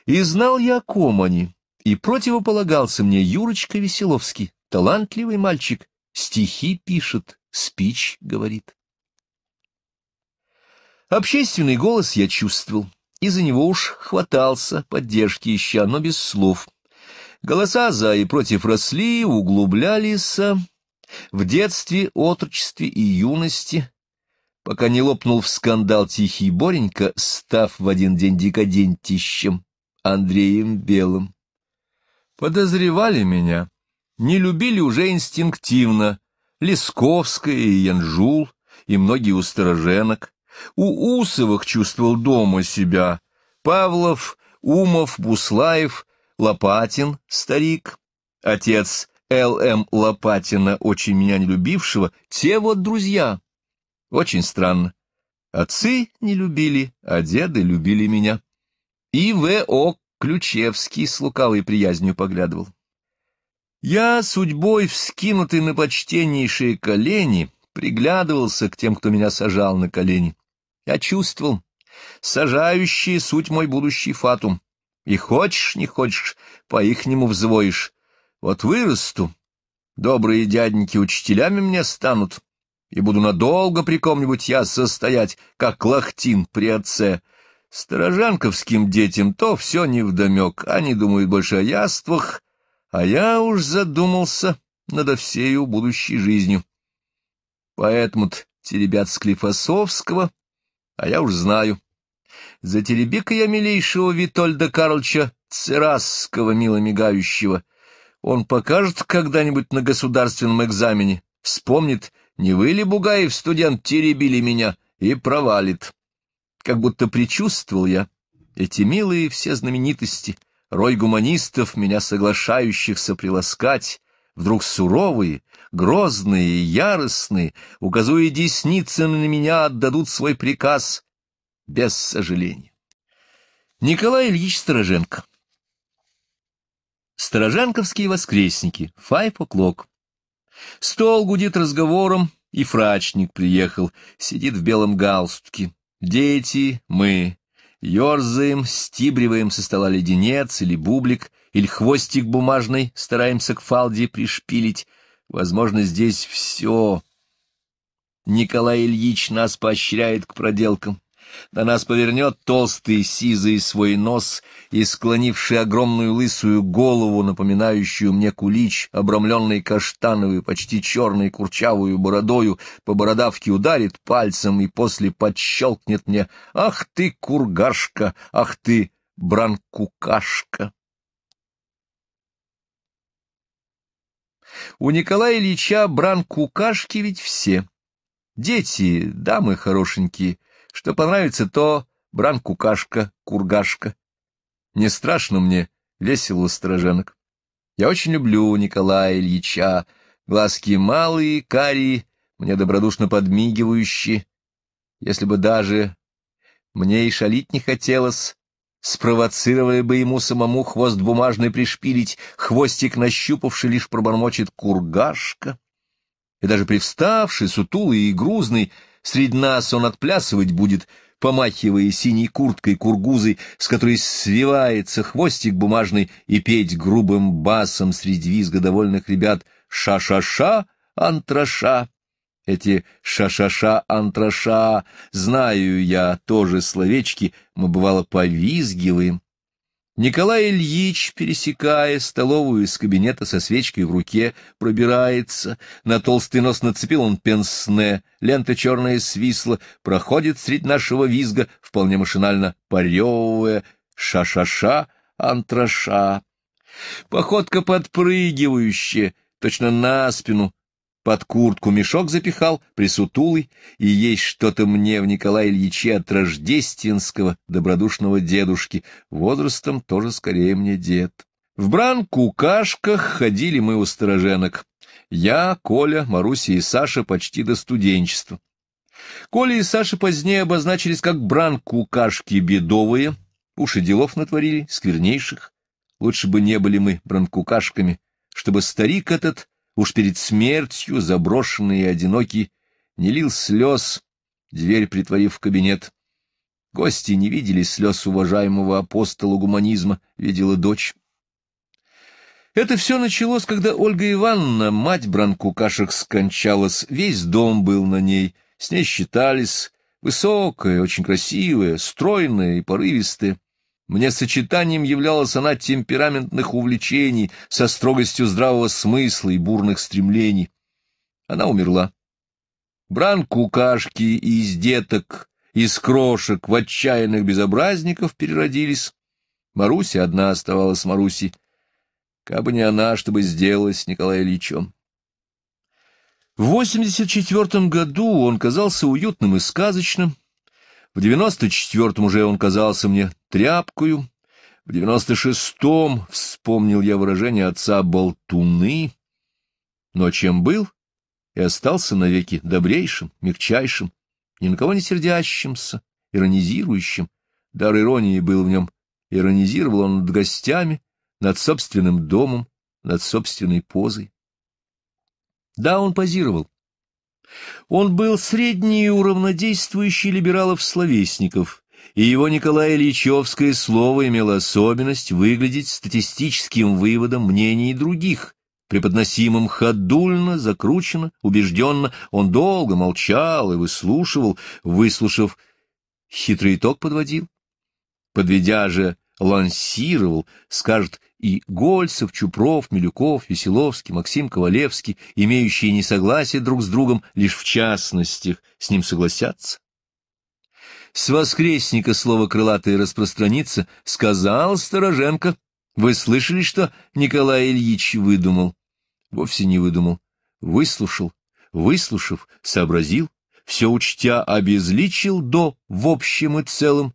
И знал я, о ком они, и противополагался мне Юрочка Веселовский, талантливый мальчик, стихи пишет, спич говорит. Общественный голос я чувствовал, и за него уж хватался, поддержки ища, но без слов. Голоса за и против росли, углублялись в детстве, отрочестве и юности, пока не лопнул в скандал тихий Боренька, став в один день декадентищем, Андреем Белым. Подозревали меня, не любили уже инстинктивно Лесковская и Янжул, и многие у стороженок. У Усовых чувствовал дома себя Павлов, Умов, Буслаев, Лопатин, старик, отец Л.М. Лопатина, очень меня не любившего, те вот друзья. Очень странно. Отцы не любили, а деды любили меня. И В.О. Ключевский с лукавой приязнью поглядывал. Я, судьбой вскинутый на почтеннейшие колени, приглядывался к тем, кто меня сажал на колени. Я чувствовал, сажающие суть мой будущий фатум. И хочешь, не хочешь, по-ихнему взвоишь. Вот вырасту, добрые дяденьки учителями мне станут, и буду надолго при ком-нибудь я состоять, как лохтин при отце — Сторожанковским детям то все невдомек, они думают больше о яствах, а я уж задумался надо всею будущей жизнью. поэтому те ребят с Клифосовского, а я уж знаю. За теребика я милейшего Витольда Карлча Церасского, мило мигающего. Он покажет когда-нибудь на государственном экзамене, вспомнит, не вы ли, Бугаев, студент, теребили меня, и провалит. Как будто предчувствовал я эти милые все знаменитости, рой гуманистов, меня соглашающихся приласкать, вдруг суровые, грозные, яростные, указуя десницами на меня, отдадут свой приказ без сожаления. Николай Ильич Стороженко Стороженковские воскресники, файф-оклок. Стол гудит разговором, и фрачник приехал, сидит в белом галстуке. Дети, мы, ерзаем, стибриваем со стола леденец или бублик, или хвостик бумажный, стараемся к фалде пришпилить. Возможно, здесь все. Николай Ильич нас поощряет к проделкам. На нас повернет толстый сизый свой нос и склонивший огромную лысую голову, напоминающую мне кулич, обрамленный каштановой, почти черной курчавую бородою, по бородавке ударит пальцем и после подщелкнет мне «Ах ты, кургашка! Ах ты, бранкукашка!» У Николая Ильича бранкукашки ведь все. Дети, дамы хорошенькие, что понравится, то бран-кукашка, кургашка. Не страшно мне, весело стороженок. Я очень люблю Николая Ильича, глазки малые, карие, мне добродушно подмигивающие. Если бы даже мне и шалить не хотелось, спровоцировали бы ему самому хвост бумажный пришпилить, хвостик нащупавший лишь пробормочет кургашка. И даже привставший, сутулый и грузный, Среди нас он отплясывать будет, помахивая синей курткой кургузой, с которой свивается хвостик бумажный, и петь грубым басом среди визга довольных ребят «Ша-ша-ша, антраша». Эти «ша-ша-ша, антраша» знаю я тоже словечки, мы, бывало, повизгиваем. Николай Ильич, пересекая столовую из кабинета со свечкой в руке, пробирается, на толстый нос нацепил он пенсне, лента черная свисла, проходит среди нашего визга, вполне машинально паревывая, ша-ша-ша, антраша. Походка подпрыгивающая, точно на спину, под куртку мешок запихал, присутулый, и есть что-то мне в Николае Ильиче от рождественского добродушного дедушки, возрастом тоже скорее мне дед. В бранку-кашках ходили мы у стороженок. Я, Коля, Маруся и Саша почти до студенчества. Коля и Саша позднее обозначились как бранкукашки бедовые, уши делов натворили, сквернейших. Лучше бы не были мы бранкукашками, чтобы старик этот уж перед смертью, заброшенный и одинокий, не лил слез, дверь притворив в кабинет. Гости не видели слез уважаемого апостола гуманизма, видела дочь. Это все началось, когда Ольга Ивановна, мать Бранкукашек, скончалась, весь дом был на ней, с ней считались, высокая, очень красивая, стройная и порывистая. Мне сочетанием являлась она темпераментных увлечений со строгостью здравого смысла и бурных стремлений. Она умерла. Бран кукашки из деток, из крошек, в отчаянных безобразников переродились. Маруся одна оставалась Маруси. Кабы не она, чтобы сделалась Николаем Ильичем. В 84 году он казался уютным и сказочным, в девяносто четвертом уже он казался мне тряпкою, в девяносто шестом вспомнил я выражение отца «болтуны», но чем был и остался навеки добрейшим, мягчайшим, ни на кого не сердящимся, иронизирующим. Дар иронии был в нем. Иронизировал он над гостями, над собственным домом, над собственной позой. Да, он позировал. Он был средний уравнодействующий либералов-словесников, и его Николая Ильичевское слово имело особенность выглядеть статистическим выводом мнений других, преподносимым ходульно, закручено, убежденно. Он долго молчал и выслушивал, выслушав, хитрый итог подводил. Подведя же лансировал, скажет и Гольцев, Чупров, Милюков, Веселовский, Максим Ковалевский, имеющие несогласие друг с другом лишь в частностях, с ним согласятся. С воскресника слово крылатое распространится, сказал Стороженко. Вы слышали, что Николай Ильич выдумал? Вовсе не выдумал. Выслушал, выслушав, сообразил, все учтя обезличил до в общем и целом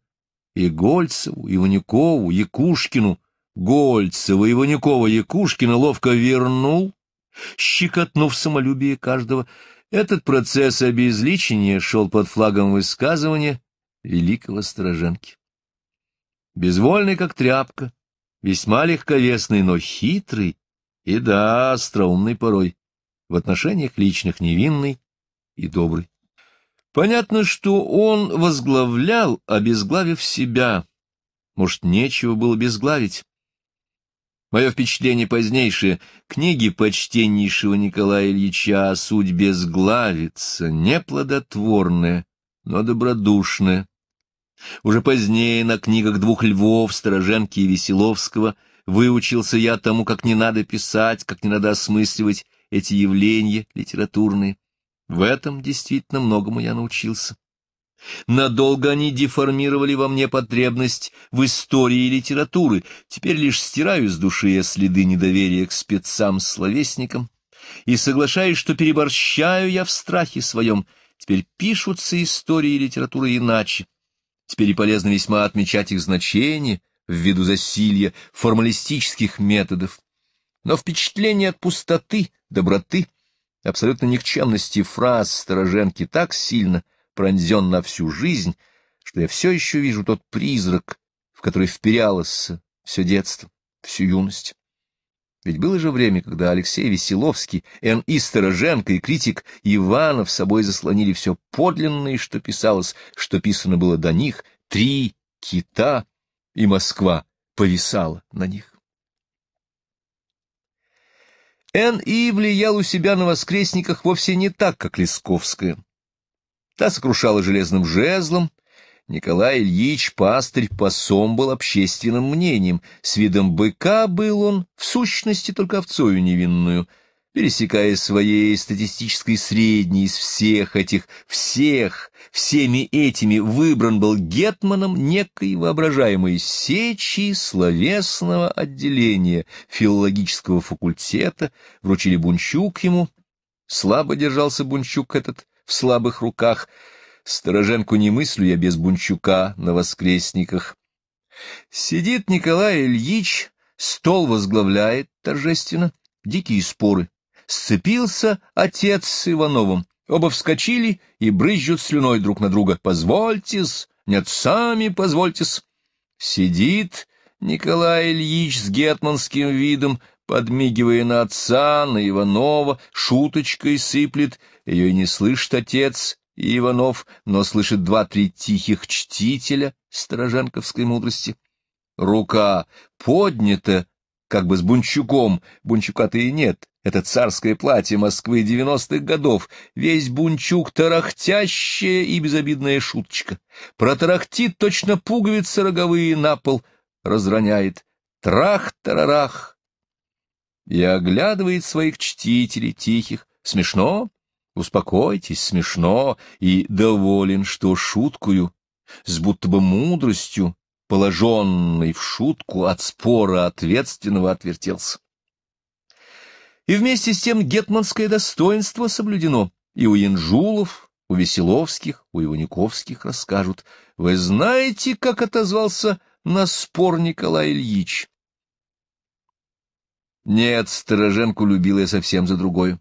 и Гольцеву, и Ваникову, Якушкину. Гольцева и Ванякова Якушкина ловко вернул, щекотнув самолюбие каждого. Этот процесс обезличения шел под флагом высказывания великого Стороженки. Безвольный, как тряпка, весьма легковесный, но хитрый и, да, остроумный порой, в отношениях личных невинный и добрый. Понятно, что он возглавлял, обезглавив себя. Может, нечего было безглавить. Мое впечатление позднейшее — книги почтеннейшего Николая Ильича о судьбе сглавится, неплодотворная, но добродушная. Уже позднее на книгах двух львов, Стороженки и Веселовского, выучился я тому, как не надо писать, как не надо осмысливать эти явления литературные. В этом действительно многому я научился. Надолго они деформировали во мне потребность в истории и литературы, теперь лишь стираю с души я следы недоверия к спецам-словесникам и соглашаюсь, что переборщаю я в страхе своем, теперь пишутся истории и литература иначе. Теперь и полезно весьма отмечать их значение ввиду засилья формалистических методов. Но впечатление от пустоты, доброты — абсолютно никчемности фраз Стороженки так сильно пронзен на всю жизнь, что я все еще вижу тот призрак, в который вперялось все детство, всю юность. Ведь было же время, когда Алексей Веселовский, Н. И. Стороженко и критик Иванов собой заслонили все подлинное, что писалось, что писано было до них, три кита, и Москва повисала на них. Н. И. влиял у себя на воскресниках вовсе не так, как Лисковская. Та сокрушала железным жезлом, Николай Ильич, пастырь, посом был общественным мнением, с видом быка был он, в сущности, только овцою невинную — пересекая своей статистической средней из всех этих всех, всеми этими выбран был гетманом некой воображаемой сечи словесного отделения филологического факультета, вручили Бунчук ему, слабо держался Бунчук этот в слабых руках, Стороженку не мыслю я без Бунчука на воскресниках. Сидит Николай Ильич, стол возглавляет торжественно, дикие споры сцепился отец с Ивановым. Оба вскочили и брызжут слюной друг на друга. «Позвольтесь! Нет, сами позвольтесь!» Сидит Николай Ильич с гетманским видом, подмигивая на отца, на Иванова, шуточкой сыплет. Ее и не слышит отец и Иванов, но слышит два-три тихих чтителя сторожанковской мудрости. Рука поднята, как бы с Бунчуком, Бунчука-то и нет, это царское платье Москвы девяностых годов, весь бунчук тарахтящая и безобидная шуточка. Протарахтит точно пуговицы роговые на пол, разроняет. Трах-тарарах. И оглядывает своих чтителей тихих. Смешно? Успокойтесь, смешно. И доволен, что шуткую, с будто бы мудростью, положенный в шутку от спора ответственного отвертелся. И вместе с тем гетманское достоинство соблюдено, и у Янжулов, у Веселовских, у Иваниковских расскажут. Вы знаете, как отозвался на спор Николай Ильич? Нет, Стороженку любила я совсем за другой.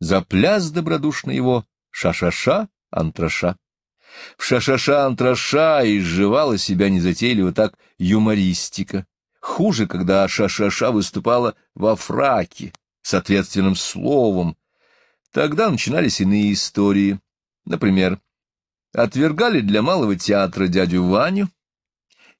За пляс добродушный его ша-ша-ша, антраша. В ша-ша-ша, антраша изживала себя незатейливо так юмористика. Хуже, когда ша-ша-ша выступала во фраке с ответственным словом. Тогда начинались иные истории. Например, отвергали для малого театра дядю Ваню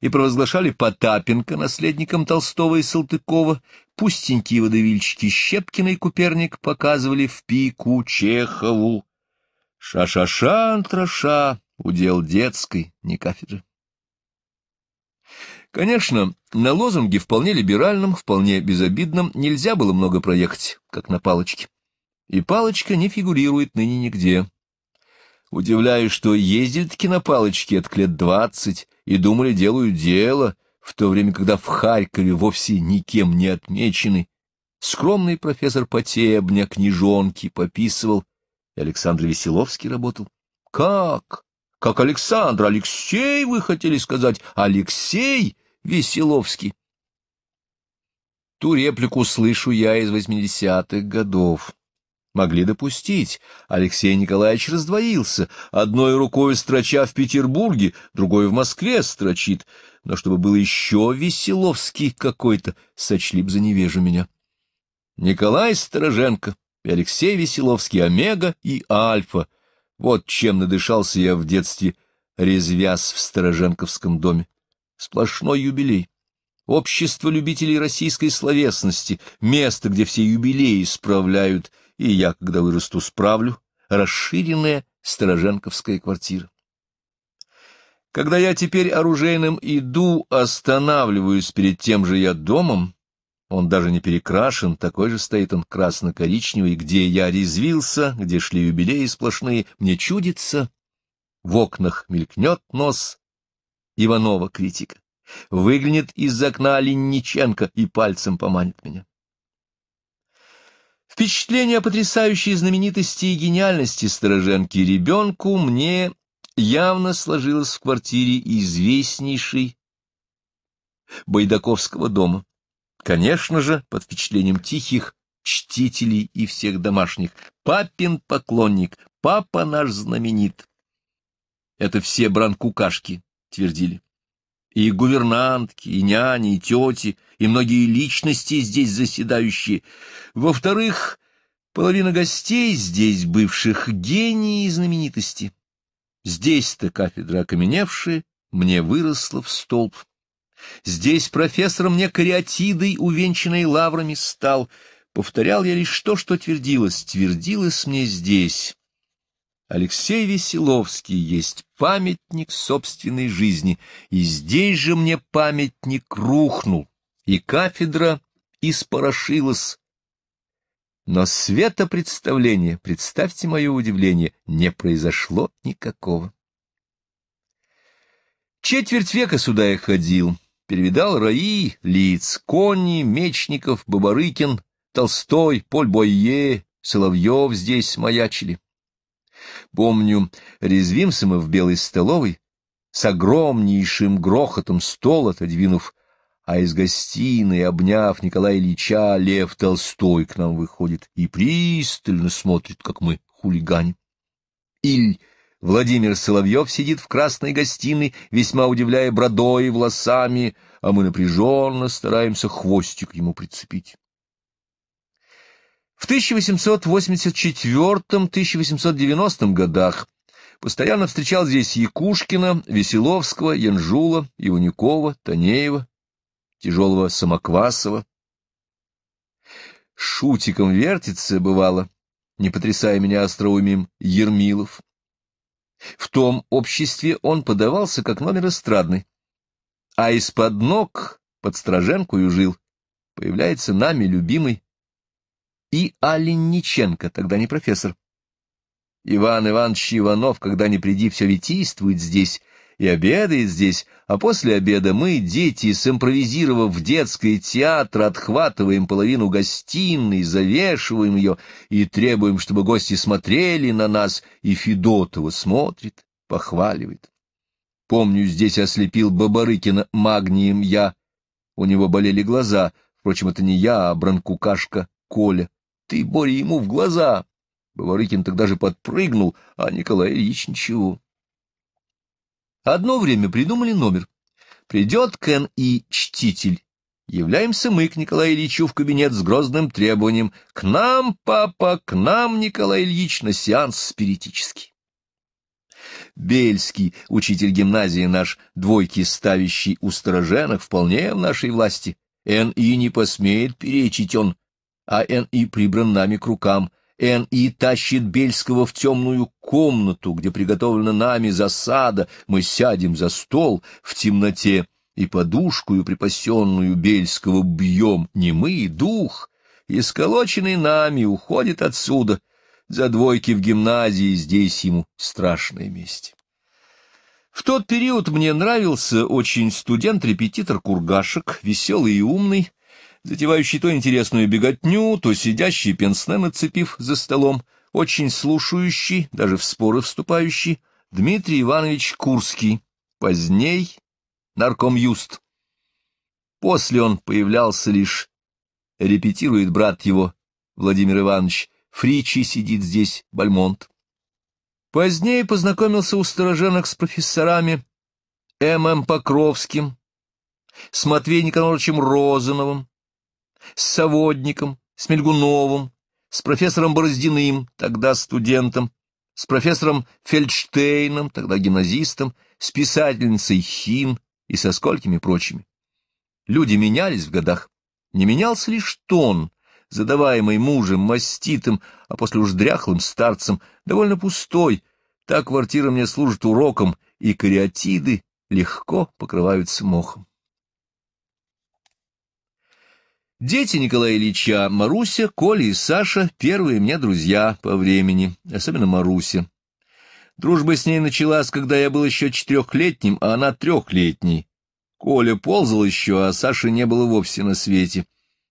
и провозглашали Потапенко наследником Толстого и Салтыкова, пустенькие водовильчики Щепкина и Куперник показывали в пику Чехову. Ша-ша-шан-траша, удел детской, не кафедры. Конечно, на лозунге вполне либеральном, вполне безобидном нельзя было много проехать, как на палочке. И палочка не фигурирует ныне нигде. Удивляюсь, что ездили-таки на палочке от лет двадцать и думали, делают дело, в то время, когда в Харькове вовсе никем не отмечены. Скромный профессор Потебня книжонки пописывал, и Александр Веселовский работал. Как? Как Александр? Алексей, вы хотели сказать? Алексей? Веселовский. Ту реплику слышу я из восьмидесятых годов. Могли допустить. Алексей Николаевич раздвоился, одной рукой строча в Петербурге, другой в Москве строчит. Но чтобы был еще Веселовский какой-то, сочли б за невежу меня. Николай Стороженко и Алексей Веселовский, Омега и Альфа. Вот чем надышался я в детстве, резвясь в Стороженковском доме сплошной юбилей. Общество любителей российской словесности, место, где все юбилеи справляют, и я, когда вырасту, справлю, расширенная Стороженковская квартира. Когда я теперь оружейным иду, останавливаюсь перед тем же я домом, он даже не перекрашен, такой же стоит он красно-коричневый, где я резвился, где шли юбилеи сплошные, мне чудится, в окнах мелькнет нос Иванова критика. Выглянет из окна Линниченко и пальцем поманит меня. Впечатление о потрясающей знаменитости и гениальности Стороженки ребенку мне явно сложилось в квартире известнейшей Байдаковского дома. Конечно же, под впечатлением тихих чтителей и всех домашних. Папин поклонник, папа наш знаменит. Это все бранкукашки, твердили. И гувернантки, и няни, и тети, и многие личности здесь заседающие. Во-вторых, половина гостей здесь бывших гении и знаменитости. Здесь-то кафедра окаменевшая, мне выросла в столб. Здесь профессор мне кариатидой, увенчанной лаврами, стал. Повторял я лишь то, что твердилось. Твердилось мне здесь. Алексей Веселовский есть памятник собственной жизни, и здесь же мне памятник рухнул, и кафедра испорошилась. Но светопредставления, представьте мое удивление, не произошло никакого. Четверть века сюда я ходил, перевидал Раи, Лиц, Кони, Мечников, Бабарыкин, Толстой, Поль Бойе, Соловьев здесь маячили. Помню, резвимся мы в белой столовой, с огромнейшим грохотом стол отодвинув, а из гостиной, обняв Николая Ильича, Лев Толстой к нам выходит и пристально смотрит, как мы хулиганим. Иль Владимир Соловьев сидит в красной гостиной, весьма удивляя бродой и волосами, а мы напряженно стараемся хвостик ему прицепить. В 1884-1890 годах постоянно встречал здесь Якушкина, Веселовского, Янжула, Иванюкова, Танеева, тяжелого Самоквасова. Шутиком вертится, бывало, не потрясая меня остроумием, Ермилов. В том обществе он подавался как номер эстрадный, а из-под ног под страженку и жил. Появляется нами любимый и Аленниченко, тогда не профессор. Иван Иванович Иванов, когда не приди, все витийствует здесь и обедает здесь, а после обеда мы, дети, симпровизировав в детский театр, отхватываем половину гостиной, завешиваем ее и требуем, чтобы гости смотрели на нас, и Федотова смотрит, похваливает. Помню, здесь ослепил Бабарыкина магнием я. У него болели глаза, впрочем, это не я, а бранкукашка Коля ты, Боря, ему в глаза! Баварыкин тогда же подпрыгнул, а Николай Ильич ничего. Одно время придумали номер. Придет Кен и Чтитель. Являемся мы к Николаю Ильичу в кабинет с грозным требованием. К нам, папа, к нам, Николай Ильич, на сеанс спиритический. Бельский, учитель гимназии наш, двойки ставящий у вполне в нашей власти. Н.И. не посмеет перечить он, а Н.И. прибран нами к рукам. Н.И. тащит Бельского в темную комнату, где приготовлена нами засада. Мы сядем за стол в темноте и подушкую, припасенную Бельского, бьем. Не мы, дух, исколоченный нами, уходит отсюда. За двойки в гимназии здесь ему страшная месть. В тот период мне нравился очень студент-репетитор Кургашек, веселый и умный, затевающий то интересную беготню, то сидящий пенсне нацепив за столом, очень слушающий, даже в споры вступающий, Дмитрий Иванович Курский, поздней наркомюст. После он появлялся лишь, репетирует брат его, Владимир Иванович, Фричи сидит здесь, Бальмонт. Позднее познакомился у стороженок с профессорами М.М. Покровским, с Матвеем Николаевичем Розановым, с соводником, с Мельгуновым, с профессором Бороздиным, тогда студентом, с профессором Фельдштейном, тогда гимназистом, с писательницей Хин и со сколькими прочими. Люди менялись в годах. Не менялся лишь тон, задаваемый мужем, маститым, а после уж дряхлым старцем, довольно пустой. Та квартира мне служит уроком, и кариатиды легко покрываются мохом. Дети Николая Ильича, Маруся, Коля и Саша — первые мне друзья по времени, особенно Маруся. Дружба с ней началась, когда я был еще четырехлетним, а она трехлетней. Коля ползал еще, а Саши не было вовсе на свете.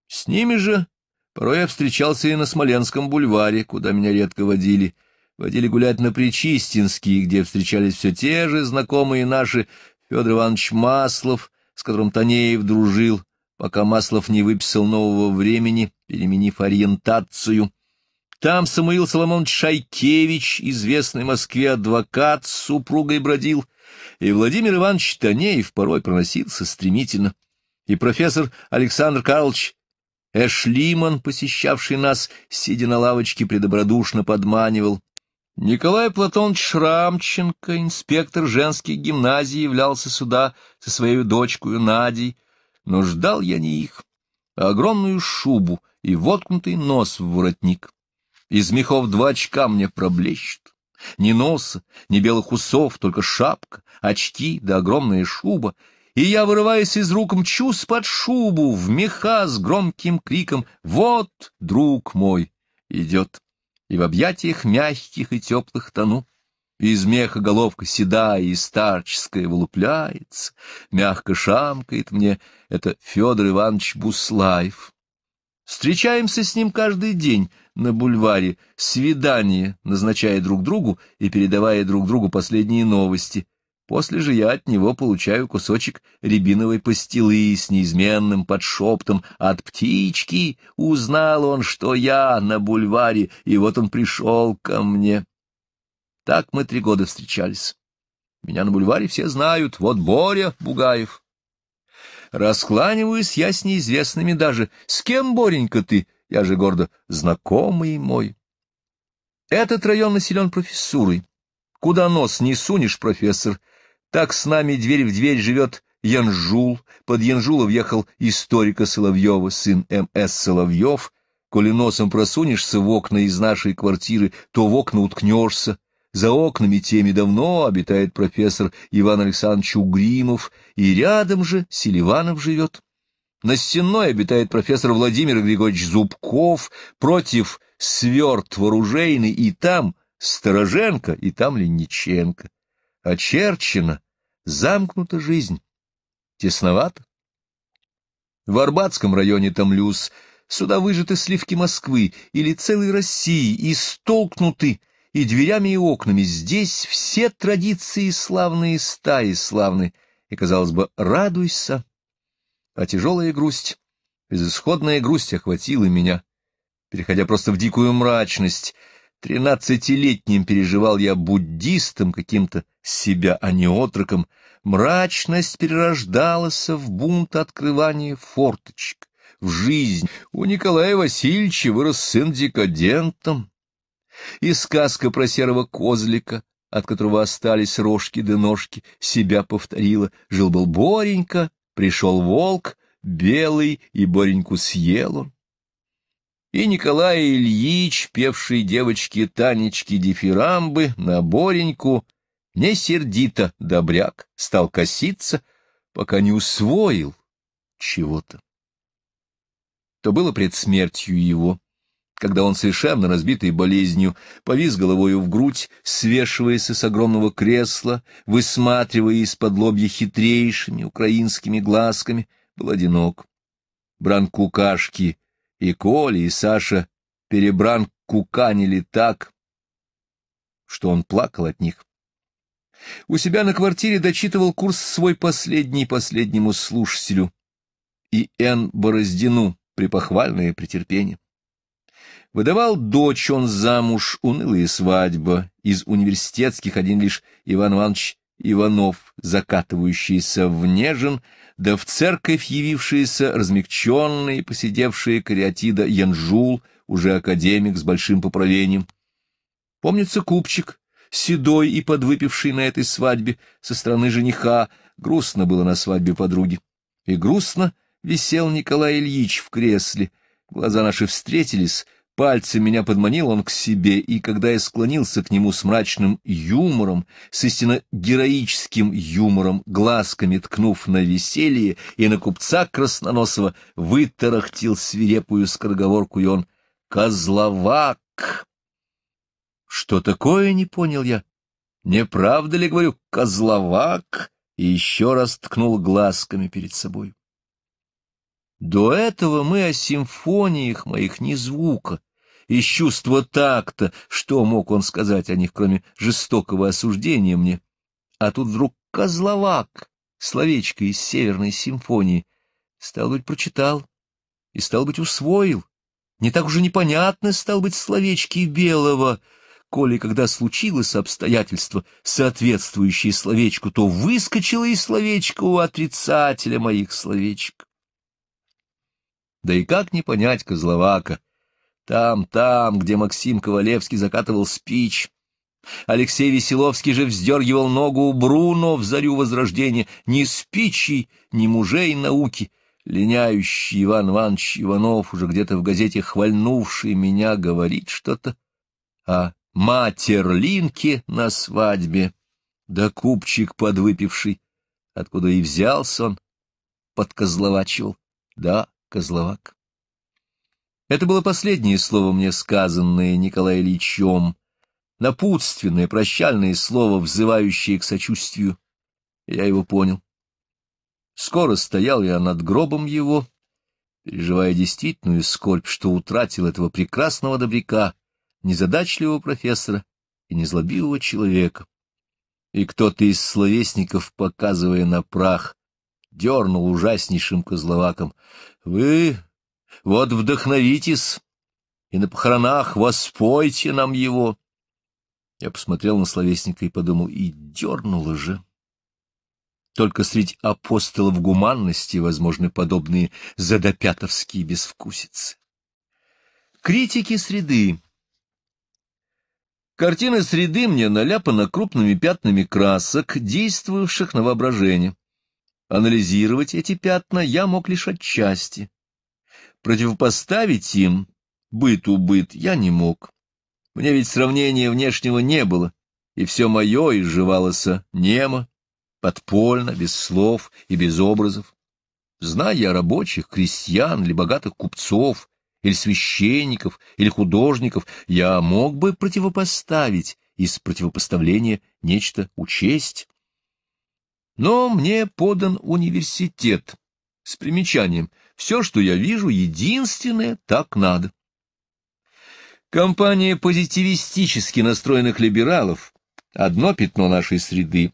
С ними же порой я встречался и на Смоленском бульваре, куда меня редко водили. Водили гулять на Причистинский, где встречались все те же знакомые наши, Федор Иванович Маслов, с которым Танеев дружил, пока Маслов не выписал нового времени, переменив ориентацию. Там Самуил Соломонович Шайкевич, известный в Москве адвокат, с супругой бродил, и Владимир Иванович Танеев порой проносился стремительно. И профессор Александр Карлович Эшлиман, посещавший нас, сидя на лавочке, предобродушно подманивал. Николай Платонович Шрамченко, инспектор женских гимназий, являлся сюда со своей дочкой Надей, но ждал я не их, а огромную шубу и воткнутый нос в воротник. Из мехов два очка мне проблещут. Ни носа, ни белых усов, только шапка, очки да огромная шуба. И я, вырываясь из рук, мчусь под шубу в меха с громким криком «Вот, друг мой!» идет, и в объятиях мягких и теплых тону. Из меха головка седая и старческая вылупляется, мягко шамкает мне. Это Федор Иванович Буслаев. Встречаемся с ним каждый день на бульваре, свидание, назначая друг другу и передавая друг другу последние новости. После же я от него получаю кусочек рябиновой пастилы с неизменным подшептом от птички. Узнал он, что я на бульваре, и вот он пришел ко мне. Так мы три года встречались. Меня на бульваре все знают. Вот Боря Бугаев. Раскланиваюсь я с неизвестными даже. С кем, Боренька, ты? Я же гордо. Знакомый мой. Этот район населен профессурой. Куда нос не сунешь, профессор? Так с нами дверь в дверь живет Янжул. Под Янжула въехал историка Соловьева, сын М.С. Соловьев. Коли носом просунешься в окна из нашей квартиры, то в окна уткнешься. За окнами теми давно обитает профессор Иван Александрович Угримов, и рядом же Селиванов живет. На стеной обитает профессор Владимир Григорьевич Зубков, против сверт вооружейный, и там Стороженко, и там Лениченко. Очерчена, замкнута жизнь, тесновато. В Арбатском районе там люс сюда выжаты сливки Москвы или целой России и столкнуты и дверями, и окнами. Здесь все традиции славные стаи славны, и, казалось бы, радуйся. А тяжелая грусть, безысходная грусть охватила меня, переходя просто в дикую мрачность. Тринадцатилетним переживал я буддистом каким-то себя, а не отроком. Мрачность перерождалась в бунт открывания форточек в жизнь. У Николая Васильевича вырос сын декадентом, и сказка про серого козлика, от которого остались рожки да ножки, себя повторила. Жил-был Боренька, пришел волк, белый, и Бореньку съел он. И Николай Ильич, певший девочке Танечке дифирамбы, на Бореньку, не сердито добряк, стал коситься, пока не усвоил чего-то. То было пред смертью его когда он, совершенно разбитый болезнью, повис головою в грудь, свешиваясь с огромного кресла, высматривая из-под лобья хитрейшими украинскими глазками, был одинок. Бранку и Коля, и Саша перебранку так, что он плакал от них. У себя на квартире дочитывал курс свой последний последнему слушателю и Н. Бороздину припохвальное претерпение. Выдавал дочь он замуж, унылая свадьба, из университетских один лишь Иван Иванович Иванов, закатывающийся в нежен, да в церковь явившийся, размягченный, посидевший посидевшие кариатида Янжул, уже академик с большим поправлением. Помнится купчик, седой и подвыпивший на этой свадьбе со стороны жениха, грустно было на свадьбе подруги. И грустно висел Николай Ильич в кресле. Глаза наши встретились — Пальцем меня подманил он к себе, и когда я склонился к нему с мрачным юмором, с истинно героическим юмором, глазками ткнув на веселье и на купца Красноносова, вытарахтил свирепую скороговорку, и он «Козловак!» Что такое, не понял я. Не правда ли, говорю, козловак? И еще раз ткнул глазками перед собой. До этого мы о симфониях моих ни звука, из чувства такта, что мог он сказать о них, кроме жестокого осуждения мне. А тут вдруг козловак, словечко из северной симфонии, стал быть, прочитал и, стал быть, усвоил. Не так уже непонятно, стал быть, словечки белого, коли, когда случилось обстоятельство, соответствующее словечку, то выскочило и словечко у отрицателя моих словечек. Да и как не понять Козловака, там, там, где Максим Ковалевский закатывал спич, Алексей Веселовский же вздергивал ногу у Бруно в зарю возрождения, ни спичей, ни мужей науки. Линяющий Иван Иванович Иванов, уже где-то в газете хвальнувший меня, говорит что-то о матерлинке на свадьбе, да купчик подвыпивший, откуда и взялся он, подкозловачивал, да, козловак. Это было последнее слово мне сказанное Николаем Ильичем, напутственное, прощальное слово, взывающее к сочувствию. Я его понял. Скоро стоял я над гробом его, переживая действительную скорбь, что утратил этого прекрасного добряка, незадачливого профессора и незлобивого человека. И кто-то из словесников, показывая на прах, дернул ужаснейшим козловаком. — Вы, вот вдохновитесь и на похоронах воспойте нам его. Я посмотрел на словесника и подумал, и дернуло же. Только среди апостолов гуманности возможны подобные задопятовские безвкусицы. Критики среды Картина среды мне наляпана крупными пятнами красок, действовавших на воображение. Анализировать эти пятна я мог лишь отчасти. Противопоставить им быту быт я не мог. Мне ведь сравнения внешнего не было, и все мое изживалось немо, подпольно, без слов и без образов. Знаю я рабочих, крестьян или богатых купцов, или священников, или художников, я мог бы противопоставить, из противопоставления нечто учесть. Но мне подан университет с примечанием все, что я вижу, единственное, так надо. Компания позитивистически настроенных либералов, одно пятно нашей среды,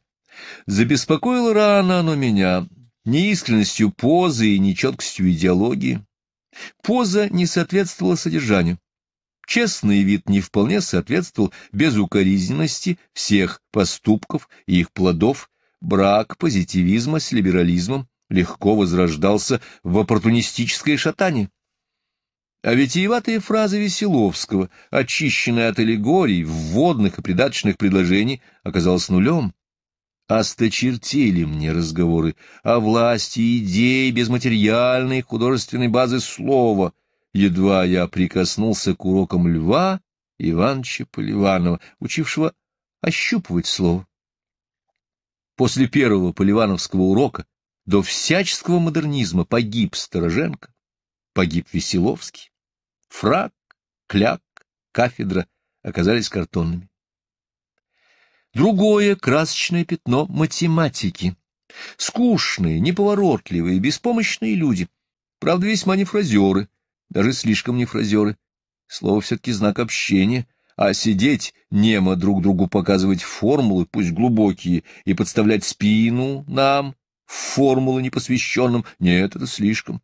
забеспокоила рано оно меня, неискренностью позы и нечеткостью идеологии. Поза не соответствовала содержанию. Честный вид не вполне соответствовал безукоризненности всех поступков и их плодов, брак позитивизма с либерализмом, легко возрождался в оппортунистическое шатание. А витиеватые фразы Веселовского, очищенные от аллегорий, вводных и придаточных предложений, оказалось нулем. Осточертели мне разговоры о власти идей без материальной художественной базы слова. Едва я прикоснулся к урокам льва Ивановича Поливанова, учившего ощупывать слово. После первого поливановского урока до всяческого модернизма погиб Стороженко, погиб Веселовский. Фрак, кляк, кафедра оказались картонными. Другое красочное пятно — математики. Скучные, неповоротливые, беспомощные люди. Правда, весьма не фразеры, даже слишком не фразеры. Слово все-таки знак общения, а сидеть немо друг другу показывать формулы, пусть глубокие, и подставлять спину нам, в формулы непосвященным. Нет, это слишком.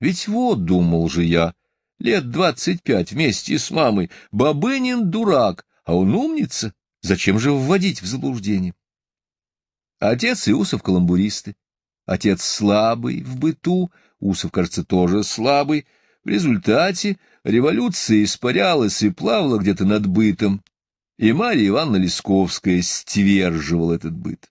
Ведь вот, думал же я, лет двадцать пять вместе с мамой, Бабынин дурак, а он умница. Зачем же вводить в заблуждение? Отец Иусов каламбуристы. Отец слабый в быту, Усов, кажется, тоже слабый. В результате революция испарялась и плавала где-то над бытом, и Марья Ивановна Лисковская стверживала этот быт.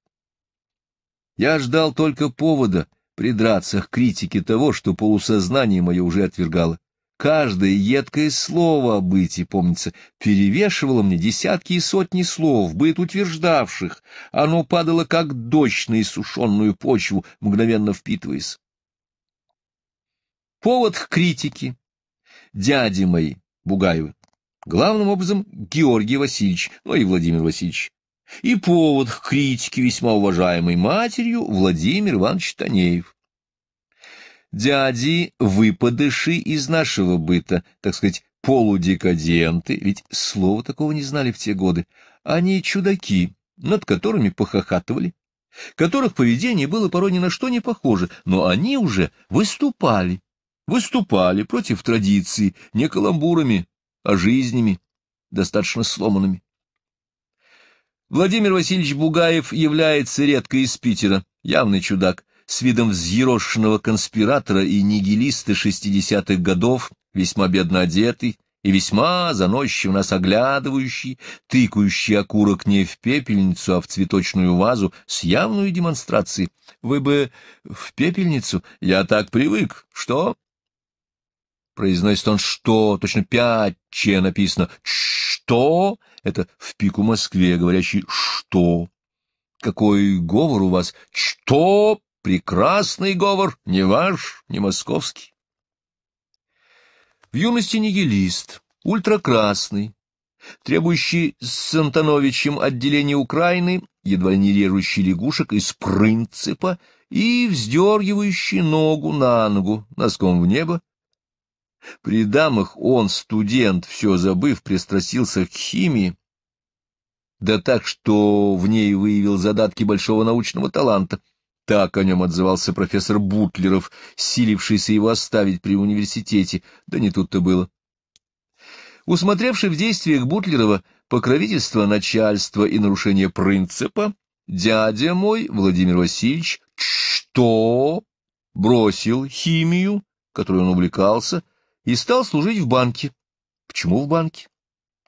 Я ждал только повода придраться к критике того, что полусознание мое уже отвергало. Каждое едкое слово о быте, помнится, перевешивало мне десятки и сотни слов, быт утверждавших. Оно падало, как дождь на иссушенную почву, мгновенно впитываясь. Повод к критике. Дяди мои, Бугаевы. Главным образом Георгий Васильевич, ну и Владимир Васильевич и повод к критике весьма уважаемой матерью Владимир Иванович Танеев. Дяди — выпадыши из нашего быта, так сказать, полудекаденты, ведь слова такого не знали в те годы. Они чудаки, над которыми похохатывали, которых поведение было порой ни на что не похоже, но они уже выступали, выступали против традиции не каламбурами, а жизнями, достаточно сломанными. Владимир Васильевич Бугаев является редко из Питера, явный чудак, с видом взъерошенного конспиратора и нигилиста шестидесятых годов, весьма бедно одетый и весьма заносчиво нас оглядывающий, тыкающий окурок не в пепельницу, а в цветочную вазу с явной демонстрацией. Вы бы в пепельницу? Я так привык. Что? Произносит он «что», точно «пять че» написано. «Что?» Это в пику Москве, говорящий «что». Какой говор у вас? «Что?» Прекрасный говор, не ваш, не московский. В юности нигилист, ультракрасный, требующий с Антоновичем отделения Украины, едва не режущий лягушек из принципа и вздергивающий ногу на ногу, носком в небо, при дамах он, студент, все забыв, пристрастился к химии, да так, что в ней выявил задатки большого научного таланта. Так о нем отзывался профессор Бутлеров, силившийся его оставить при университете, да не тут-то было. Усмотревший в действиях Бутлерова покровительство начальства и нарушение принципа, дядя мой, Владимир Васильевич, что бросил химию, которой он увлекался, и стал служить в банке. Почему в банке?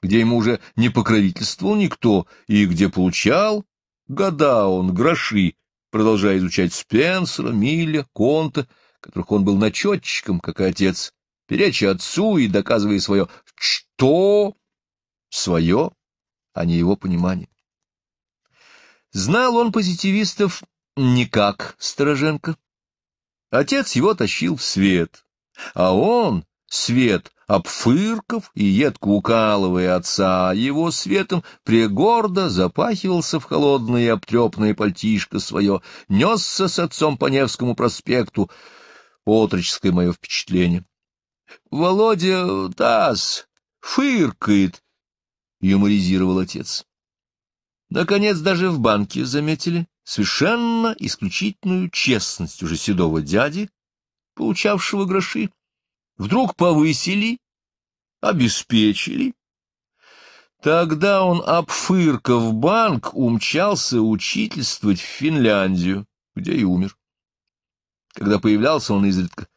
Где ему уже не покровительствовал никто, и где получал года он гроши, продолжая изучать Спенсера, Милля, Конта, которых он был начетчиком, как и отец, переча отцу и доказывая свое «что?» свое, а не его понимание. Знал он позитивистов никак, Стороженко. Отец его тащил в свет, а он, свет обфырков и едку укалывая отца, его светом пригордо запахивался в холодное и обтрепанное пальтишко свое, несся с отцом по Невскому проспекту. Отроческое мое впечатление. «Володя Таз фыркает», — юморизировал отец. Наконец даже в банке заметили совершенно исключительную честность уже седого дяди, получавшего гроши вдруг повысили, обеспечили. Тогда он, обфыркав банк, умчался учительствовать в Финляндию, где и умер. Когда появлялся он изредка,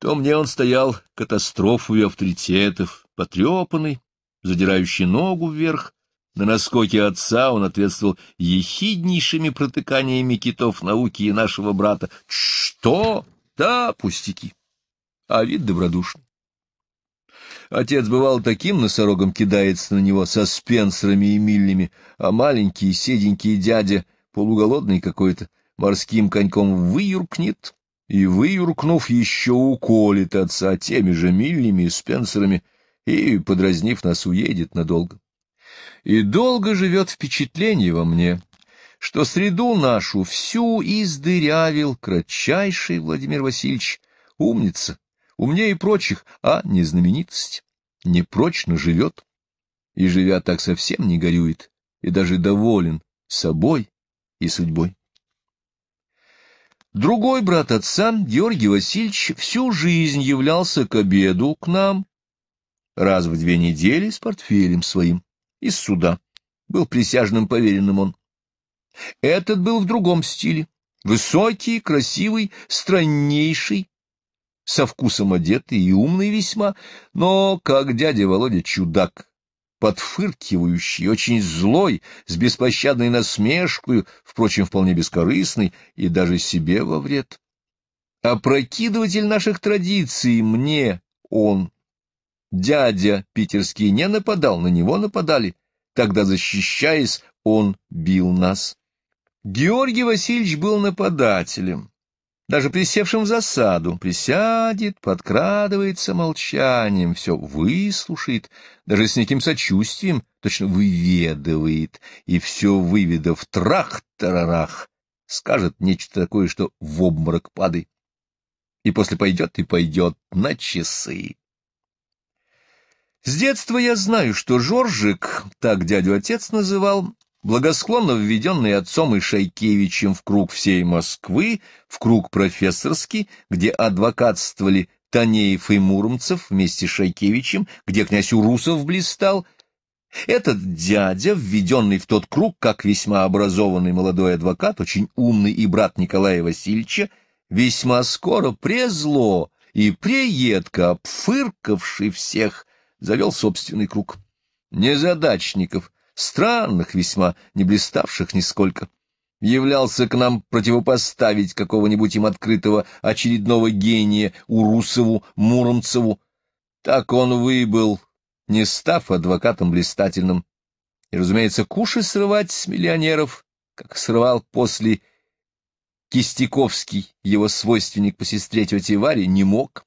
то мне он стоял катастрофой авторитетов, потрепанный, задирающий ногу вверх. На наскоке отца он ответствовал ехиднейшими протыканиями китов науки и нашего брата. «Что? Да, пустяки!» а вид добродушный. Отец бывал таким носорогом кидается на него со спенсерами и миллями, а маленький седенький дядя, полуголодный какой-то, морским коньком выюркнет и, выюркнув, еще уколет отца теми же миллями и спенсерами и, подразнив нас, уедет надолго. И долго живет впечатление во мне, что среду нашу всю издырявил кратчайший Владимир Васильевич, умница, умнее прочих, а не знаменитость, непрочно живет, и, живя так, совсем не горюет, и даже доволен собой и судьбой. Другой брат отца, Георгий Васильевич, всю жизнь являлся к обеду к нам раз в две недели с портфелем своим, из суда. Был присяжным поверенным он. Этот был в другом стиле. Высокий, красивый, страннейший, со вкусом одетый и умный весьма, но, как дядя Володя, чудак, подфыркивающий, очень злой, с беспощадной насмешкой, впрочем, вполне бескорыстный и даже себе во вред. Опрокидыватель наших традиций мне он. Дядя питерский не нападал, на него нападали. Тогда, защищаясь, он бил нас. Георгий Васильевич был нападателем. Даже присевшим в засаду присядет, подкрадывается молчанием, все выслушает, даже с неким сочувствием, точно выведывает, и все выведав трах-тарарах, скажет нечто такое, что в обморок падай. И после пойдет и пойдет на часы. С детства я знаю, что Жоржик, так дядю отец называл, благосклонно введенный отцом и Шайкевичем в круг всей Москвы, в круг профессорский, где адвокатствовали Танеев и Муромцев вместе с Шайкевичем, где князь Урусов блистал, этот дядя, введенный в тот круг, как весьма образованный молодой адвокат, очень умный и брат Николая Васильевича, весьма скоро презло и преедко обфыркавший всех, завел собственный круг. Незадачников — странных весьма, не блиставших нисколько, являлся к нам противопоставить какого-нибудь им открытого очередного гения Урусову, Муромцеву. Так он выбыл, не став адвокатом блистательным. И, разумеется, куши срывать с миллионеров, как срывал после Кистяковский, его свойственник по сестре тети Варе, не мог,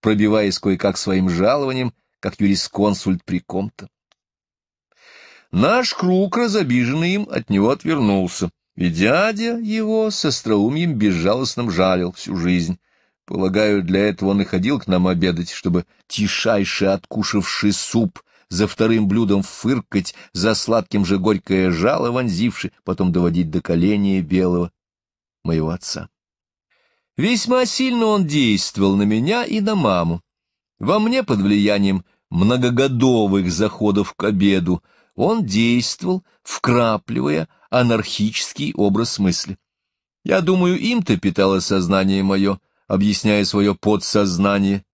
пробиваясь кое-как своим жалованием, как юрисконсульт при ком-то. Наш круг, разобиженный им, от него отвернулся, и дядя его с остроумием безжалостным жалил всю жизнь. Полагаю, для этого он и ходил к нам обедать, чтобы, тишайше откушавший суп, за вторым блюдом фыркать, за сладким же горькое жало вонзивши, потом доводить до коления белого моего отца. Весьма сильно он действовал на меня и на маму. Во мне под влиянием многогодовых заходов к обеду — он действовал, вкрапливая анархический образ мысли. Я думаю, им-то питало сознание мое, объясняя свое подсознание.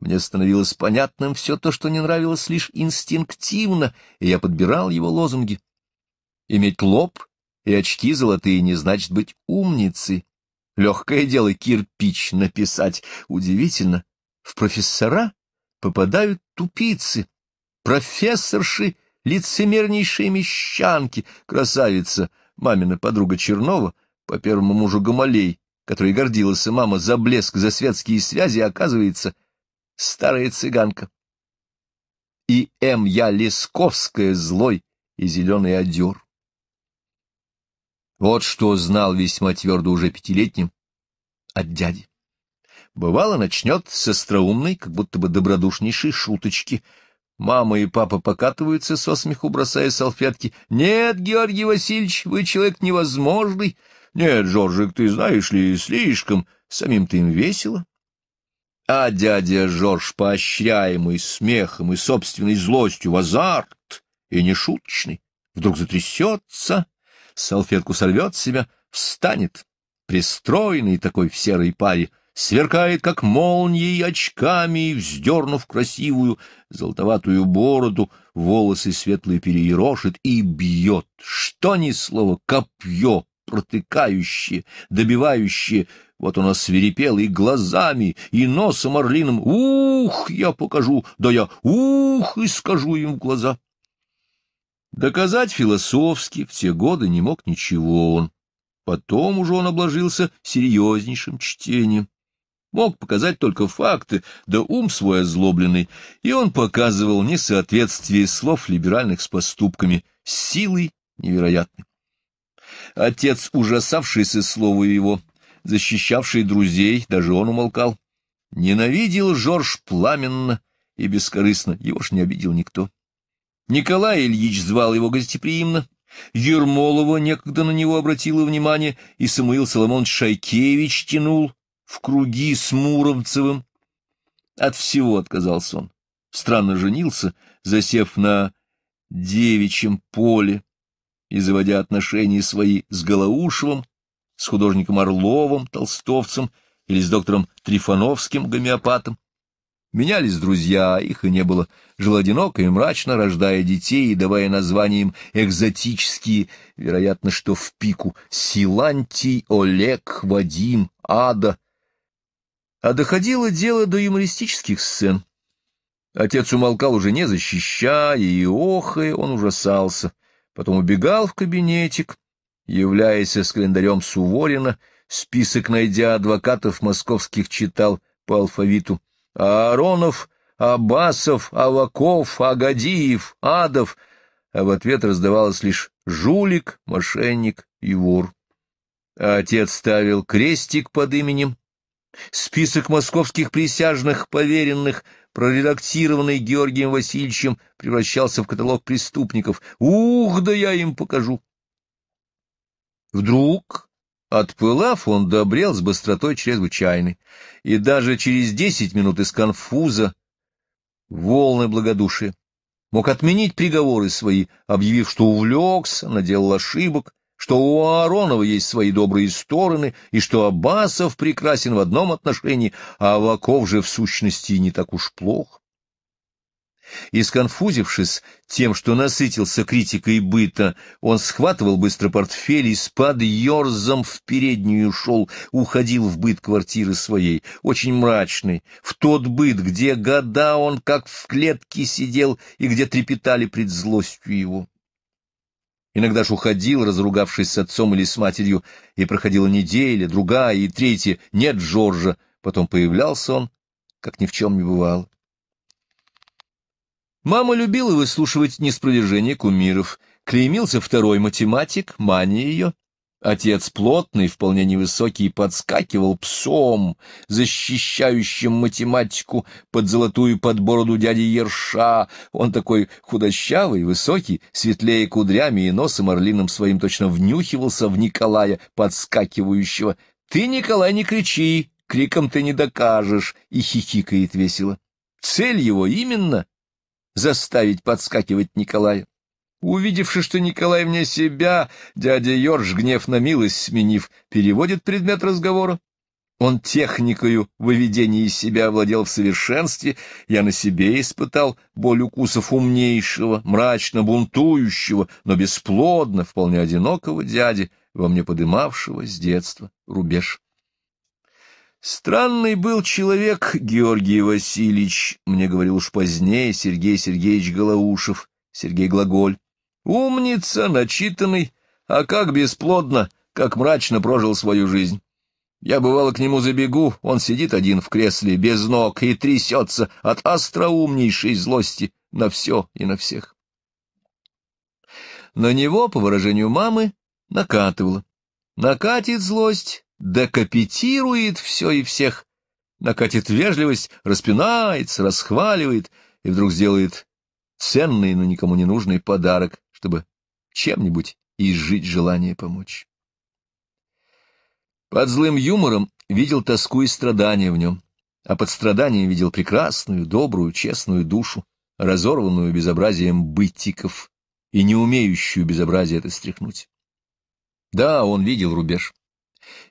Мне становилось понятным все то, что не нравилось лишь инстинктивно, и я подбирал его лозунги. Иметь лоб и очки золотые не значит быть умницей. Легкое дело кирпич написать. Удивительно, в профессора попадают тупицы. Профессорши лицемернейшие мещанки, красавица, мамина подруга Чернова, по первому мужу Гамалей, которой гордилась и мама за блеск, за светские связи, оказывается, старая цыганка. И М. Я Лесковская злой и зеленый одер. Вот что знал весьма твердо уже пятилетним от дяди. Бывало, начнет с остроумной, как будто бы добродушнейшей шуточки — Мама и папа покатываются со смеху, бросая салфетки. «Нет, Георгий Васильевич, вы человек невозможный!» «Нет, Жоржик, ты знаешь ли, слишком. Самим-то им весело». А дядя Жорж, поощряемый смехом и собственной злостью в азарт, и нешуточный, вдруг затрясется, салфетку сорвет с себя, встанет, пристроенный такой в серой паре, сверкает, как молнией, очками, вздернув красивую золотоватую бороду, волосы светлые переерошит и бьет, что ни слова, копье, протыкающее, добивающее. Вот он освирепел и глазами, и носом орлиным. Ух, я покажу, да я ух и скажу им в глаза. Доказать философски в те годы не мог ничего он. Потом уже он обложился серьезнейшим чтением мог показать только факты, да ум свой озлобленный, и он показывал несоответствие слов либеральных с поступками, силой невероятной. Отец, ужасавшийся слову его, защищавший друзей, даже он умолкал. Ненавидел Жорж пламенно и бескорыстно, его ж не обидел никто. Николай Ильич звал его гостеприимно, Ермолова некогда на него обратила внимание, и Самуил Соломон Шайкевич тянул в круги с Муромцевым. От всего отказался он. Странно женился, засев на девичьем поле и заводя отношения свои с Голоушевым, с художником Орловым, толстовцем или с доктором Трифоновским гомеопатом. Менялись друзья, их и не было. Жил одиноко и мрачно, рождая детей и давая названия им экзотические, вероятно, что в пику, Силантий, Олег, Вадим, Ада — а доходило дело до юмористических сцен. Отец умолкал уже не защищая, и охая он ужасался. Потом убегал в кабинетик, являясь с календарем Суворина, список, найдя адвокатов московских, читал по алфавиту. Аронов, Абасов, Аваков, Агадиев, Адов, а в ответ раздавалось лишь «жулик», «мошенник» и «вор». А отец ставил крестик под именем Список московских присяжных поверенных, проредактированный Георгием Васильевичем, превращался в каталог преступников. «Ух, да я им покажу!» Вдруг, отпылав, он добрел с быстротой чрезвычайной, и даже через десять минут из конфуза волны благодушия мог отменить приговоры свои, объявив, что увлекся, наделал ошибок, что у Ааронова есть свои добрые стороны, и что Аббасов прекрасен в одном отношении, а Аваков же в сущности не так уж плох. И сконфузившись тем, что насытился критикой быта, он схватывал быстро портфель и с подъерзом в переднюю шел, уходил в быт квартиры своей, очень мрачный, в тот быт, где года он как в клетке сидел и где трепетали пред злостью его. Иногда ж уходил, разругавшись с отцом или с матерью, и проходила неделя, другая и третья, нет Джорджа, потом появлялся он, как ни в чем не бывало. Мама любила выслушивать неспровержение кумиров, клеймился второй математик, мания ее — Отец плотный, вполне невысокий, подскакивал псом, защищающим математику под золотую подбороду дяди Ерша. Он такой худощавый, высокий, светлее кудрями и носом орлиным своим точно внюхивался в Николая, подскакивающего. «Ты, Николай, не кричи, криком ты не докажешь!» и хихикает весело. Цель его именно — заставить подскакивать Николая. Увидевши, что Николай вне себя, дядя Йорж, гнев на милость сменив, переводит предмет разговора. Он техникою выведения из себя овладел в совершенстве, я на себе испытал боль укусов умнейшего, мрачно бунтующего, но бесплодно, вполне одинокого дяди, во мне подымавшего с детства рубеж. Странный был человек Георгий Васильевич, мне говорил уж позднее Сергей Сергеевич Голоушев, Сергей Глаголь. Умница, начитанный, а как бесплодно, как мрачно прожил свою жизнь. Я, бывало, к нему забегу, он сидит один в кресле, без ног, и трясется от остроумнейшей злости на все и на всех. На него, по выражению мамы, накатывало. Накатит злость, докапитирует все и всех, накатит вежливость, распинается, расхваливает и вдруг сделает ценный, но никому не нужный подарок чтобы чем-нибудь изжить желание помочь. Под злым юмором видел тоску и страдания в нем, а под страданием видел прекрасную, добрую, честную душу, разорванную безобразием бытиков и не умеющую безобразие это стряхнуть. Да, он видел рубеж.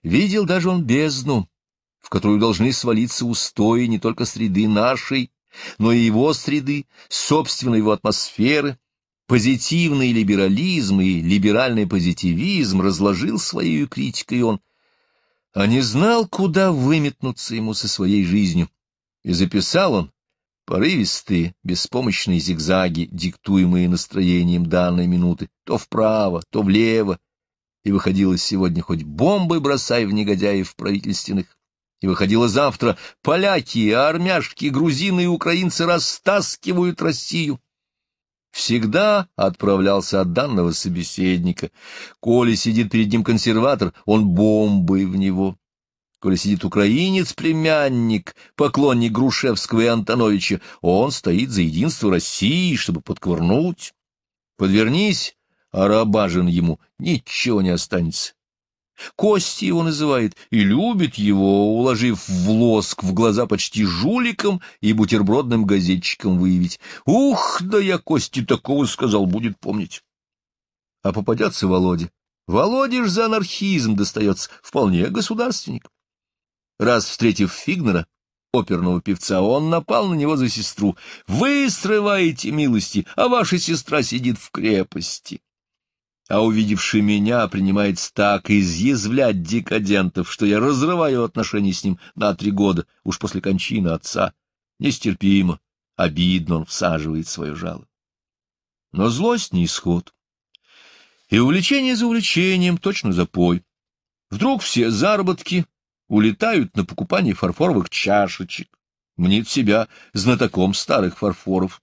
Видел даже он бездну, в которую должны свалиться устои не только среды нашей, но и его среды, собственной его атмосферы, позитивный либерализм и либеральный позитивизм разложил своей критикой он, а не знал, куда выметнуться ему со своей жизнью. И записал он порывистые, беспомощные зигзаги, диктуемые настроением данной минуты, то вправо, то влево, и выходило сегодня хоть бомбы бросай в негодяев правительственных, и выходило завтра поляки, армяшки, грузины и украинцы растаскивают Россию всегда отправлялся от данного собеседника. Коли сидит перед ним консерватор, он бомбой в него. Коли сидит украинец, племянник, поклонник Грушевского и Антоновича, он стоит за единство России, чтобы подковырнуть. Подвернись, арабажин ему, ничего не останется. Кости его называет и любит его, уложив в лоск в глаза почти жуликом и бутербродным газетчиком выявить. Ух, да я Кости такого сказал, будет помнить. А попадется Володя. Володе ж за анархизм достается, вполне государственник. Раз встретив Фигнера, оперного певца, он напал на него за сестру. «Вы срываете милости, а ваша сестра сидит в крепости» а увидевший меня, принимается так изъязвлять декадентов, что я разрываю отношения с ним на три года, уж после кончины отца. Нестерпимо, обидно он всаживает свое жало. Но злость не исход. И увлечение за увлечением точно запой. Вдруг все заработки улетают на покупание фарфоровых чашечек, мнит себя знатоком старых фарфоров.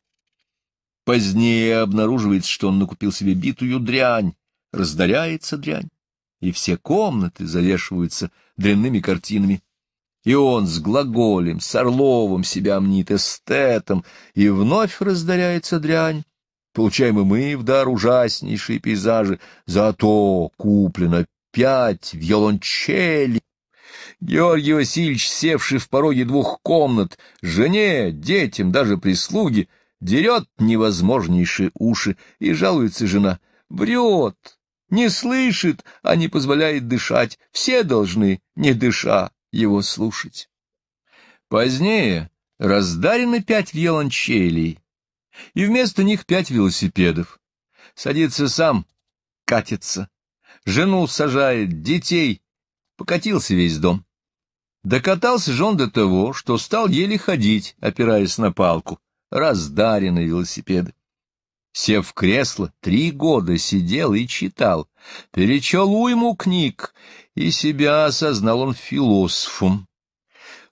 Позднее обнаруживается, что он накупил себе битую дрянь, раздаряется дрянь, и все комнаты завешиваются дрянными картинами. И он с глаголем, с Орловым себя мнит эстетом, и вновь раздаряется дрянь. Получаем и мы в дар ужаснейшие пейзажи, зато куплено пять виолончелей. Георгий Васильевич, севший в пороге двух комнат, жене, детям, даже прислуге — дерет невозможнейшие уши, и жалуется жена. Врет, не слышит, а не позволяет дышать. Все должны, не дыша, его слушать. Позднее раздарено пять виолончелей, и вместо них пять велосипедов. Садится сам, катится, жену сажает, детей. Покатился весь дом. Докатался же он до того, что стал еле ходить, опираясь на палку раздарены велосипеды. Сев в кресло, три года сидел и читал, перечел уйму книг, и себя осознал он философом.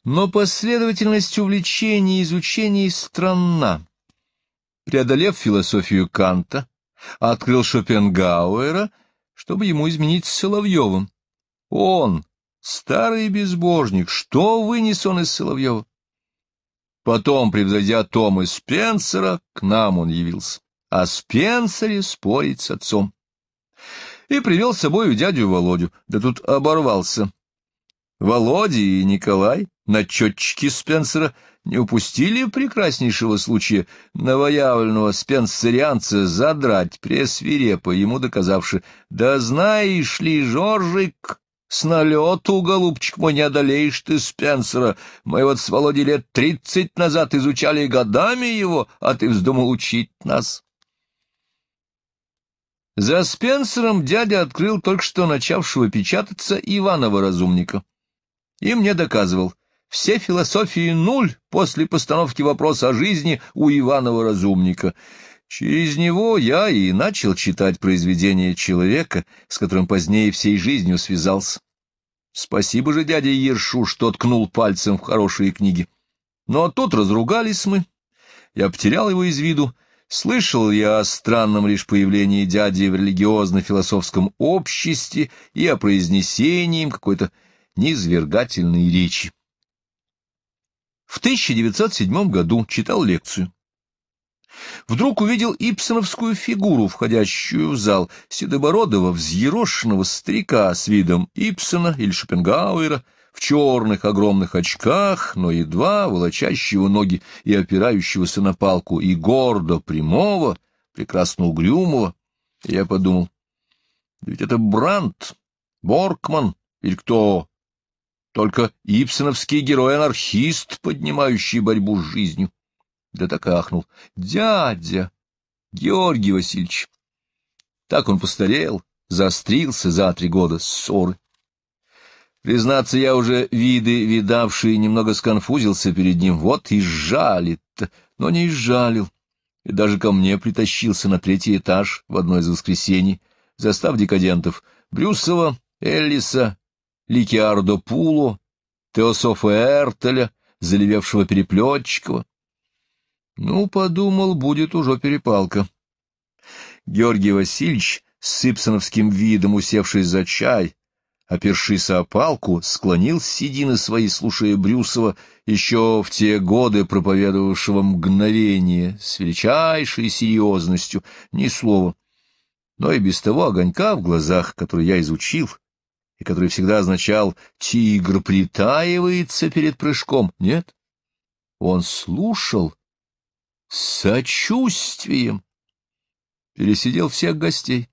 Но последовательность увлечений и изучений странна. Преодолев философию Канта, открыл Шопенгауэра, чтобы ему изменить с Соловьевым. Он, старый безбожник, что вынес он из Соловьева? Потом, превзойдя Тома Спенсера, к нам он явился. О Спенсере спорить с отцом. И привел с собою дядю Володю, да тут оборвался. Володя и Николай, начетчики Спенсера, не упустили прекраснейшего случая новоявленного спенсерианца задрать пресвирепо, ему доказавши, «Да знаешь ли, Жоржик, с налету, голубчик мой, не одолеешь ты Спенсера. Мы вот с Володей лет тридцать назад изучали годами его, а ты вздумал учить нас. За Спенсером дядя открыл только что начавшего печататься Иванова разумника. И мне доказывал, все философии нуль после постановки вопроса о жизни у Иванова разумника. Через него я и начал читать произведения человека, с которым позднее всей жизнью связался. Спасибо же дяде Ершу, что ткнул пальцем в хорошие книги. Но ну, а тут разругались мы. Я потерял его из виду. Слышал я о странном лишь появлении дяди в религиозно-философском обществе и о произнесении им какой-то низвергательной речи. В 1907 году читал лекцию вдруг увидел ипсоновскую фигуру, входящую в зал, седобородого, взъерошенного старика с видом Ипсона или Шопенгауэра, в черных огромных очках, но едва волочащего ноги и опирающегося на палку, и гордо прямого, прекрасно угрюмого. И я подумал, да ведь это Брандт, Боркман или кто только ипсоновский герой-анархист, поднимающий борьбу с жизнью да так ахнул. «Дядя! Георгий Васильевич!» Так он постарел, заострился за три года ссоры. Признаться, я уже виды видавший немного сконфузился перед ним. Вот и жалит но не изжалил. И даже ко мне притащился на третий этаж в одно из воскресений, застав декадентов Брюсова, Эллиса, Ликиардо Пуло, Теософа Эртеля, заливевшего Переплетчикова. Ну, подумал, будет уже перепалка. Георгий Васильевич с сыпсоновским видом, усевшись за чай, опершись о палку, склонил с седины свои, слушая Брюсова, еще в те годы проповедовавшего мгновение, с величайшей серьезностью, ни слова. Но и без того огонька в глазах, который я изучил, и который всегда означал «тигр притаивается перед прыжком», нет? Он слушал с сочувствием пересидел всех гостей.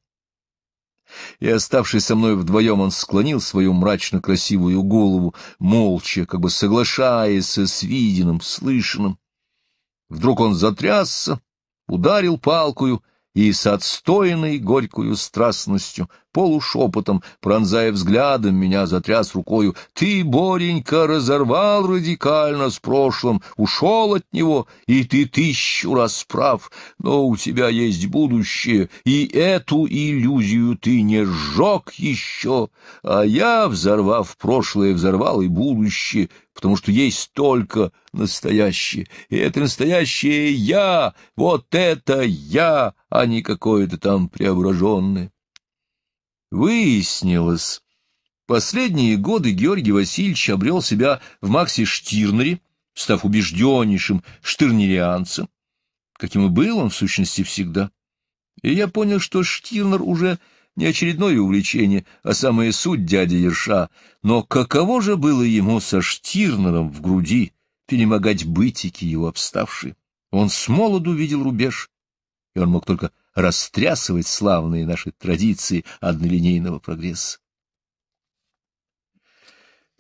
И, оставшись со мной вдвоем, он склонил свою мрачно-красивую голову, молча, как бы соглашаясь с виденным, слышанным. Вдруг он затрясся, ударил палкою и с отстойной горькую страстностью, полушепотом, пронзая взглядом меня, затряс рукою. «Ты, Боренька, разорвал радикально с прошлым, ушел от него, и ты тысячу раз прав, но у тебя есть будущее, и эту иллюзию ты не сжег еще, а я, взорвав прошлое, взорвал и будущее, потому что есть только настоящее. И это настоящее «я», вот это «я», а не какое-то там преображенное. Выяснилось. Последние годы Георгий Васильевич обрел себя в Максе Штирнере, став убежденнейшим штирнерианцем, каким и был он в сущности всегда. И я понял, что Штирнер уже не очередное увлечение, а самая суть дяди Ерша. Но каково же было ему со Штирнером в груди перемогать бытики его обставшие? Он с молоду видел рубеж, и он мог только растрясывать славные наши традиции однолинейного прогресса.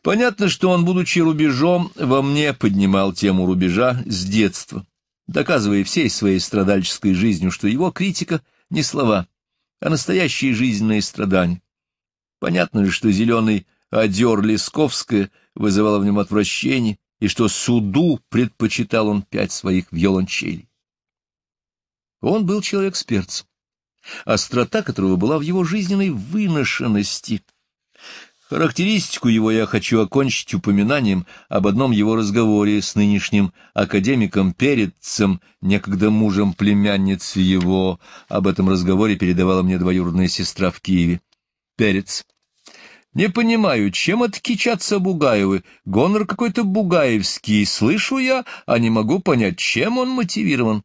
Понятно, что он, будучи рубежом, во мне поднимал тему рубежа с детства, доказывая всей своей страдальческой жизнью, что его критика — не слова, а настоящие жизненные страдания. Понятно же, что зеленый одер Лисковская вызывала в нем отвращение, и что суду предпочитал он пять своих виолончелей. Он был человек с перцем, острота которого была в его жизненной выношенности — Характеристику его я хочу окончить упоминанием об одном его разговоре с нынешним академиком Перецем, некогда мужем племянницы его. Об этом разговоре передавала мне двоюродная сестра в Киеве. Перец. Не понимаю, чем откичатся Бугаевы? Гонор какой-то бугаевский, слышу я, а не могу понять, чем он мотивирован.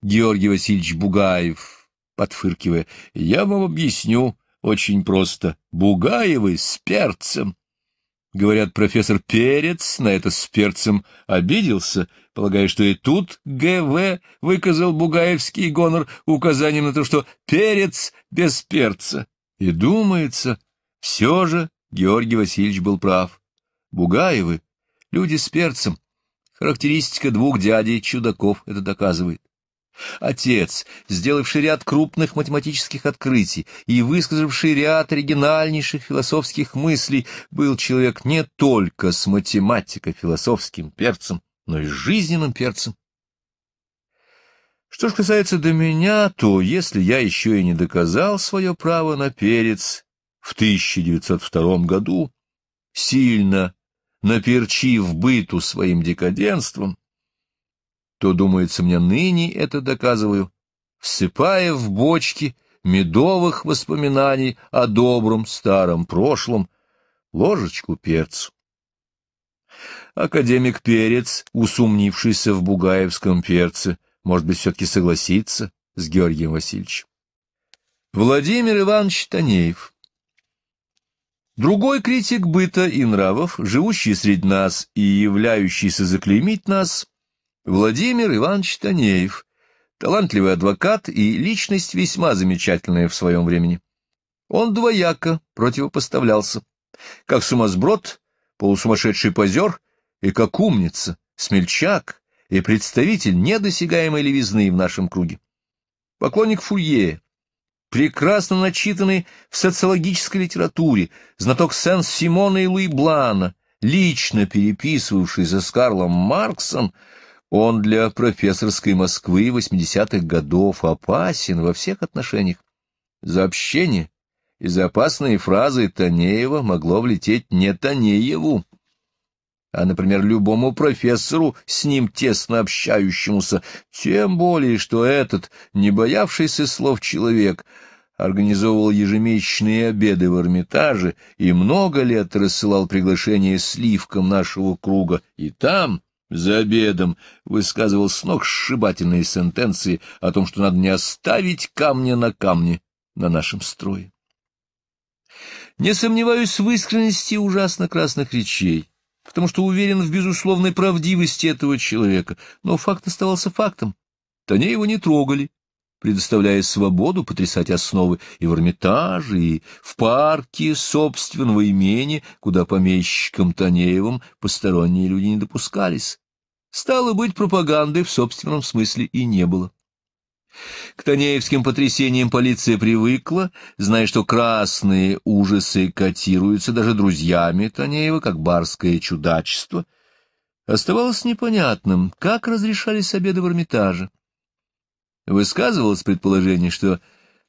Георгий Васильевич Бугаев, подфыркивая, я вам объясню очень просто. Бугаевы с перцем. Говорят, профессор Перец на это с перцем обиделся, полагая, что и тут ГВ выказал бугаевский гонор указанием на то, что перец без перца. И думается, все же Георгий Васильевич был прав. Бугаевы — люди с перцем. Характеристика двух дядей-чудаков это доказывает. Отец, сделавший ряд крупных математических открытий и высказавший ряд оригинальнейших философских мыслей, был человек не только с математико-философским перцем, но и с жизненным перцем. Что же касается до меня, то если я еще и не доказал свое право на перец в 1902 году, сильно наперчив быту своим декаденством, то, думается мне, ныне это доказываю, всыпая в бочки медовых воспоминаний о добром старом прошлом ложечку перцу. Академик Перец, усомнившийся в бугаевском перце, может быть, все-таки согласится с Георгием Васильевичем. Владимир Иванович Танеев Другой критик быта и нравов, живущий среди нас и являющийся заклеймить нас, Владимир Иванович Танеев, талантливый адвокат и личность весьма замечательная в своем времени. Он двояко противопоставлялся, как сумасброд, полусумасшедший позер и как умница, смельчак и представитель недосягаемой левизны в нашем круге. Поклонник Фурье, прекрасно начитанный в социологической литературе, знаток Сен-Симона и Луи Блана, лично переписывавший за Скарлом Марксом, он для профессорской Москвы 80-х годов опасен во всех отношениях. За общение и за опасные фразы Танеева могло влететь не Танееву, а, например, любому профессору, с ним тесно общающемуся, тем более, что этот, не боявшийся слов человек, организовывал ежемесячные обеды в Эрмитаже и много лет рассылал приглашения сливкам нашего круга, и там, за обедом высказывал сногсшибательные сентенции о том, что надо не оставить камня на камне на нашем строе. Не сомневаюсь в искренности ужасно красных речей, потому что уверен в безусловной правдивости этого человека, но факт оставался фактом. Тоне его не трогали, предоставляя свободу потрясать основы и в Эрмитаже, и в парке собственного имени, куда помещикам Танеевым посторонние люди не допускались. Стало быть, пропаганды в собственном смысле и не было. К Танеевским потрясениям полиция привыкла, зная, что красные ужасы котируются даже друзьями Танеева, как барское чудачество. Оставалось непонятным, как разрешались обеды в Эрмитаже, Высказывалось предположение, что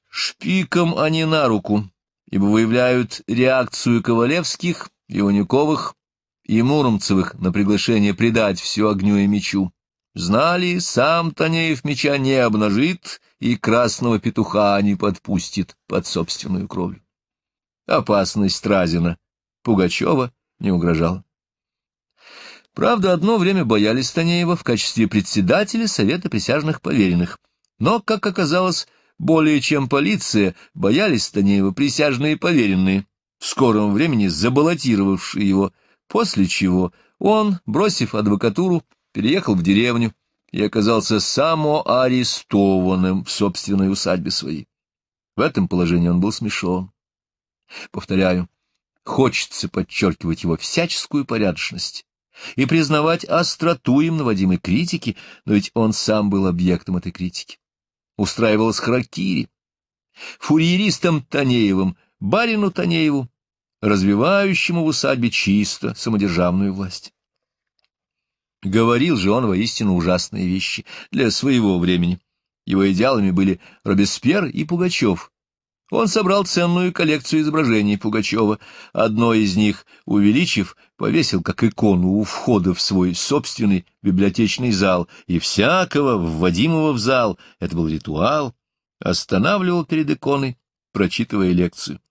шпиком они на руку, ибо выявляют реакцию Ковалевских, Иванюковых и Муромцевых на приглашение предать все огню и мечу. Знали, сам Танеев меча не обнажит и красного петуха не подпустит под собственную кровлю. Опасность Разина, Пугачева не угрожала. Правда, одно время боялись Танеева в качестве председателя Совета присяжных поверенных — но, как оказалось, более чем полиция, боялись Танеева присяжные поверенные, в скором времени забаллотировавшие его, после чего он, бросив адвокатуру, переехал в деревню и оказался самоарестованным в собственной усадьбе своей. В этом положении он был смешон. Повторяю, хочется подчеркивать его всяческую порядочность и признавать остроту им наводимой критики, но ведь он сам был объектом этой критики устраивалась харакири. Фурьеристом Танеевым, барину Танееву, развивающему в усадьбе чисто самодержавную власть. Говорил же он воистину ужасные вещи для своего времени. Его идеалами были Робеспьер и Пугачев, он собрал ценную коллекцию изображений Пугачева. Одно из них, увеличив, повесил как икону у входа в свой собственный библиотечный зал, и всякого, вводимого в зал, это был ритуал, останавливал перед иконой, прочитывая лекцию.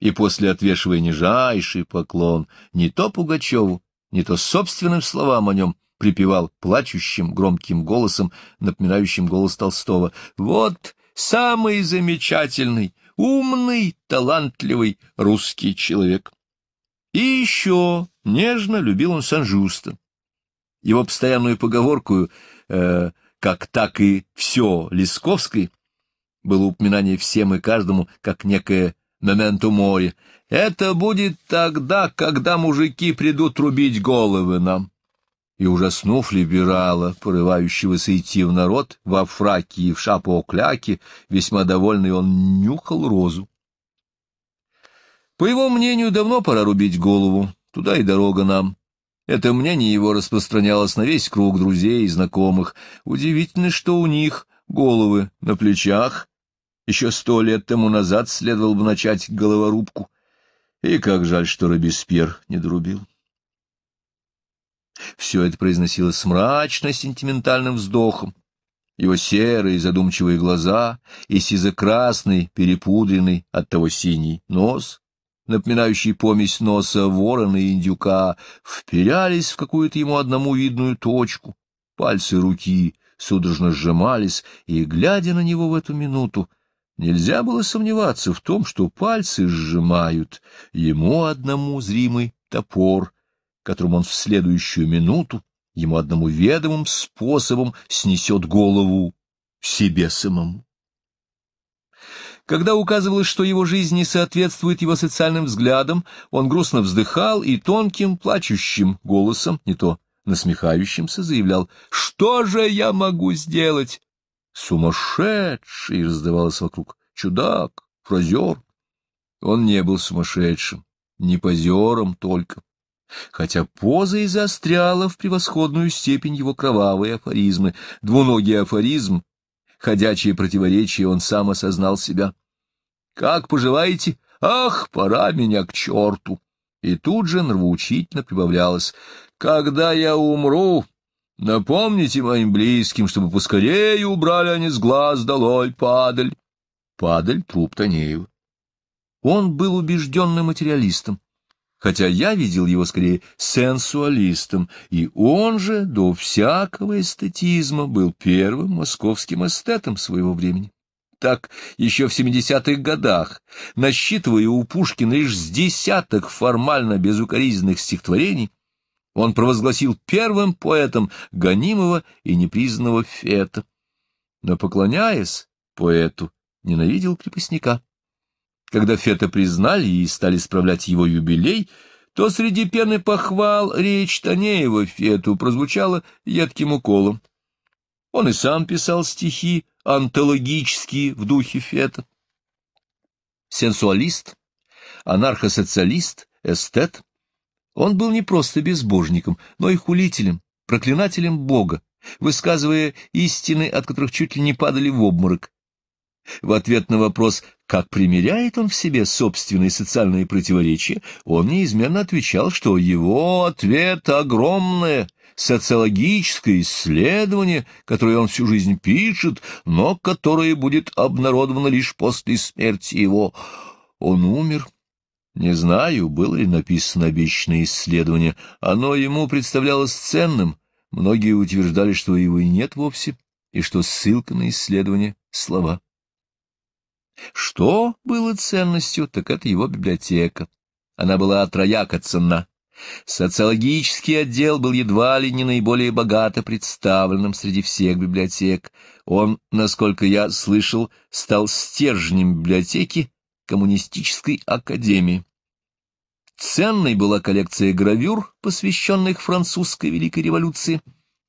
И после отвешивая нижайший поклон не то Пугачеву, не то собственным словам о нем, припевал плачущим громким голосом, напоминающим голос Толстого. «Вот самый замечательный!» умный, талантливый русский человек. И еще нежно любил он Сан-Жюста. Его постоянную поговорку э, «как так и все Лисковской» было упоминание всем и каждому, как некое моменту море. «Это будет тогда, когда мужики придут рубить головы нам» и, ужаснув либерала, порывающегося идти в народ, во фраке и в шапокляке, весьма довольный он нюхал розу. По его мнению, давно пора рубить голову, туда и дорога нам. Это мнение его распространялось на весь круг друзей и знакомых. Удивительно, что у них головы на плечах. Еще сто лет тому назад следовало бы начать головорубку. И как жаль, что Робеспьер не дорубил. Все это произносилось с мрачно-сентиментальным вздохом. Его серые задумчивые глаза и сизокрасный перепудренный от того синий нос, напоминающий помесь носа ворона и индюка, вперялись в какую-то ему одному видную точку. Пальцы руки судорожно сжимались, и, глядя на него в эту минуту, нельзя было сомневаться в том, что пальцы сжимают ему одному зримый топор, которым он в следующую минуту ему одному ведомым способом снесет голову себе самому. Когда указывалось, что его жизнь не соответствует его социальным взглядам, он грустно вздыхал и тонким, плачущим голосом, не то насмехающимся, заявлял «Что же я могу сделать?» «Сумасшедший!» — раздавалось вокруг. «Чудак! фразер. Он не был сумасшедшим, не позером только хотя поза и застряла в превосходную степень его кровавые афоризмы. Двуногий афоризм, ходячие противоречия, он сам осознал себя. «Как поживаете? Ах, пора меня к черту!» И тут же нравоучительно прибавлялось. «Когда я умру, напомните моим близким, чтобы поскорее убрали они с глаз долой падаль». Падаль — труп Танеева. Он был убежденным материалистом хотя я видел его скорее сенсуалистом, и он же до всякого эстетизма был первым московским эстетом своего времени. Так, еще в 70-х годах, насчитывая у Пушкина лишь с десяток формально безукоризненных стихотворений, он провозгласил первым поэтом гонимого и непризнанного Фета. Но, поклоняясь поэту, ненавидел крепостника. Когда Фета признали и стали справлять его юбилей, то среди пены похвал речь Танеева Фету прозвучала едким уколом. Он и сам писал стихи, антологические в духе Фета. Сенсуалист, анархосоциалист, эстет. Он был не просто безбожником, но и хулителем, проклинателем Бога, высказывая истины, от которых чуть ли не падали в обморок. В ответ на вопрос как примеряет он в себе собственные социальные противоречия, он неизменно отвечал, что его ответ — огромное социологическое исследование, которое он всю жизнь пишет, но которое будет обнародовано лишь после смерти его. Он умер. Не знаю, было ли написано обещанное исследование. Оно ему представлялось ценным. Многие утверждали, что его и нет вовсе, и что ссылка на исследование — слова. Что было ценностью, так это его библиотека. Она была трояко ценна. Социологический отдел был едва ли не наиболее богато представленным среди всех библиотек. Он, насколько я слышал, стал стержнем библиотеки Коммунистической академии. Ценной была коллекция гравюр, посвященных французской Великой революции.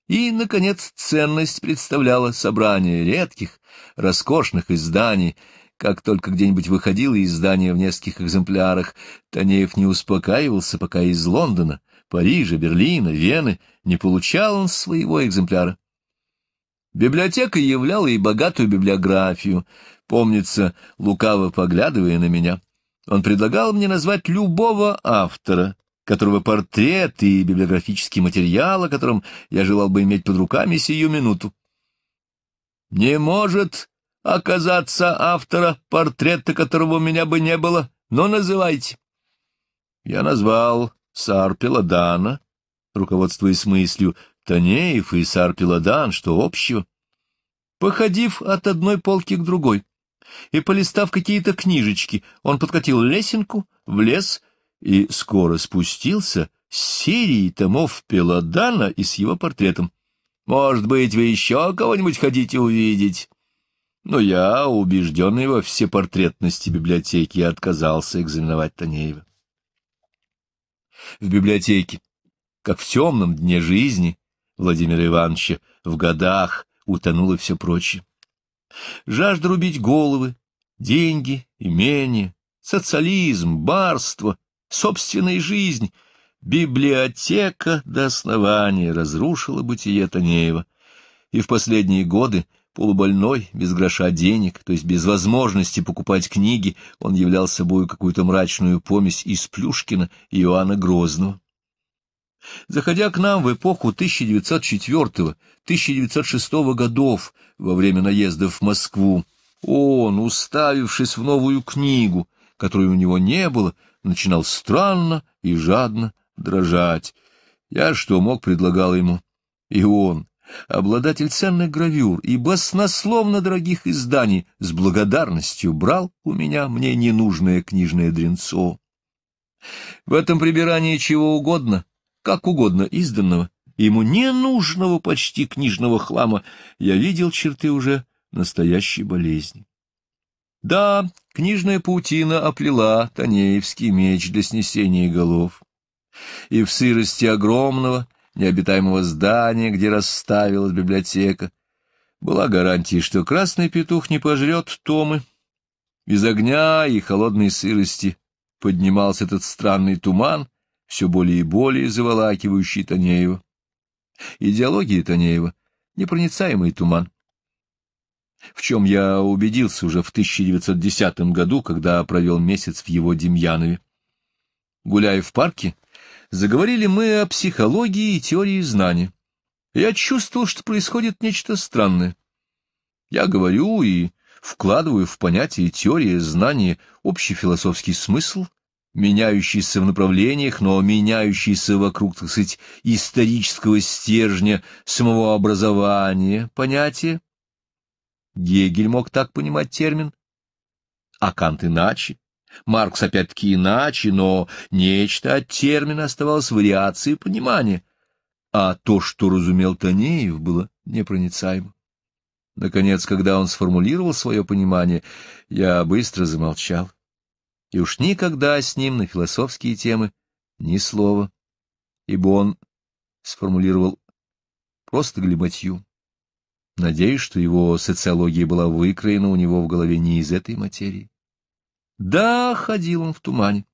И, наконец, ценность представляла собрание редких, роскошных изданий, как только где-нибудь выходило издание в нескольких экземплярах, Танеев не успокаивался, пока из Лондона, Парижа, Берлина, Вены не получал он своего экземпляра. Библиотека являла и богатую библиографию, помнится, лукаво поглядывая на меня. Он предлагал мне назвать любого автора, которого портрет и библиографический материал, о котором я желал бы иметь под руками сию минуту. «Не может оказаться автора, портрета которого у меня бы не было, но называйте. Я назвал Сарпела Дана, руководствуясь мыслью Танеев и Сарпела Дан, что общего. Походив от одной полки к другой и полистав какие-то книжечки, он подкатил лесенку, влез и скоро спустился с серии томов Пеладана и с его портретом. «Может быть, вы еще кого-нибудь хотите увидеть?» но я, убежденный во всепортретности библиотеки, отказался экзаменовать Танеева. В библиотеке, как в темном дне жизни Владимира Ивановича, в годах утонуло все прочее. Жажда рубить головы, деньги, имения, социализм, барство, собственная жизнь. Библиотека до основания разрушила бытие Танеева, и в последние годы — Полубольной, без гроша денег, то есть без возможности покупать книги, он являл собою какую-то мрачную помесь из Плюшкина и Иоанна Грозного. Заходя к нам в эпоху 1904-1906 годов, во время наездов в Москву, он, уставившись в новую книгу, которой у него не было, начинал странно и жадно дрожать. Я что мог, предлагал ему. И он, обладатель ценных гравюр и баснословно дорогих изданий, с благодарностью брал у меня мне ненужное книжное дренцо. В этом прибирании чего угодно, как угодно изданного, ему ненужного почти книжного хлама, я видел черты уже настоящей болезни. Да, книжная паутина оплела Танеевский меч для снесения голов. И в сырости огромного, необитаемого здания, где расставилась библиотека. Была гарантия, что красный петух не пожрет томы. Из огня и холодной сырости поднимался этот странный туман, все более и более заволакивающий Танеева. Идеология Танеева — непроницаемый туман. В чем я убедился уже в 1910 году, когда провел месяц в его Демьянове. Гуляя в парке, заговорили мы о психологии и теории знания. Я чувствовал, что происходит нечто странное. Я говорю и вкладываю в понятие теория знания общий философский смысл, меняющийся в направлениях, но меняющийся вокруг, так сказать, исторического стержня самого образования понятия. Гегель мог так понимать термин, а Кант иначе. Маркс опять-таки иначе, но нечто от термина оставалось вариацией понимания, а то, что разумел Танеев, было непроницаемо. Наконец, когда он сформулировал свое понимание, я быстро замолчал. И уж никогда с ним на философские темы ни слова, ибо он сформулировал просто глиботью. Надеюсь, что его социология была выкроена у него в голове не из этой материи. Да, ходил он в тумане.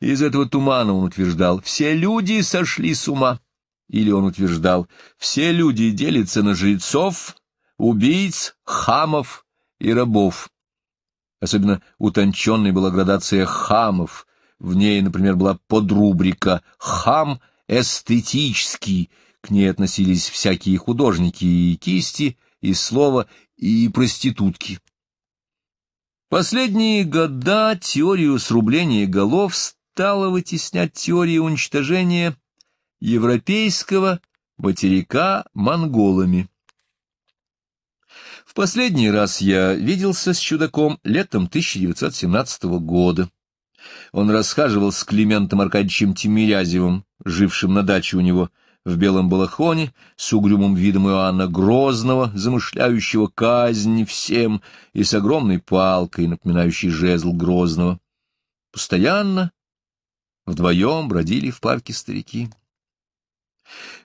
Из этого тумана он утверждал, все люди сошли с ума. Или он утверждал, все люди делятся на жрецов, убийц, хамов и рабов. Особенно утонченной была градация хамов. В ней, например, была подрубрика «хам эстетический». К ней относились всякие художники и кисти, и слова, и проститутки. Последние года теорию срубления голов стала вытеснять теория уничтожения европейского материка монголами. В последний раз я виделся с чудаком летом 1917 года. Он расхаживал с Климентом Аркадьевичем Тимирязевым, жившим на даче у него, — в белом балахоне, с угрюмым видом Иоанна Грозного, замышляющего казнь всем, и с огромной палкой, напоминающей жезл Грозного. Постоянно вдвоем бродили в парке старики.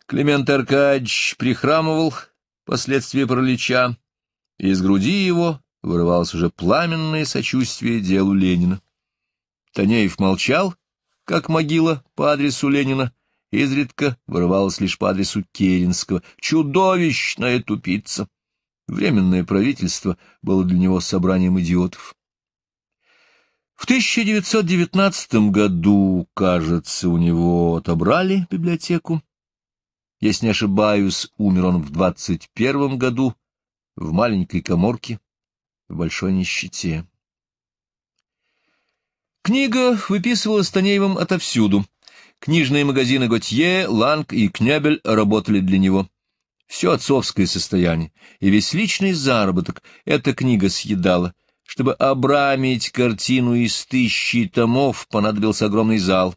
Климент Аркадьевич прихрамывал последствия паралича, и из груди его вырывалось уже пламенное сочувствие делу Ленина. Танеев молчал, как могила по адресу Ленина, изредка вырывалась лишь по адресу Керенского. Чудовищная тупица! Временное правительство было для него собранием идиотов. В 1919 году, кажется, у него отобрали библиотеку. Если не ошибаюсь, умер он в 21 году в маленькой коморке в большой нищете. Книга выписывалась Танеевым отовсюду. Книжные магазины Готье, Ланг и Кнебель работали для него. Все отцовское состояние и весь личный заработок эта книга съедала. Чтобы обрамить картину из тысячи томов, понадобился огромный зал.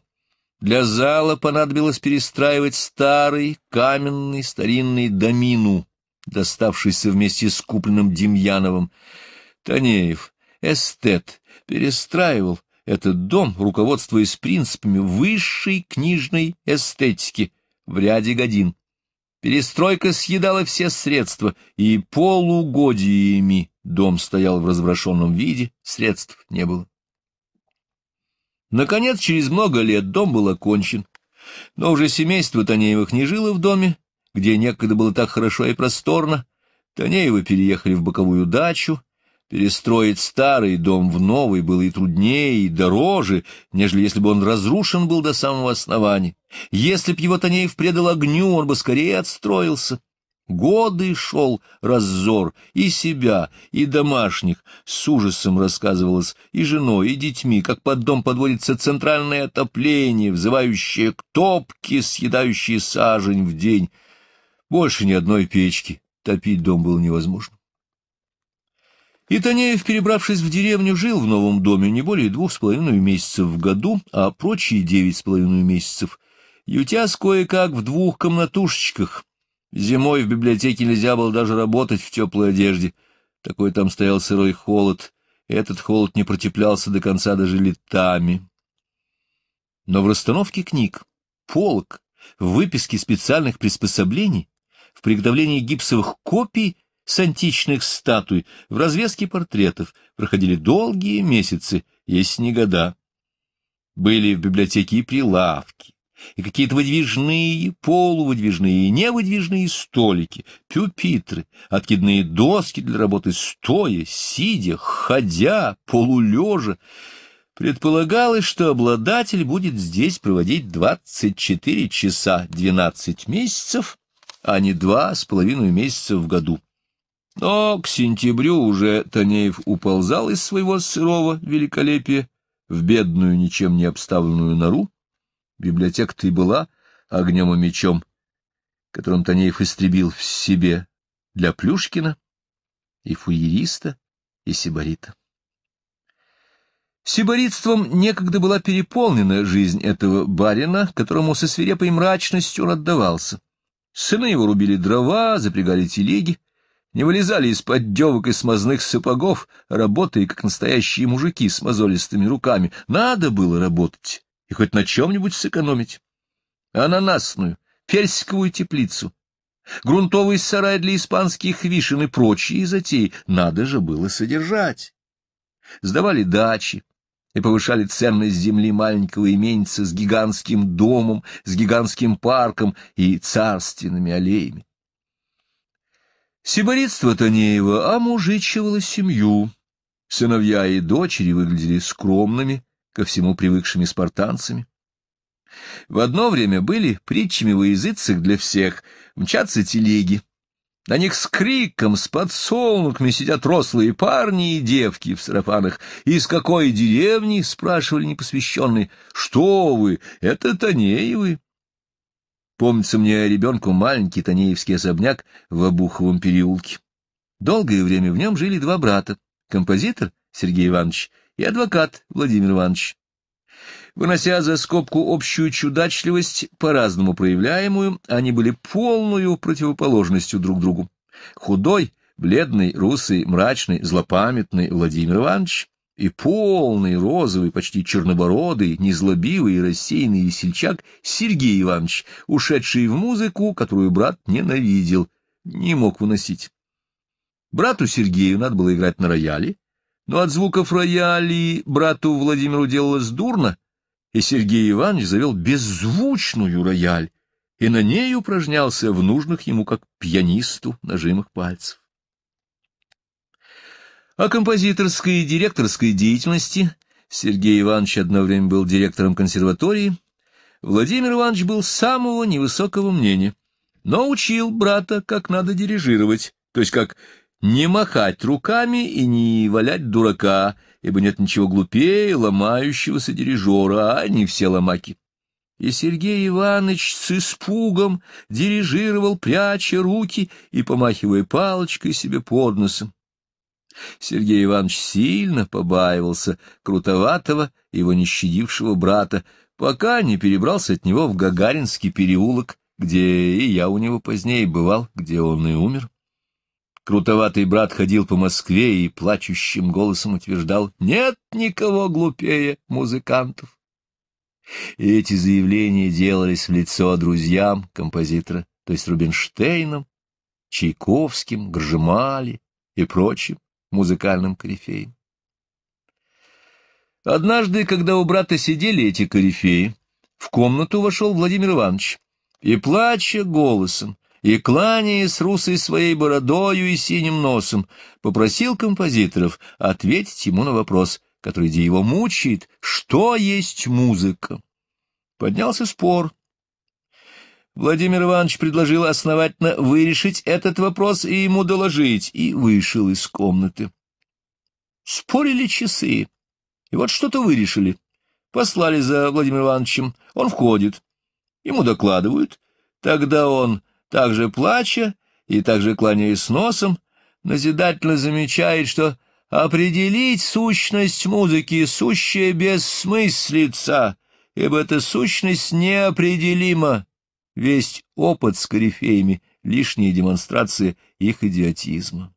Для зала понадобилось перестраивать старый каменный старинный домину, доставшийся вместе с купленным Демьяновым. Танеев, эстет, перестраивал, этот дом, руководствуясь принципами высшей книжной эстетики в ряде годин. Перестройка съедала все средства, и полугодиями дом стоял в разброшенном виде, средств не было. Наконец, через много лет дом был окончен, но уже семейство Танеевых не жило в доме, где некогда было так хорошо и просторно. Танеевы переехали в боковую дачу, Перестроить старый дом в новый было и труднее, и дороже, нежели если бы он разрушен был до самого основания. Если б его Танеев предал огню, он бы скорее отстроился. Годы шел раззор и себя, и домашних. С ужасом рассказывалось и женой, и детьми, как под дом подводится центральное отопление, взывающее к топке, съедающие сажень в день. Больше ни одной печки топить дом было невозможно. И Танеев, перебравшись в деревню, жил в новом доме не более двух с половиной месяцев в году, а прочие девять с половиной месяцев, ютясь кое-как в двух комнатушечках. Зимой в библиотеке нельзя было даже работать в теплой одежде. Такой там стоял сырой холод. Этот холод не протеплялся до конца даже летами. Но в расстановке книг, полок, в выписке специальных приспособлений, в приготовлении гипсовых копий с античных статуй, в развеске портретов проходили долгие месяцы, если не года. Были в библиотеке и прилавки, и какие-то выдвижные, полувыдвижные и невыдвижные столики, пюпитры, откидные доски для работы стоя, сидя, ходя, полулежа. Предполагалось, что обладатель будет здесь проводить 24 часа 12 месяцев, а не два с половиной месяца в году. Но к сентябрю уже Танеев уползал из своего сырого великолепия в бедную, ничем не обставленную нору. Библиотека-то и была огнем и мечом, которым Танеев истребил в себе для Плюшкина и фуериста, и сибарита. Сибаритством некогда была переполнена жизнь этого барина, которому со свирепой мрачностью он отдавался. Сыны его рубили дрова, запрягали телеги, не вылезали из-под девок и смазных сапогов, работая, как настоящие мужики с мозолистыми руками. Надо было работать и хоть на чем-нибудь сэкономить. Ананасную, персиковую теплицу, грунтовый сарай для испанских вишен и прочие затеи надо же было содержать. Сдавали дачи и повышали ценность земли маленького именца с гигантским домом, с гигантским парком и царственными аллеями. Сиборитство Танеева омужичивало семью. Сыновья и дочери выглядели скромными, ко всему привыкшими спартанцами. В одно время были притчами во языцах для всех, мчатся телеги. На них с криком, с подсолнуками сидят рослые парни и девки в сарафанах. «Из какой деревни?» — спрашивали непосвященные. «Что вы? Это Танеевы!» Помнится мне ребенку маленький Танеевский особняк в Обуховом переулке. Долгое время в нем жили два брата — композитор Сергей Иванович и адвокат Владимир Иванович. Вынося за скобку общую чудачливость, по-разному проявляемую, они были полную противоположностью друг другу. Худой, бледный, русый, мрачный, злопамятный Владимир Иванович и полный, розовый, почти чернобородый, незлобивый и рассеянный весельчак Сергей Иванович, ушедший в музыку, которую брат ненавидел, не мог выносить. Брату Сергею надо было играть на рояле, но от звуков рояли брату Владимиру делалось дурно, и Сергей Иванович завел беззвучную рояль и на ней упражнялся в нужных ему, как пианисту, нажимах пальцев. О композиторской и директорской деятельности Сергей Иванович одно время был директором консерватории, Владимир Иванович был самого невысокого мнения, но учил брата, как надо дирижировать, то есть как не махать руками и не валять дурака, ибо нет ничего глупее ломающегося дирижера, а не все ломаки. И Сергей Иванович с испугом дирижировал, пряча руки и помахивая палочкой себе под носом. Сергей Иванович сильно побаивался крутоватого, его нещадившего брата, пока не перебрался от него в Гагаринский переулок, где и я у него позднее бывал, где он и умер. Крутоватый брат ходил по Москве и плачущим голосом утверждал «Нет никого глупее музыкантов». И эти заявления делались в лицо друзьям композитора, то есть Рубинштейном, Чайковским, Гржемали и прочим музыкальным корифеем. Однажды, когда у брата сидели эти корифеи, в комнату вошел Владимир Иванович, и, плача голосом, и, кланяясь русой своей бородою и синим носом, попросил композиторов ответить ему на вопрос, который его мучает, что есть музыка. Поднялся спор, Владимир Иванович предложил основательно вырешить этот вопрос и ему доложить, и вышел из комнаты. Спорили часы, и вот что-то вырешили. Послали за Владимиром Ивановичем, он входит, ему докладывают, тогда он, также плача и также кланяясь носом, назидательно замечает, что определить сущность музыки сущая бессмыслица, ибо эта сущность неопределима Весь опыт с корифеями — лишние демонстрации их идиотизма.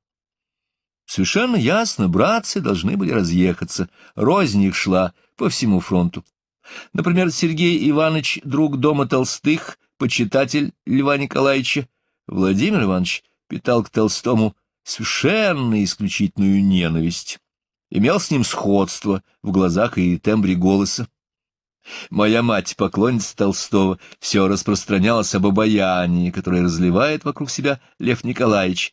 Совершенно ясно, братцы должны были разъехаться. Рознь их шла по всему фронту. Например, Сергей Иванович, друг дома Толстых, почитатель Льва Николаевича, Владимир Иванович питал к Толстому совершенно исключительную ненависть. Имел с ним сходство в глазах и тембре голоса. Моя мать, поклонница Толстого, все распространялось об обаянии, которое разливает вокруг себя Лев Николаевич.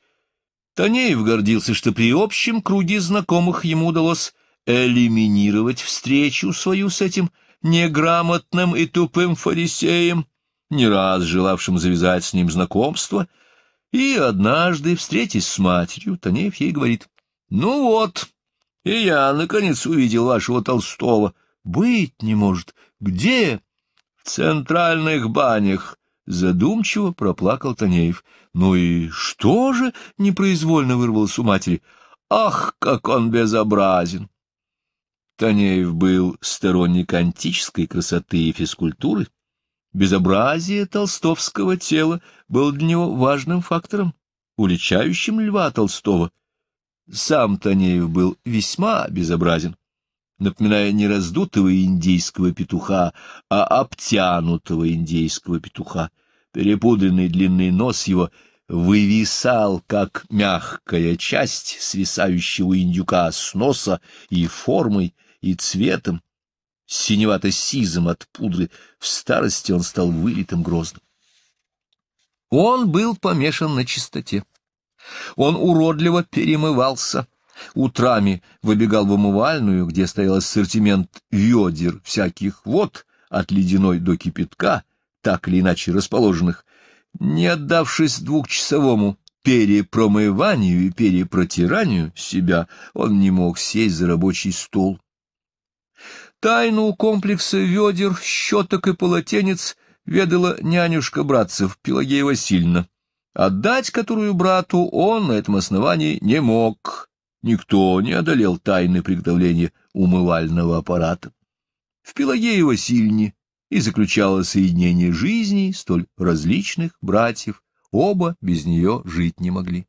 Танеев гордился, что при общем круге знакомых ему удалось элиминировать встречу свою с этим неграмотным и тупым фарисеем, не раз желавшим завязать с ним знакомство, и однажды, встретясь с матерью, Танеев ей говорит, «Ну вот, и я, наконец, увидел вашего Толстого». Быть не может. Где? В центральных банях. Задумчиво проплакал Танеев. Ну и что же? Непроизвольно вырвалось у матери. Ах, как он безобразен! Танеев был сторонник антической красоты и физкультуры. Безобразие толстовского тела было для него важным фактором, уличающим Льва Толстого. Сам Танеев был весьма безобразен напоминая не раздутого индийского петуха, а обтянутого индийского петуха. Перепудренный длинный нос его вывисал, как мягкая часть свисающего индюка с носа и формой, и цветом, синевато-сизым от пудры, в старости он стал вылитым грозным. Он был помешан на чистоте. Он уродливо перемывался, Утрами выбегал в умывальную, где стоял ассортимент ведер всяких вод, от ледяной до кипятка, так или иначе расположенных. Не отдавшись двухчасовому перепромыванию и перепротиранию себя, он не мог сесть за рабочий стол. Тайну комплекса ведер, щеток и полотенец ведала нянюшка братцев Пелагея Васильевна, отдать которую брату он на этом основании не мог никто не одолел тайны приготовления умывального аппарата. В Пелагее Васильевне и заключало соединение жизней столь различных братьев, оба без нее жить не могли.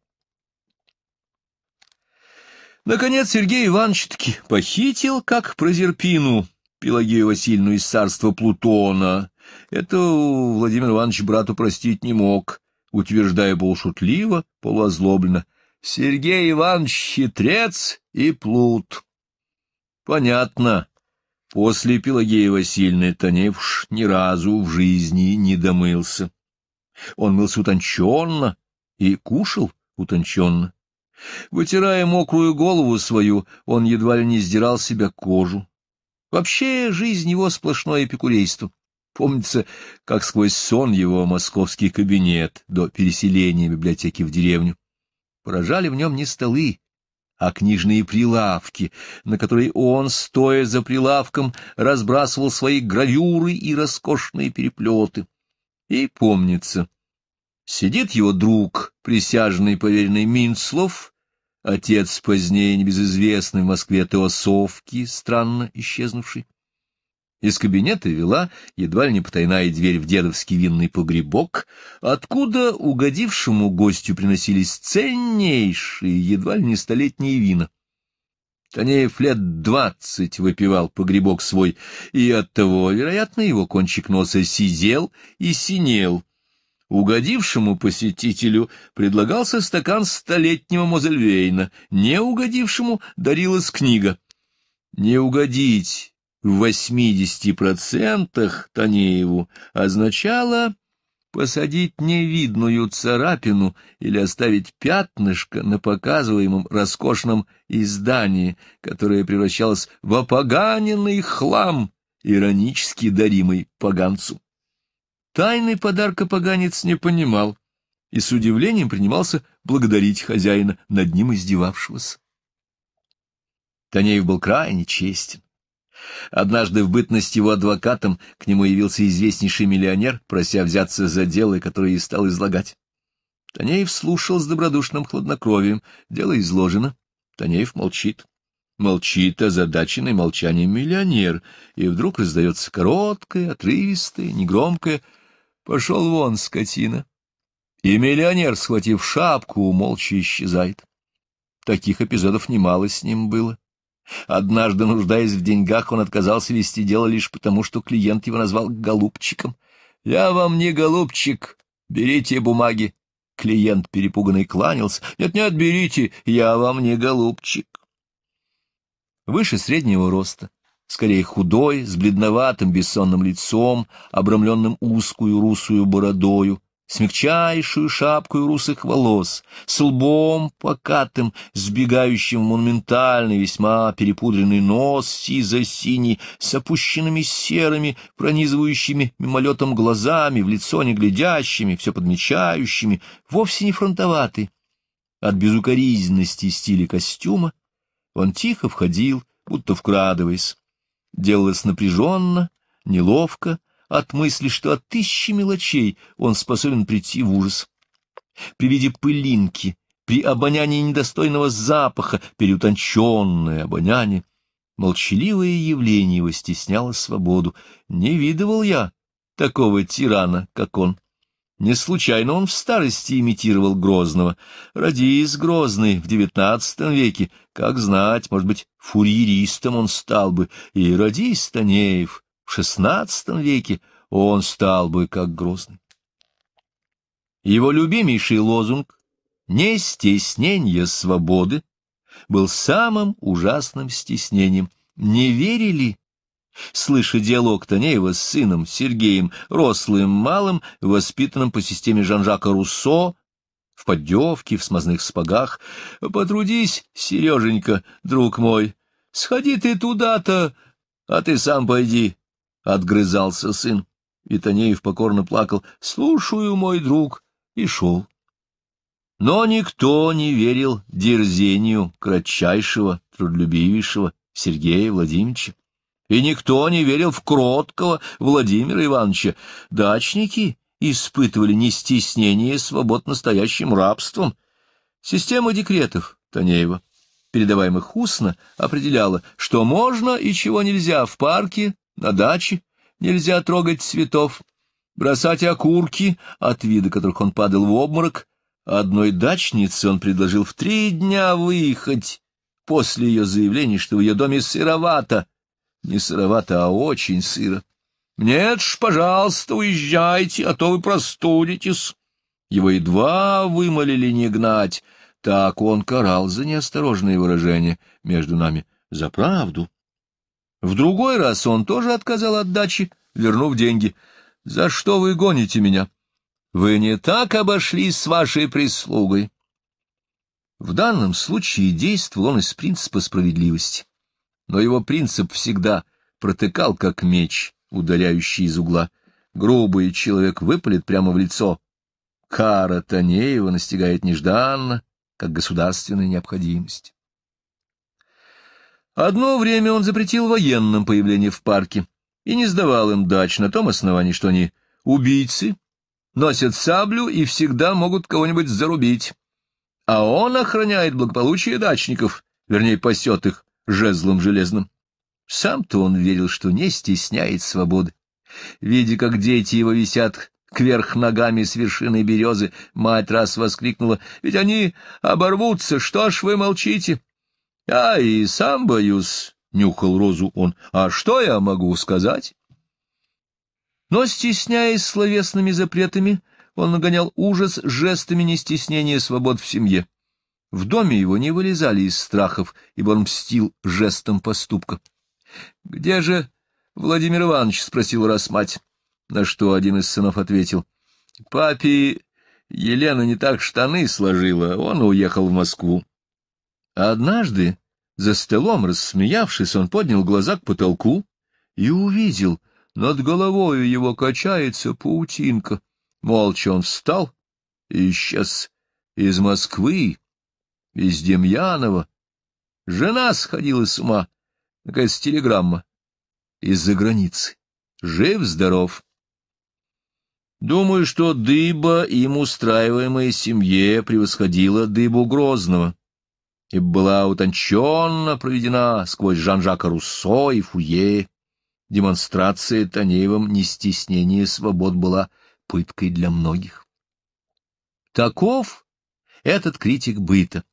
Наконец Сергей Иванович таки похитил, как прозерпину, Пелагею Васильевну из царства Плутона. Это Владимир Иванович брату простить не мог, утверждая полушутливо, полуозлобленно. Сергей Иванович Хитрец и Плут. Понятно. После Пелагея Васильевны Таневш ни разу в жизни не домылся. Он мылся утонченно и кушал утонченно. Вытирая мокрую голову свою, он едва ли не сдирал себя кожу. Вообще жизнь его сплошное эпикурейство. Помнится, как сквозь сон его московский кабинет до переселения библиотеки в деревню поражали в нем не столы, а книжные прилавки, на которые он, стоя за прилавком, разбрасывал свои гравюры и роскошные переплеты. И помнится, сидит его друг, присяжный поверенный Минцлов, отец позднее небезызвестный в Москве Теосовки, странно исчезнувший. Из кабинета вела едва ли не потайная дверь в дедовский винный погребок, откуда угодившему гостю приносились ценнейшие, едва ли не столетние вина. Танеев лет двадцать выпивал погребок свой, и оттого, вероятно, его кончик носа сизел и синел. Угодившему посетителю предлагался стакан столетнего мозельвейна, не угодившему дарилась книга. Не угодить в 80% Танееву означало посадить невидную царапину или оставить пятнышко на показываемом роскошном издании, которое превращалось в опоганенный хлам, иронически даримый поганцу. Тайны подарка поганец не понимал и с удивлением принимался благодарить хозяина, над ним издевавшегося. Танеев был крайне честен. Однажды в бытность его адвокатом к нему явился известнейший миллионер, прося взяться за дело, которое и стал излагать. Танеев слушал с добродушным хладнокровием. Дело изложено. Танеев молчит. Молчит озадаченный молчанием миллионер, и вдруг раздается короткое, отрывистое, негромкое «Пошел вон, скотина!» И миллионер, схватив шапку, молча исчезает. Таких эпизодов немало с ним было. Однажды, нуждаясь в деньгах, он отказался вести дело лишь потому, что клиент его назвал «голубчиком». «Я вам не голубчик. Берите бумаги». Клиент, перепуганный, кланялся. «Нет-нет, берите. Я вам не голубчик». Выше среднего роста, скорее худой, с бледноватым бессонным лицом, обрамленным узкую русую бородою, с мягчайшую шапкой русых волос, с лбом покатым, сбегающим в монументальный, весьма перепудренный нос сизо-синий, с опущенными серыми, пронизывающими мимолетом глазами, в лицо не глядящими, все подмечающими, вовсе не фронтоватый. От безукоризненности стиля костюма он тихо входил, будто вкрадываясь. Делалось напряженно, неловко, от мысли, что от тысячи мелочей он способен прийти в ужас. При виде пылинки, при обонянии недостойного запаха, переутонченное обоняние, молчаливое явление его стесняло свободу. Не видывал я такого тирана, как он. Не случайно он в старости имитировал Грозного. Родись Грозный в девятнадцатом веке, как знать, может быть, фурьеристом он стал бы, и родись Танеев, в XVI веке он стал бы как Грозный. Его любимейший лозунг «Не стеснение свободы» был самым ужасным стеснением. Не верили? Слыша диалог Танеева с сыном Сергеем, рослым малым, воспитанным по системе Жан-Жака Руссо, в поддевке, в смазных спагах. «Потрудись, Сереженька, друг мой, сходи ты туда-то, а ты сам пойди, — отгрызался сын. И Танеев покорно плакал «Слушаю, мой друг», и шел. Но никто не верил дерзению кратчайшего, трудолюбивейшего Сергея Владимировича. И никто не верил в кроткого Владимира Ивановича. Дачники испытывали не стеснение свобод настоящим рабством. Система декретов Танеева, передаваемых устно, определяла, что можно и чего нельзя в парке, на даче нельзя трогать цветов, бросать окурки, от вида которых он падал в обморок. Одной дачнице он предложил в три дня выехать после ее заявления, что в ее доме сыровато. Не сыровато, а очень сыро. «Нет ж, пожалуйста, уезжайте, а то вы простудитесь». Его едва вымолили не гнать. Так он карал за неосторожные выражения между нами. За правду. В другой раз он тоже отказал от дачи, вернув деньги. «За что вы гоните меня? Вы не так обошлись с вашей прислугой». В данном случае действовал он из принципа справедливости. Но его принцип всегда протыкал, как меч, удаляющий из угла. Грубый человек выпалит прямо в лицо. Кара Танеева настигает нежданно, как государственная необходимость. Одно время он запретил военным появление в парке и не сдавал им дач на том основании, что они убийцы, носят саблю и всегда могут кого-нибудь зарубить. А он охраняет благополучие дачников, вернее, пасет их жезлом железным. Сам-то он верил, что не стесняет свободы. Видя, как дети его висят кверх ногами с вершины березы, мать раз воскликнула, «Ведь они оборвутся, что ж вы молчите?» — Я и сам боюсь, — нюхал розу он. — А что я могу сказать? Но, стесняясь словесными запретами, он нагонял ужас жестами нестеснения свобод в семье. В доме его не вылезали из страхов, ибо он мстил жестом поступка. — Где же Владимир Иванович? — спросил раз мать, на что один из сынов ответил. — Папе Елена не так штаны сложила, он уехал в Москву. А однажды, за столом рассмеявшись, он поднял глаза к потолку и увидел, над головою его качается паутинка. Молча он встал и исчез из Москвы, из Демьянова. Жена сходила с ума, наконец, телеграмма, из-за границы. Жив-здоров. Думаю, что дыба им устраиваемой семье превосходила дыбу Грозного и была утонченно проведена сквозь Жан-Жака Руссо и Фуе. Демонстрация Танеевым не нестеснения свобод была пыткой для многих. Таков этот критик быта.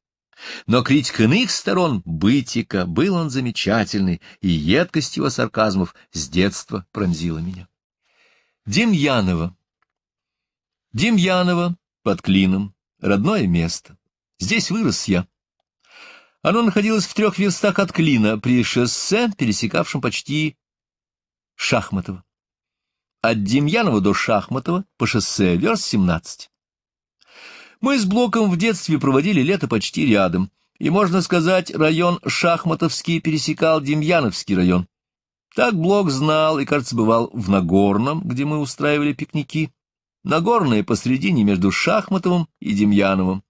Но критик иных сторон бытика был он замечательный, и едкость его сарказмов с детства пронзила меня. Демьянова. Демьянова под Клином, родное место. Здесь вырос я. Оно находилось в трех верстах от Клина, при шоссе, пересекавшем почти Шахматово. От Демьянова до Шахматова по шоссе верст 17. Мы с Блоком в детстве проводили лето почти рядом, и, можно сказать, район Шахматовский пересекал Демьяновский район. Так Блок знал и, кажется, бывал в Нагорном, где мы устраивали пикники. Нагорное посредине между Шахматовым и Демьяновым.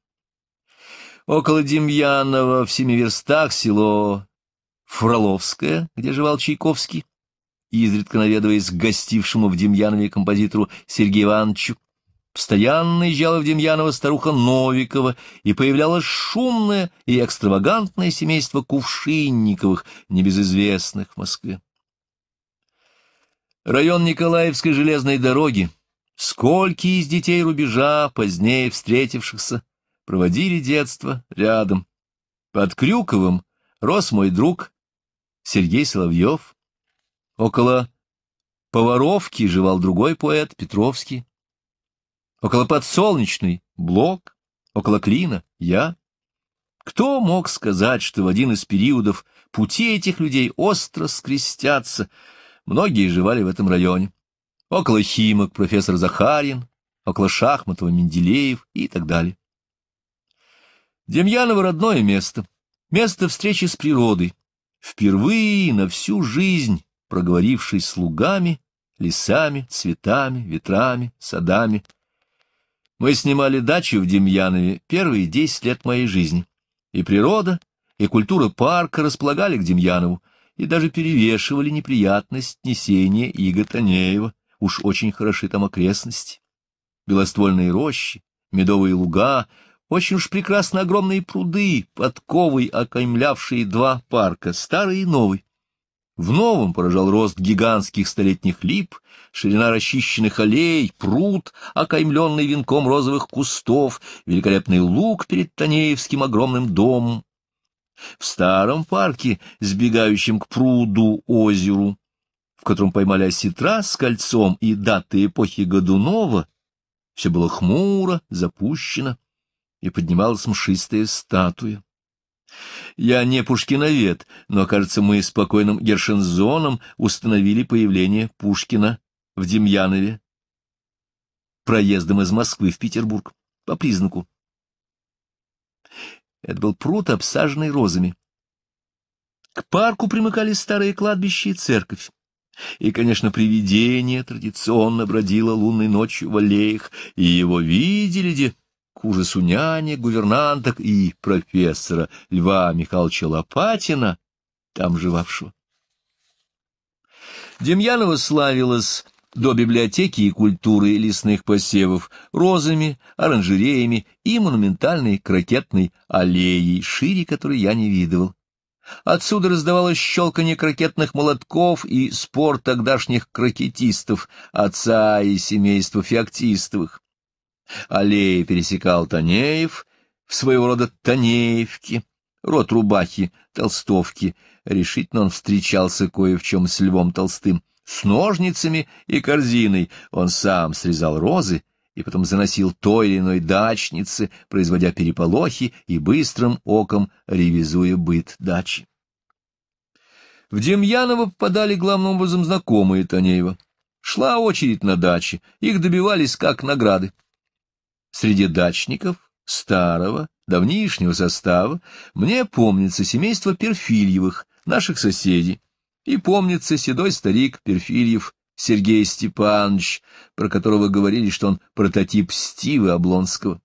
Около Демьянова, в семи верстах, село Фроловское, где жевал Чайковский, изредка наведываясь к гостившему в Демьянове композитору Сергею Ивановичу. Постоянно наезжала в Демьянова старуха Новикова, и появлялось шумное и экстравагантное семейство Кувшинниковых, небезызвестных в Москве. Район Николаевской железной дороги. Сколько из детей рубежа, позднее встретившихся проводили детство рядом. Под Крюковым рос мой друг Сергей Соловьев. Около Поваровки жевал другой поэт Петровский. Около Подсолнечный — Блок, около Клина — я. Кто мог сказать, что в один из периодов пути этих людей остро скрестятся? Многие жевали в этом районе. Около Химок профессор Захарин, около Шахматова Менделеев и так далее. Демьяново родное место, место встречи с природой, впервые на всю жизнь проговоривший слугами, лесами, цветами, ветрами, садами. Мы снимали дачу в Демьянове первые десять лет моей жизни, и природа, и культура парка располагали к Демьянову, и даже перевешивали неприятность несения Иго Танеева, уж очень хороши там окрестности. Белоствольные рощи, медовые луга — очень уж прекрасно огромные пруды, подковой окаймлявшие два парка, старый и новый. В новом поражал рост гигантских столетних лип, ширина расчищенных аллей, пруд, окаймленный венком розовых кустов, великолепный луг перед Танеевским огромным домом. В старом парке, сбегающем к пруду озеру, в котором поймали осетра с кольцом и даты эпохи Годунова, все было хмуро, запущено, и поднималась мшистая статуя. Я не пушкиновед, но, кажется, мы с покойным Гершензоном установили появление Пушкина в Демьянове проездом из Москвы в Петербург по признаку. Это был пруд, обсаженный розами. К парку примыкали старые кладбища и церковь. И, конечно, привидение традиционно бродило лунной ночью в аллеях, и его видели, где к ужасу няни, гувернанток и профессора Льва Михайловича Лопатина, там живавшего. Демьянова славилась до библиотеки и культуры лесных посевов розами, оранжереями и монументальной крокетной аллеей, шире которой я не видывал. Отсюда раздавалось щелканье крокетных молотков и спор тогдашних крокетистов, отца и семейства феоктистовых. Аллеи пересекал Танеев, в своего рода Танеевки, рот рубахи, толстовки. Решительно он встречался кое в чем с Львом Толстым. С ножницами и корзиной он сам срезал розы и потом заносил той или иной дачнице, производя переполохи и быстрым оком ревизуя быт дачи. В Демьяново попадали главным образом знакомые Танеева. Шла очередь на даче, их добивались как награды. Среди дачников старого, давнишнего состава мне помнится семейство Перфильевых, наших соседей, и помнится седой старик Перфильев Сергей Степанович, про которого говорили, что он прототип Стивы Облонского.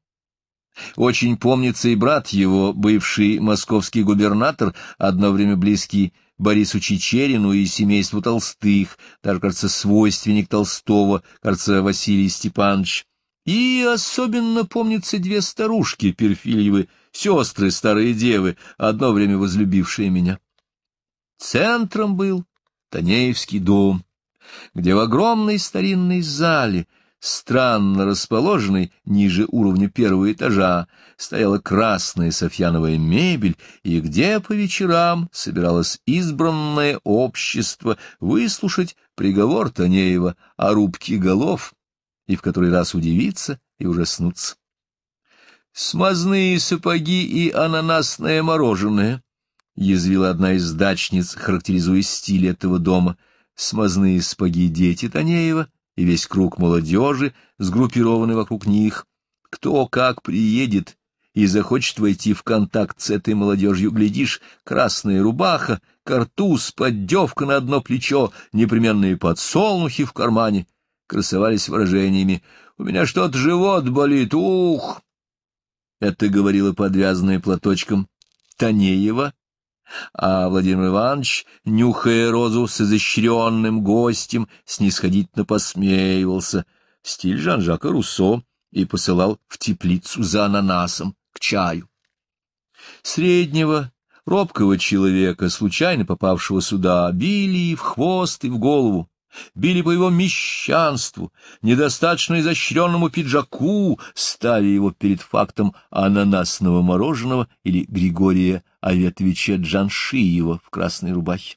Очень помнится и брат его, бывший московский губернатор, одно время близкий Борису Чечерину и семейству Толстых, даже, кажется, свойственник Толстого, кажется, Василий Степанович. И особенно помнятся две старушки Перфильевы, сестры старые девы, одно время возлюбившие меня. Центром был Танеевский дом, где в огромной старинной зале, странно расположенной ниже уровня первого этажа, стояла красная софьяновая мебель, и где по вечерам собиралось избранное общество выслушать приговор Танеева о рубке голов — и в который раз удивиться и ужаснуться. «Смазные сапоги и ананасное мороженое», — язвила одна из дачниц, характеризуя стиль этого дома. «Смазные сапоги дети Танеева» и весь круг молодежи, сгруппированы вокруг них. Кто как приедет и захочет войти в контакт с этой молодежью, глядишь, красная рубаха, картуз, поддевка на одно плечо, непременные подсолнухи в кармане красовались выражениями «У меня что-то живот болит, ух!» Это говорила подвязанная платочком Танеева, а Владимир Иванович, нюхая розу с изощренным гостем, снисходительно посмеивался в стиль Жан-Жака Руссо и посылал в теплицу за ананасом к чаю. Среднего, робкого человека, случайно попавшего сюда, били в хвост, и в голову били по его мещанству, недостаточно изощренному пиджаку, ставя его перед фактом ананасного мороженого или Григория Аветовича Джаншиева в красной рубахе.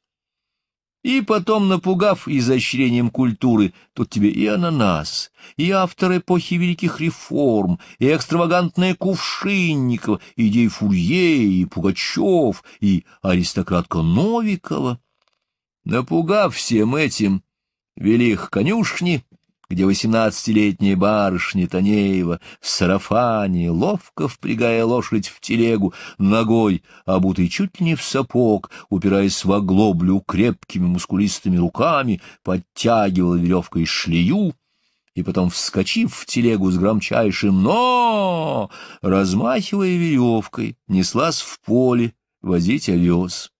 И потом, напугав изощрением культуры, тут тебе и ананас, и автор эпохи великих реформ, и экстравагантная Кувшинникова, и идеи Фурье, и Пугачев, и аристократка Новикова. Напугав всем этим, вели их конюшни, где восемнадцатилетняя барышня Танеева в сарафане, ловко впрягая лошадь в телегу, ногой, обутой чуть ли не в сапог, упираясь в оглоблю крепкими мускулистыми руками, подтягивала веревкой шлею, и потом, вскочив в телегу с громчайшим «но!», размахивая веревкой, неслась в поле возить овес.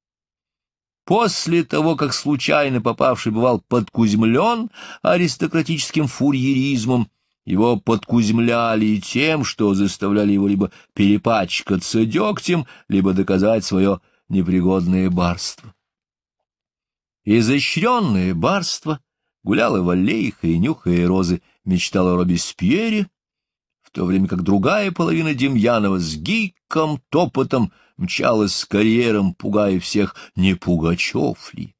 После того, как случайно попавший бывал подкузмлен аристократическим фурьеризмом, его подкузмляли тем, что заставляли его либо перепачкаться дегтем, либо доказать свое непригодное барство. Изощренное барство гуляло в аллеях и нюхая розы, мечтало о Робеспьере, в то время как другая половина Демьянова с гиком, топотом, мчалась с карьером, пугая всех, не Пугачев ли?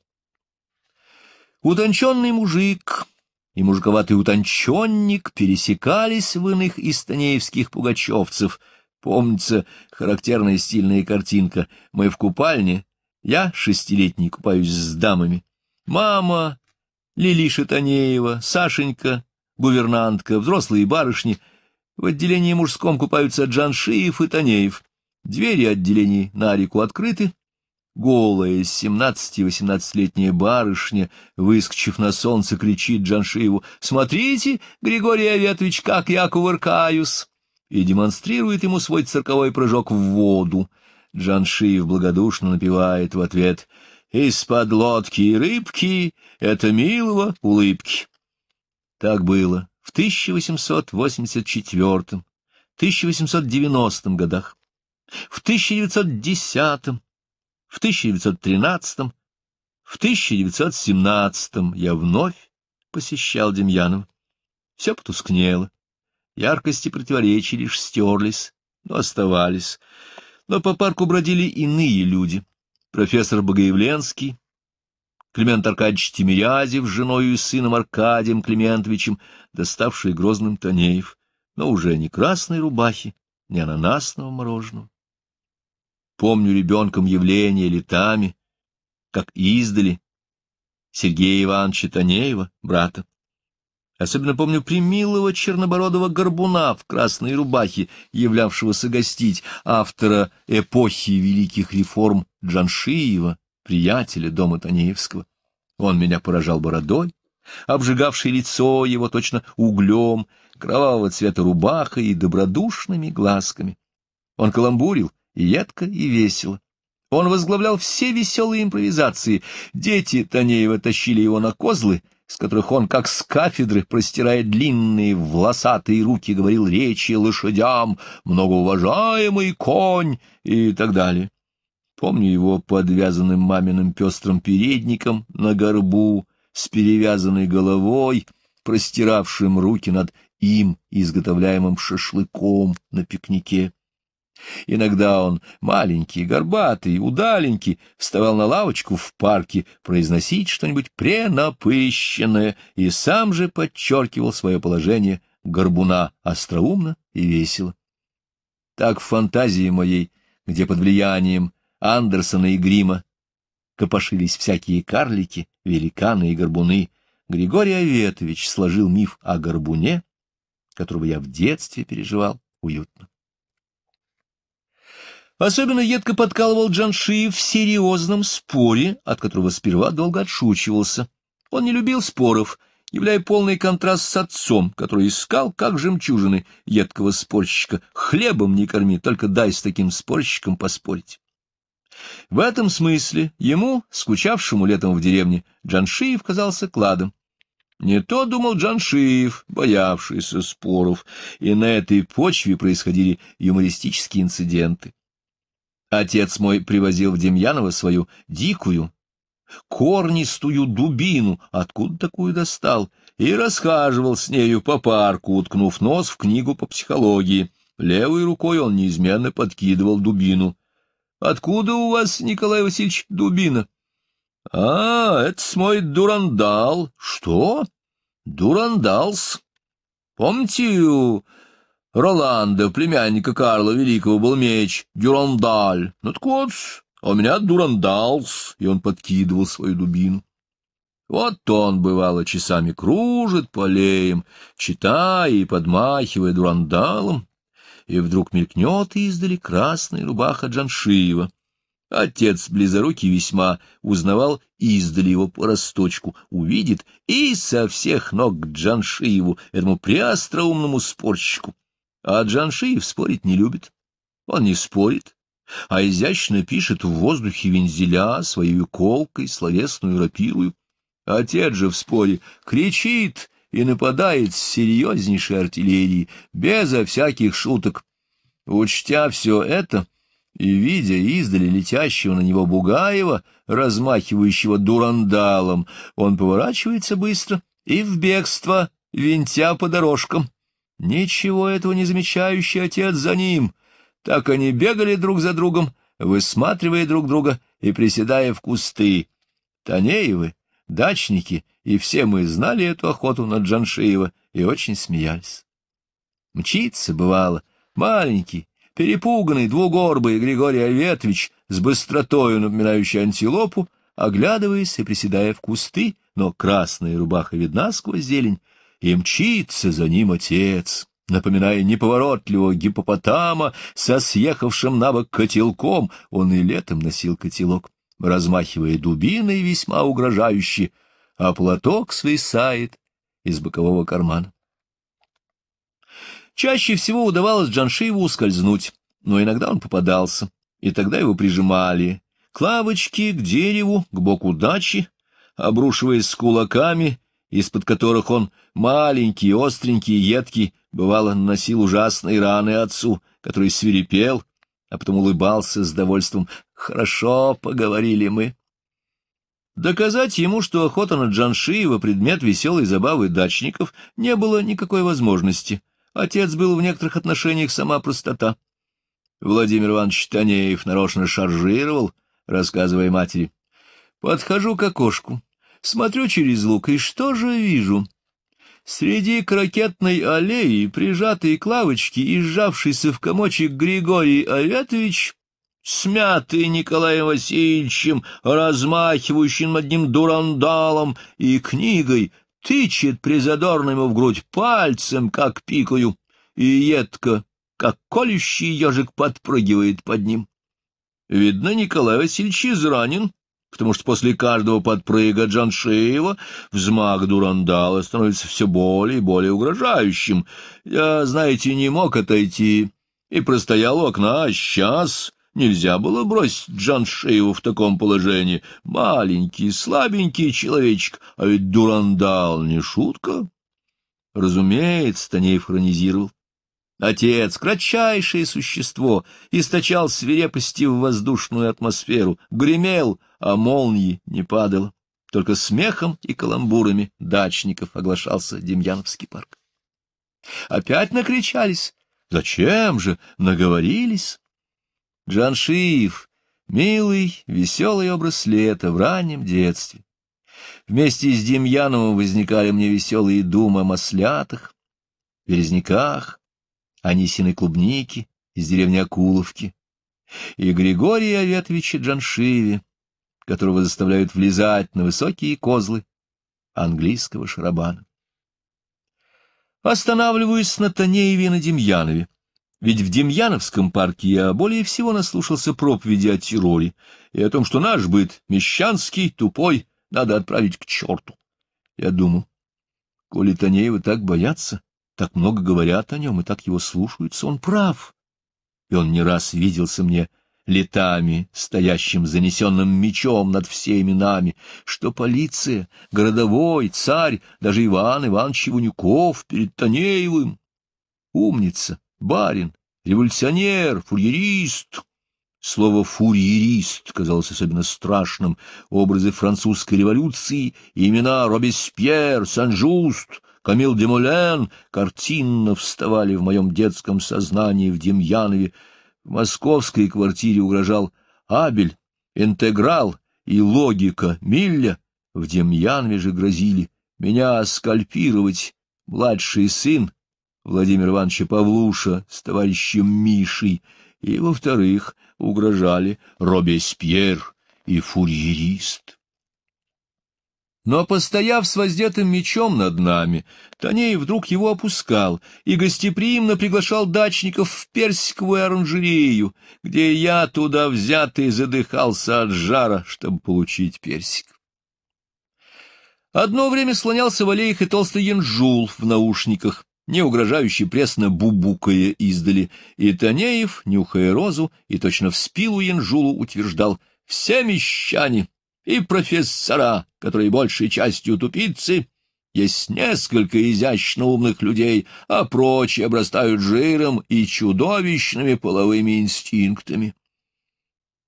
Утонченный мужик и мужиковатый утонченник пересекались в иных из станеевских пугачевцев. Помнится характерная стильная картинка. Мы в купальне, я, шестилетний, купаюсь с дамами. Мама, Лилиша Танеева, Сашенька, гувернантка, взрослые барышни. В отделении мужском купаются Джаншиев и Танеев. Двери отделений на реку открыты. Голая, семнадцати-восемнадцатилетняя барышня, выскочив на солнце, кричит Джаншиеву «Смотрите, Григорий Аветович, как я кувыркаюсь!» и демонстрирует ему свой цирковой прыжок в воду. Джаншиев благодушно напевает в ответ «Из-под лодки и рыбки — это милого улыбки». Так было в 1884-1890 годах в 1910, в 1913, в 1917 я вновь посещал Демьянова. Все потускнело, яркости противоречий лишь стерлись, но оставались. Но по парку бродили иные люди. Профессор Богоявленский, Климент Аркадьевич Тимирязев с женою и сыном Аркадием Климентовичем, доставший грозным Танеев, но уже не красной рубахи, не ананасного мороженого. Помню ребенком явления летами, как издали Сергея Ивановича Танеева, брата. Особенно помню примилого чернобородого горбуна в красной рубахе, являвшегося гостить автора эпохи великих реформ Джаншиева, приятеля дома Танеевского. Он меня поражал бородой, обжигавшей лицо его точно углем, кровавого цвета рубаха и добродушными глазками. Он каламбурил, едко и весело. Он возглавлял все веселые импровизации. Дети Танеева тащили его на козлы, с которых он, как с кафедры, простирая длинные волосатые руки, говорил речи лошадям, многоуважаемый конь и так далее. Помню его подвязанным маминым пестрым передником на горбу, с перевязанной головой, простиравшим руки над им изготовляемым шашлыком на пикнике. Иногда он, маленький, горбатый, удаленький, вставал на лавочку в парке произносить что-нибудь пренапыщенное и сам же подчеркивал свое положение горбуна остроумно и весело. Так в фантазии моей, где под влиянием Андерсона и Грима копошились всякие карлики, великаны и горбуны, Григорий Аветович сложил миф о горбуне, которого я в детстве переживал уютно. Особенно едко подкалывал Джаншиев в серьезном споре, от которого сперва долго отшучивался. Он не любил споров, являя полный контраст с отцом, который искал, как жемчужины, едкого спорщика. Хлебом не корми, только дай с таким спорщиком поспорить. В этом смысле ему, скучавшему летом в деревне, Джаншиев казался кладом. Не то думал Джаншиев, боявшийся споров, и на этой почве происходили юмористические инциденты. Отец мой привозил в Демьяново свою дикую, корнистую дубину, откуда такую достал, и расхаживал с нею по парку, уткнув нос в книгу по психологии. Левой рукой он неизменно подкидывал дубину. — Откуда у вас, Николай Васильевич, дубина? — А, это мой дурандал. — Что? — Дурандалс. Помните, Роланда, племянника Карла Великого, был меч Дюрандаль. Ну так вот, а у меня Дурандалс, и он подкидывал свою дубину. Вот он, бывало, часами кружит по леям, читая и подмахивая дурандалом, и вдруг мелькнет издали красная рубаха Джаншиева. Отец близорукий весьма узнавал издали его по росточку, увидит и со всех ног к Джаншиеву, этому преостроумному спорщику. А Джаншиев спорить не любит. Он не спорит, а изящно пишет в воздухе вензеля своей колкой, словесную рапирую. Отец же в споре кричит и нападает с серьезнейшей артиллерии, безо всяких шуток. Учтя все это и видя издали летящего на него Бугаева, размахивающего дурандалом, он поворачивается быстро и в бегство, винтя по дорожкам. Ничего этого не замечающий отец за ним. Так они бегали друг за другом, высматривая друг друга и приседая в кусты. Танеевы, дачники, и все мы знали эту охоту на Джаншиева и очень смеялись. Мчиться бывало, маленький, перепуганный, двугорбый Григорий Оветвич с быстротою, напоминающий антилопу, оглядываясь и приседая в кусты, но красная рубаха видна сквозь зелень, и мчится за ним отец, напоминая неповоротливого гиппопотама со съехавшим на бок котелком, он и летом носил котелок, размахивая дубиной весьма угрожающе, а платок свисает из бокового кармана. Чаще всего удавалось Джаншиеву ускользнуть, но иногда он попадался, и тогда его прижимали к лавочке, к дереву, к боку дачи, обрушиваясь с кулаками из-под которых он, маленький, остренький едкий, бывало, носил ужасные раны отцу, который свирепел, а потом улыбался с довольством. «Хорошо, поговорили мы». Доказать ему, что охота на Джаншиева — предмет веселой забавы дачников, не было никакой возможности. Отец был в некоторых отношениях сама простота. Владимир Иванович Танеев нарочно шаржировал, рассказывая матери. «Подхожу к окошку». Смотрю через лук, и что же вижу? Среди крокетной аллеи, прижатые к лавочке и сжавшийся в комочек Григорий Аветович, смятый Николаем Васильевичем, размахивающим одним дурандалом и книгой, тычет призадорному в грудь пальцем, как пикою, и едко, как колющий ежик подпрыгивает под ним. Видно, Николай Васильевич изранен потому что после каждого подпрыга Джан Джаншиева взмах Дурандала становится все более и более угрожающим. Я, знаете, не мог отойти и простоял у окна, а сейчас нельзя было бросить Джан Джаншиеву в таком положении. Маленький, слабенький человечек, а ведь Дурандал не шутка. Разумеется, Танеев хронизировал. Отец, кратчайшее существо, источал свирепости в воздушную атмосферу, гремел, а молнии не падало. Только смехом и каламбурами дачников оглашался Демьяновский парк. Опять накричались. Зачем же? Наговорились. Джаншиев — милый, веселый образ лета в раннем детстве. Вместе с Демьяновым возникали мне веселые думы о маслятах, березняках, анисиной клубнике из деревни Акуловки и Григория Оветовича Джаншиеве, которого заставляют влезать на высокие козлы английского шарабана. Останавливаюсь на Танееве и на Демьянове. Ведь в Демьяновском парке я более всего наслушался проповеди о терроре и о том, что наш быт мещанский, тупой, надо отправить к черту. Я думал, коли Танеева так боятся, так много говорят о нем и так его слушаются, он прав. И он не раз виделся мне летами, стоящим занесенным мечом над всеми нами, что полиция, городовой, царь, даже Иван Иванович Иванюков перед Танеевым. Умница, барин, революционер, фурьерист. Слово «фурьерист» казалось особенно страшным. Образы французской революции, имена Робеспьер, Сан-Жуст — Камил Демулен картинно вставали в моем детском сознании в Демьянове, в московской квартире угрожал Абель, Интеграл и Логика Милля, в Демьянве же грозили меня скальпировать младший сын Владимир Ивановича Павлуша с товарищем Мишей, и, во-вторых, угрожали Робеспьер и фурьерист. Но, постояв с воздетым мечом над нами, Таней вдруг его опускал и гостеприимно приглашал дачников в персиковую оранжерею, где я туда взятый задыхался от жара, чтобы получить персик. Одно время слонялся в аллеях и толстый янжул в наушниках, не угрожающий пресно бубукая издали, и Танеев, нюхая розу, и точно в спилу янжулу утверждал «Все мещане!» и профессора, которые большей частью тупицы, есть несколько изящно умных людей, а прочие обрастают жиром и чудовищными половыми инстинктами.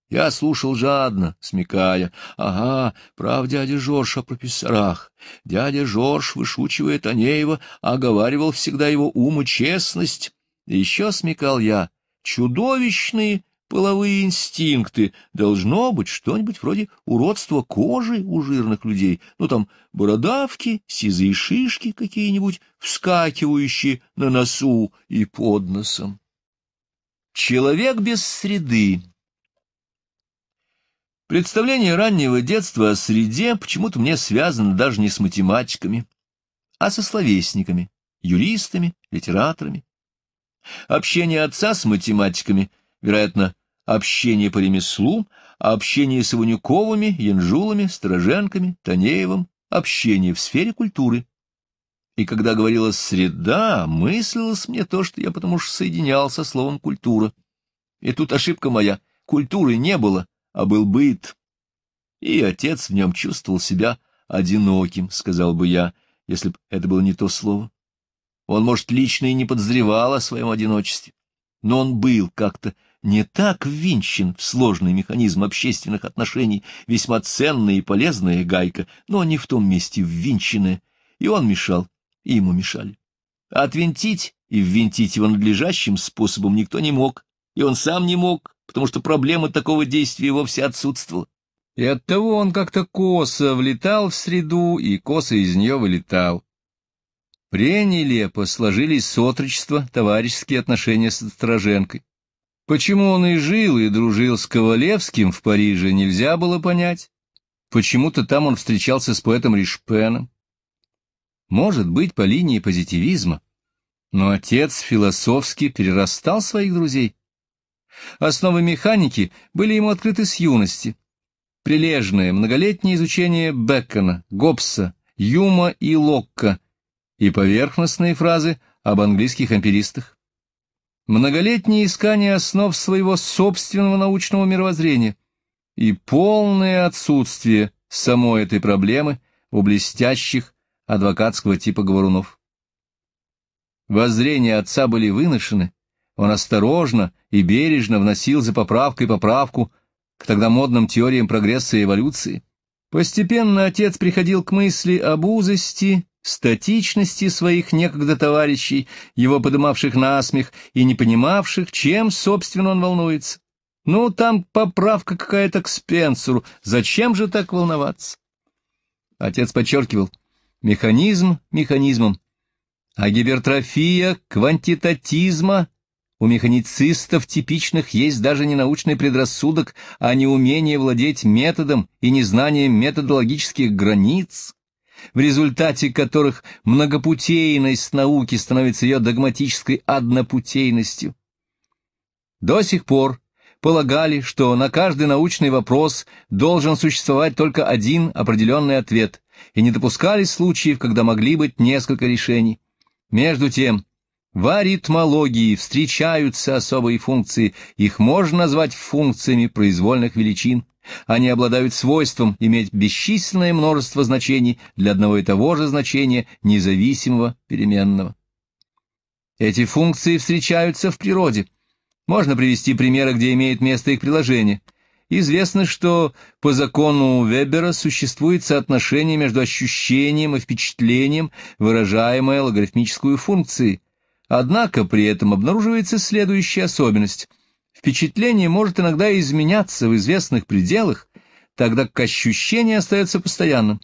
Я слушал жадно, смекая. Ага, прав дядя Жорж о профессорах. Дядя Жорж, вышучивая Танеева, оговаривал всегда его ум и честность. Еще смекал я. Чудовищные половые инстинкты, должно быть что-нибудь вроде уродства кожи у жирных людей, ну там бородавки, сизые шишки какие-нибудь, вскакивающие на носу и под носом. Человек без среды Представление раннего детства о среде почему-то мне связано даже не с математиками, а со словесниками, юристами, литераторами. Общение отца с математиками, вероятно, общение по ремеслу, общение с Иванюковыми, Янжулами, Стороженками, Танеевым, общение в сфере культуры. И когда говорила «среда», мыслилось мне то, что я потому что соединял со словом «культура». И тут ошибка моя. Культуры не было, а был быт. И отец в нем чувствовал себя одиноким, сказал бы я, если бы это было не то слово. Он, может, лично и не подозревал о своем одиночестве, но он был как-то не так ввинчен в сложный механизм общественных отношений, весьма ценная и полезная гайка, но не в том месте ввинченная, и он мешал, и ему мешали. отвинтить и ввинтить его надлежащим способом никто не мог, и он сам не мог, потому что проблема такого действия вовсе отсутствовала. И оттого он как-то косо влетал в среду и косо из нее вылетал. Пренелепо сложились сотрудничества, товарищеские отношения с Стороженкой. Почему он и жил, и дружил с Ковалевским в Париже, нельзя было понять. Почему-то там он встречался с поэтом Ришпеном. Может быть, по линии позитивизма. Но отец философски перерастал своих друзей. Основы механики были ему открыты с юности. Прилежное многолетнее изучение Бекона, Гоббса, Юма и Локка и поверхностные фразы об английских эмпиристах многолетние искания основ своего собственного научного мировоззрения и полное отсутствие самой этой проблемы у блестящих адвокатского типа говорунов. Воззрения отца были выношены, он осторожно и бережно вносил за поправкой поправку к тогда модным теориям прогресса и эволюции. Постепенно отец приходил к мысли об узости статичности своих некогда товарищей, его подымавших на смех и не понимавших, чем, собственно, он волнуется. Ну, там поправка какая-то к Спенсеру, зачем же так волноваться? Отец подчеркивал, механизм механизмом, а гипертрофия квантитатизма у механицистов типичных есть даже не научный предрассудок, а неумение владеть методом и незнание методологических границ в результате которых многопутейность науки становится ее догматической однопутейностью. До сих пор полагали, что на каждый научный вопрос должен существовать только один определенный ответ, и не допускали случаев, когда могли быть несколько решений. Между тем, в аритмологии встречаются особые функции, их можно назвать функциями произвольных величин. Они обладают свойством иметь бесчисленное множество значений для одного и того же значения независимого переменного. Эти функции встречаются в природе. Можно привести примеры, где имеет место их приложение. Известно, что по закону Вебера существует соотношение между ощущением и впечатлением, выражаемое логарифмической функцией. Однако при этом обнаруживается следующая особенность – Впечатление может иногда изменяться в известных пределах, тогда как ощущение остается постоянным.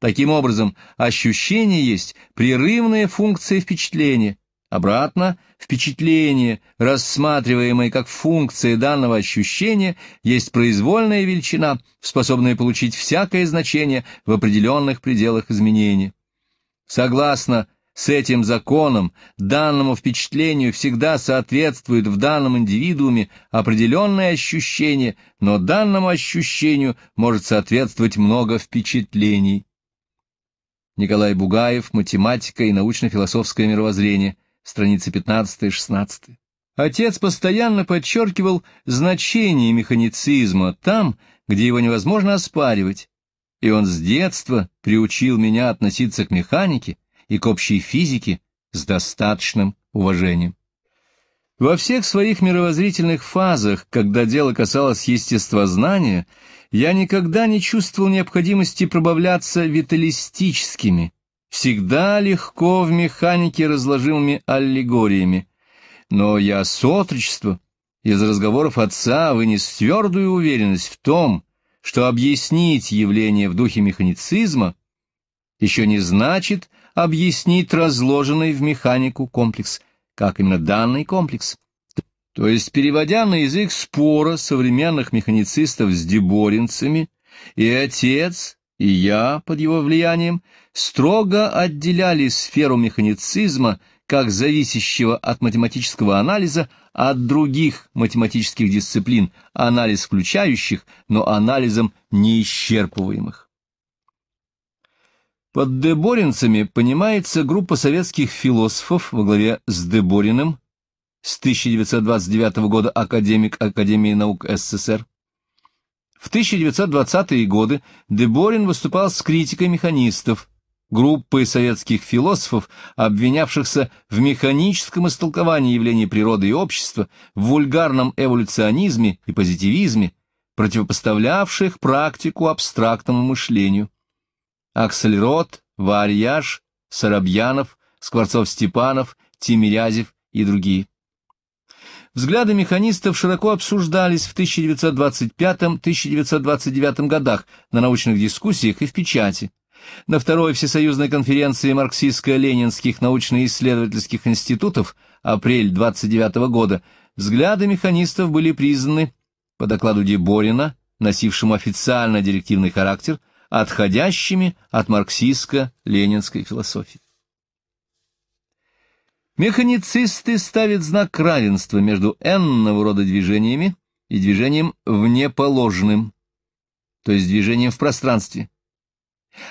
Таким образом, ощущение есть прерывная функция впечатления. Обратно, впечатление, рассматриваемое как функция данного ощущения, есть произвольная величина, способная получить всякое значение в определенных пределах изменения. Согласно с этим законом данному впечатлению всегда соответствует в данном индивидууме определенное ощущение, но данному ощущению может соответствовать много впечатлений. Николай Бугаев, математика и научно-философское мировоззрение, страницы 15-16. Отец постоянно подчеркивал значение механицизма там, где его невозможно оспаривать, и он с детства приучил меня относиться к механике, и к общей физике с достаточным уважением. Во всех своих мировоззрительных фазах, когда дело касалось естествознания, я никогда не чувствовал необходимости пробавляться виталистическими, всегда легко в механике разложимыми аллегориями. Но я с отрочества из разговоров отца вынес твердую уверенность в том, что объяснить явление в духе механицизма еще не значит – объяснить разложенный в механику комплекс, как именно данный комплекс. То есть, переводя на язык спора современных механицистов с деборинцами, и отец, и я под его влиянием строго отделяли сферу механицизма как зависящего от математического анализа от других математических дисциплин, анализ включающих, но анализом неисчерпываемых. Под деборинцами понимается группа советских философов во главе с Дебориным, с 1929 года академик Академии наук СССР. В 1920-е годы Деборин выступал с критикой механистов, группы советских философов, обвинявшихся в механическом истолковании явлений природы и общества, в вульгарном эволюционизме и позитивизме, противопоставлявших практику абстрактному мышлению. Аксельрод, Варьяж, Соробьянов, Скворцов-Степанов, Тимирязев и другие. Взгляды механистов широко обсуждались в 1925-1929 годах на научных дискуссиях и в печати. На второй всесоюзной конференции марксистско-ленинских научно-исследовательских институтов апрель 1929 года взгляды механистов были признаны, по докладу Деборина, носившему официально директивный характер, отходящими от марксистско-ленинской философии. Механицисты ставят знак равенства между энного рода движениями и движением внеположным, то есть движением в пространстве.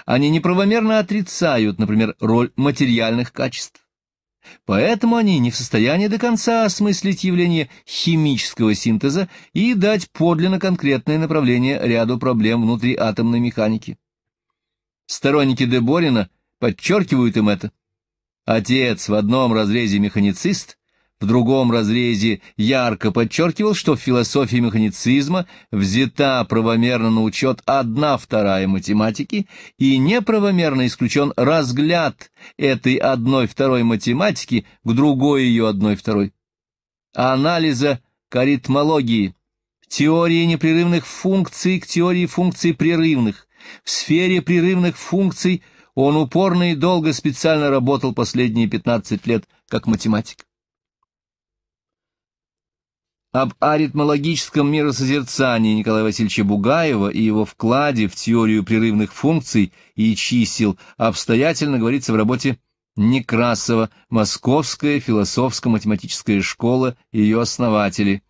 Они неправомерно отрицают, например, роль материальных качеств. Поэтому они не в состоянии до конца осмыслить явление химического синтеза и дать подлинно конкретное направление ряду проблем внутри атомной механики. Сторонники Деборина подчеркивают им это. Отец в одном разрезе механицист, в другом разрезе ярко подчеркивал, что в философии механицизма взята правомерно на учет одна вторая математики, и неправомерно исключен разгляд этой одной второй математики к другой ее одной второй. Анализа каритмологии, теории непрерывных функций к теории функций прерывных, в сфере прерывных функций – он упорно и долго специально работал последние 15 лет как математик. Об аритмологическом миросозерцании Николая Васильевича Бугаева и его вкладе в теорию прерывных функций и чисел обстоятельно говорится в работе Некрасова «Московская философско-математическая школа и ее основатели»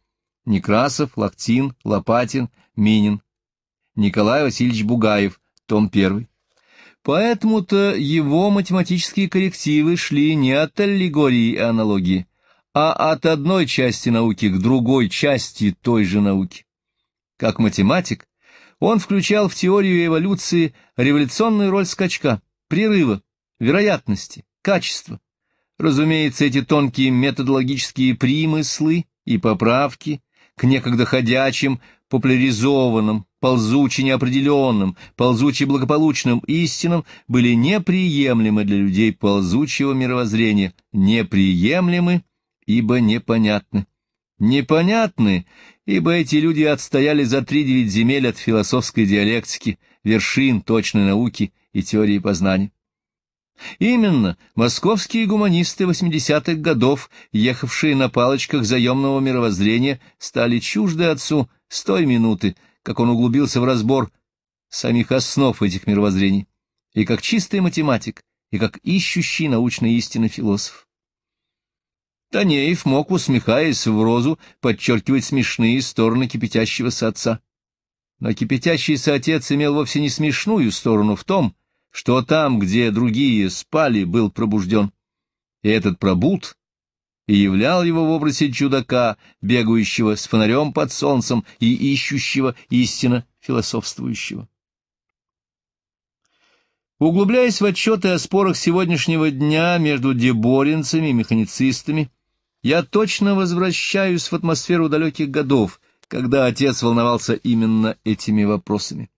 Некрасов, Лактин, Лопатин, Минин, Николай Васильевич Бугаев, том 1. Поэтому-то его математические коррективы шли не от аллегории и аналогии, а от одной части науки к другой части той же науки. Как математик, он включал в теорию эволюции революционную роль скачка, прерыва, вероятности, качества. Разумеется, эти тонкие методологические примыслы и поправки к некогда ходячим, популяризованным, ползуче неопределенным, ползуче благополучным истинам были неприемлемы для людей ползучего мировоззрения, неприемлемы ибо непонятны. Непонятны, ибо эти люди отстояли за три-девять земель от философской диалектики, вершин точной науки и теории познания. Именно московские гуманисты 80-х годов, ехавшие на палочках заемного мировоззрения, стали чужды отцу с той минуты, как он углубился в разбор самих основ этих мировоззрений, и как чистый математик, и как ищущий научной истины философ. Танеев мог, усмехаясь в розу, подчеркивать смешные стороны кипятящегося отца. Но кипятящийся отец имел вовсе не смешную сторону в том, что там, где другие спали, был пробужден. И этот пробуд и являл его в образе чудака, бегающего с фонарем под солнцем и ищущего истинно философствующего. Углубляясь в отчеты о спорах сегодняшнего дня между деборинцами и механицистами, я точно возвращаюсь в атмосферу далеких годов, когда отец волновался именно этими вопросами.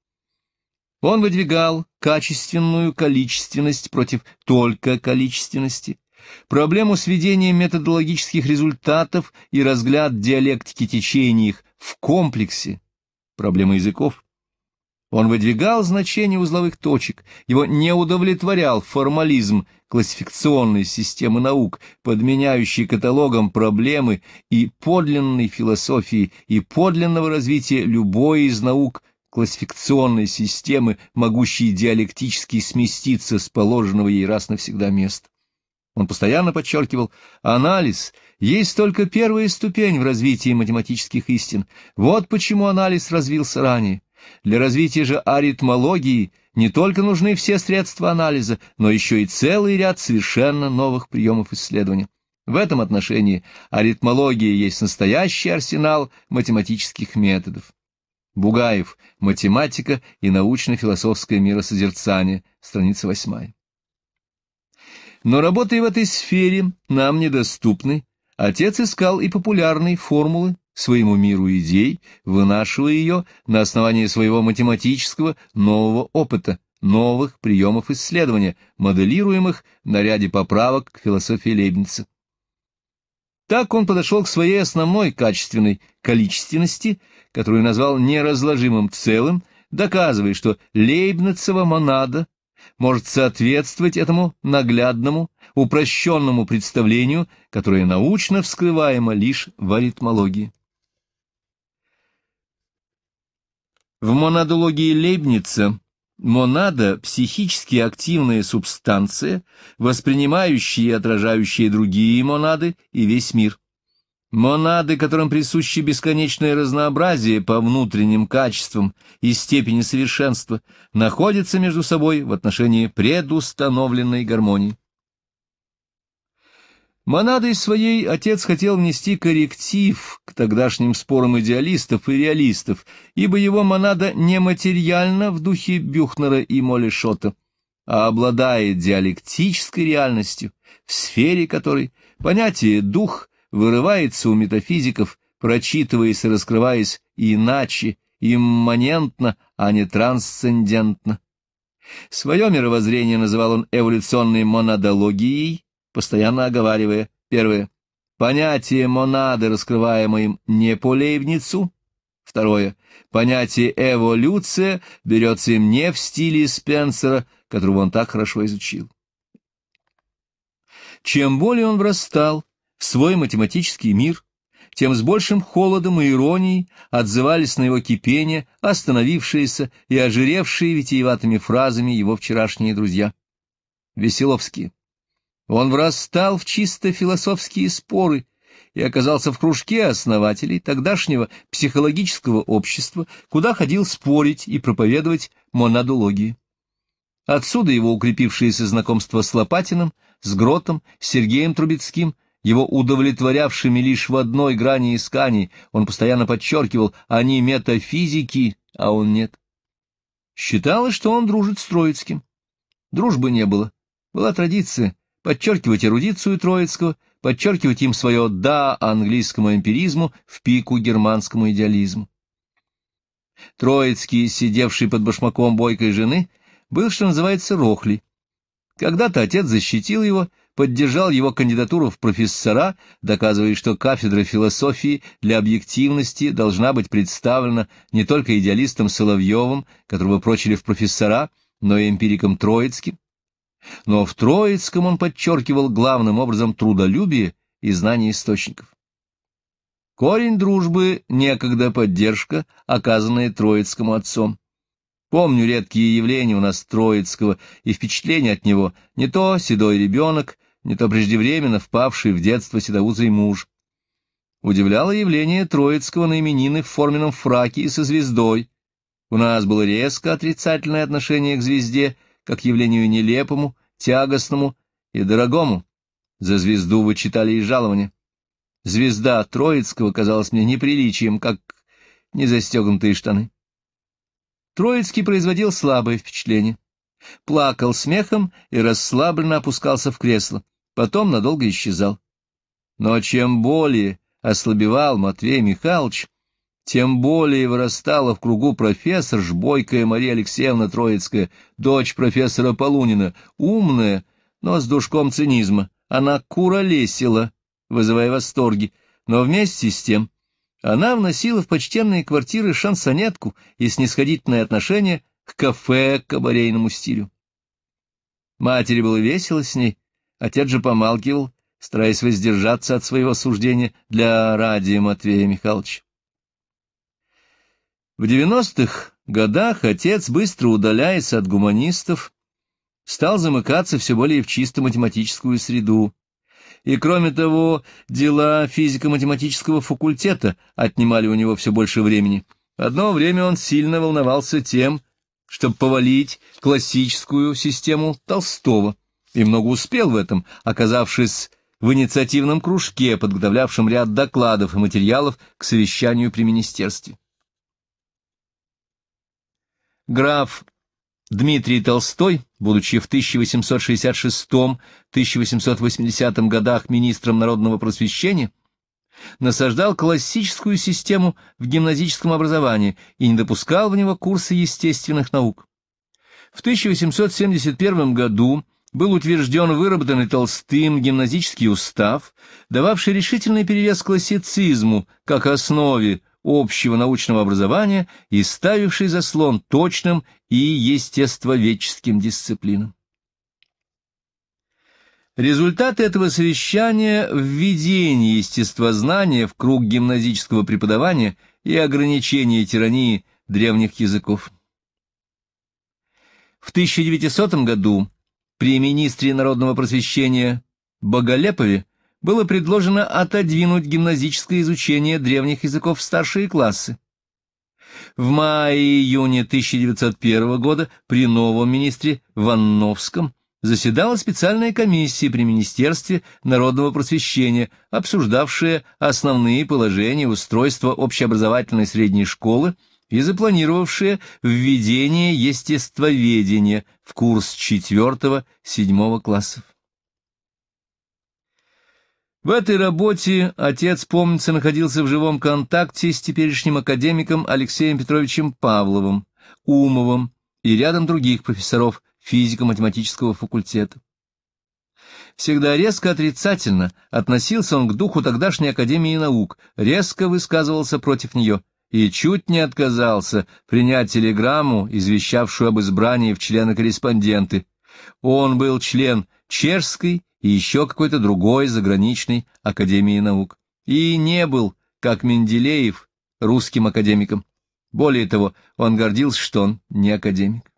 Он выдвигал качественную количественность против только количественности, проблему сведения методологических результатов и разгляд диалектики течений их в комплексе, проблемы языков. Он выдвигал значение узловых точек, его не удовлетворял формализм классификационной системы наук, подменяющий каталогом проблемы и подлинной философии и подлинного развития любой из наук классификационной системы, могущей диалектически сместиться с положенного ей раз навсегда места. Он постоянно подчеркивал, анализ есть только первая ступень в развитии математических истин. Вот почему анализ развился ранее. Для развития же аритмологии не только нужны все средства анализа, но еще и целый ряд совершенно новых приемов исследования. В этом отношении аритмология есть настоящий арсенал математических методов. Бугаев. Математика и научно-философское миросозерцание. Страница 8. Но работая в этой сфере, нам недоступны. Отец искал и популярные формулы, своему миру идей, вынашивая ее на основании своего математического нового опыта, новых приемов исследования, моделируемых на ряде поправок к философии Лейбница. Так он подошел к своей основной качественной количественности, которую назвал неразложимым целым, доказывая, что Лейбницева монада может соответствовать этому наглядному, упрощенному представлению, которое научно вскрываемо лишь в аритмологии. В монадологии Лейбница монада – психически активная субстанция, воспринимающая и отражающая другие монады и весь мир. Монады, которым присуще бесконечное разнообразие по внутренним качествам и степени совершенства, находятся между собой в отношении предустановленной гармонии. Монадой своей отец хотел внести корректив к тогдашним спорам идеалистов и реалистов, ибо его монада нематериальна в духе Бюхнера и Молешота, а обладает диалектической реальностью, в сфере которой понятие «дух» вырывается у метафизиков, прочитываясь и раскрываясь иначе, имманентно, а не трансцендентно. Свое мировоззрение называл он эволюционной монадологией, постоянно оговаривая, первое, понятие монады, раскрываемое им не по Лейбницу, второе, понятие эволюция берется им не в стиле Спенсера, которого он так хорошо изучил. Чем более он врастал в свой математический мир, тем с большим холодом и иронией отзывались на его кипение остановившиеся и ожиревшие витиеватыми фразами его вчерашние друзья. Веселовские. Он врастал в чисто философские споры и оказался в кружке основателей тогдашнего психологического общества, куда ходил спорить и проповедовать монадологии. Отсюда его укрепившиеся знакомства с Лопатиным, с Гротом, с Сергеем Трубецким, его удовлетворявшими лишь в одной грани исканий, он постоянно подчеркивал, они метафизики, а он нет. Считалось, что он дружит с Троицким. Дружбы не было, была традиция, подчеркивать эрудицию Троицкого, подчеркивать им свое «да» английскому эмпиризму в пику германскому идеализму. Троицкий, сидевший под башмаком бойкой жены, был, что называется, рохли. Когда-то отец защитил его, поддержал его кандидатуру в профессора, доказывая, что кафедра философии для объективности должна быть представлена не только идеалистом Соловьевым, которого прочили в профессора, но и эмпириком Троицким но в Троицком он подчеркивал главным образом трудолюбие и знание источников. Корень дружбы — некогда поддержка, оказанная Троицкому отцом. Помню редкие явления у нас Троицкого и впечатления от него, не то седой ребенок, не то преждевременно впавший в детство седоузый муж. Удивляло явление Троицкого на именины в форменном фраке и со звездой. У нас было резко отрицательное отношение к звезде как явлению нелепому, тягостному и дорогому. За звезду вычитали и жалования. Звезда Троицкого казалась мне неприличием, как незастегнутые штаны. Троицкий производил слабое впечатление. Плакал смехом и расслабленно опускался в кресло, потом надолго исчезал. Но чем более ослабевал Матвей Михайлович, тем более вырастала в кругу профессор Жбойкая Мария Алексеевна Троицкая, дочь профессора Полунина, умная, но с душком цинизма. Она куролесила, вызывая восторги, но вместе с тем она вносила в почтенные квартиры шансонетку и снисходительное отношение к кафе кабарейному стилю. Матери было весело с ней, отец же помалкивал, стараясь воздержаться от своего суждения для Радия Матвея Михайловича. В 90-х годах отец, быстро удаляясь от гуманистов, стал замыкаться все более в чисто математическую среду. И, кроме того, дела физико-математического факультета отнимали у него все больше времени. Одно время он сильно волновался тем, чтобы повалить классическую систему Толстого, и много успел в этом, оказавшись в инициативном кружке, подготовлявшем ряд докладов и материалов к совещанию при министерстве. Граф Дмитрий Толстой, будучи в 1866-1880 годах министром народного просвещения, насаждал классическую систему в гимназическом образовании и не допускал в него курсы естественных наук. В 1871 году был утвержден выработанный Толстым гимназический устав, дававший решительный перевес классицизму как основе общего научного образования и ставивший заслон точным и естествоведческим дисциплинам. Результаты этого совещания – введение естествознания в круг гимназического преподавания и ограничение тирании древних языков. В 1900 году при министре народного просвещения Боголепове было предложено отодвинуть гимназическое изучение древних языков в старшие классы. В мае-июне 1901 года при новом министре Ванновском заседала специальная комиссия при Министерстве народного просвещения, обсуждавшая основные положения устройства общеобразовательной средней школы и запланировавшая введение естествоведения в курс 4-7 классов. В этой работе отец, помнится, находился в живом контакте с теперешним академиком Алексеем Петровичем Павловым, Умовым и рядом других профессоров физико-математического факультета. Всегда резко отрицательно относился он к духу тогдашней Академии наук, резко высказывался против нее и чуть не отказался принять телеграмму, извещавшую об избрании в члены корреспонденты. Он был член Чешской и еще какой-то другой заграничной Академии наук. И не был, как Менделеев, русским академиком. Более того, он гордился, что он не академик.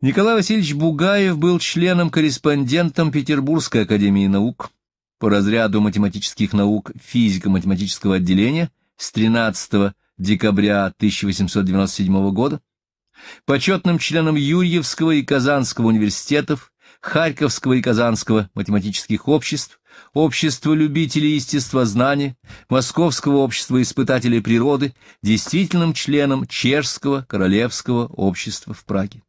Николай Васильевич Бугаев был членом-корреспондентом Петербургской академии наук по разряду математических наук физико-математического отделения с 13 декабря 1897 года почетным членом Юрьевского и Казанского университетов, Харьковского и Казанского математических обществ, Общества любителей естествознания, Московского общества испытателей природы, действительным членом Чешского королевского общества в Праге.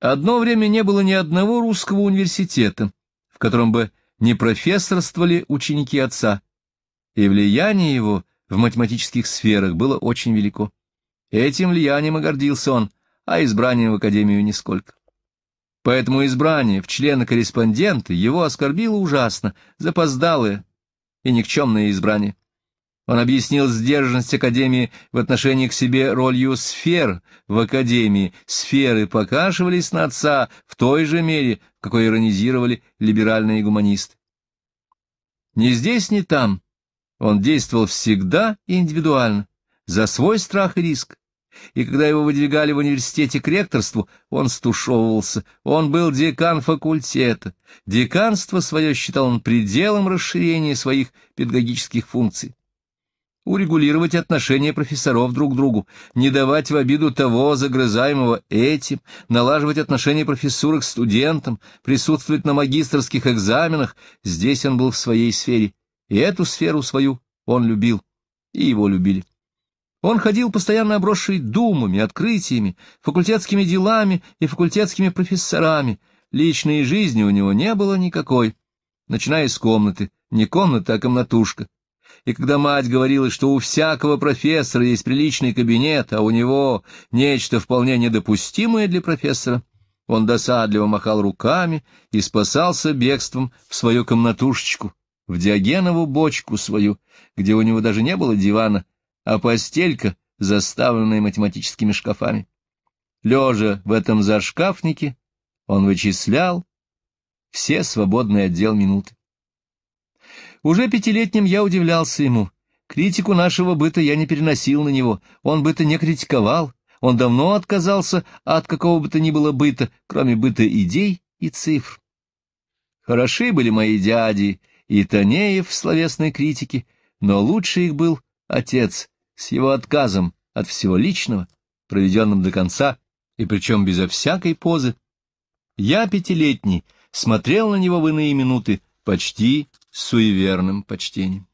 Одно время не было ни одного русского университета, в котором бы не профессорствовали ученики отца, и влияние его – в математических сферах было очень велико. Этим влиянием и гордился он, а избранием в Академию нисколько. Поэтому избрание в члены корреспондента его оскорбило ужасно, запоздалое и никчемное избрание. Он объяснил сдержанность Академии в отношении к себе ролью сфер в Академии. Сферы покашивались на отца в той же мере, какой иронизировали либеральные гуманисты. Ни здесь, ни там он действовал всегда и индивидуально, за свой страх и риск. И когда его выдвигали в университете к ректорству, он стушевывался. Он был декан факультета. Деканство свое считал он пределом расширения своих педагогических функций. Урегулировать отношения профессоров друг к другу, не давать в обиду того загрызаемого этим, налаживать отношения профессуры к студентам, присутствовать на магистрских экзаменах, здесь он был в своей сфере – и эту сферу свою он любил, и его любили. Он ходил постоянно обросший думами, открытиями, факультетскими делами и факультетскими профессорами. Личной жизни у него не было никакой, начиная с комнаты, не комната, а комнатушка. И когда мать говорила, что у всякого профессора есть приличный кабинет, а у него нечто вполне недопустимое для профессора, он досадливо махал руками и спасался бегством в свою комнатушечку в Диогенову бочку свою, где у него даже не было дивана, а постелька, заставленная математическими шкафами. Лежа в этом зашкафнике, он вычислял все свободные отдел минуты. Уже пятилетним я удивлялся ему. Критику нашего быта я не переносил на него, он быта не критиковал, он давно отказался от какого бы то ни было быта, кроме быта идей и цифр. Хороши были мои дяди и Танеев в словесной критике, но лучше их был отец с его отказом от всего личного, проведенным до конца, и причем безо всякой позы. Я, пятилетний, смотрел на него в иные минуты почти с суеверным почтением.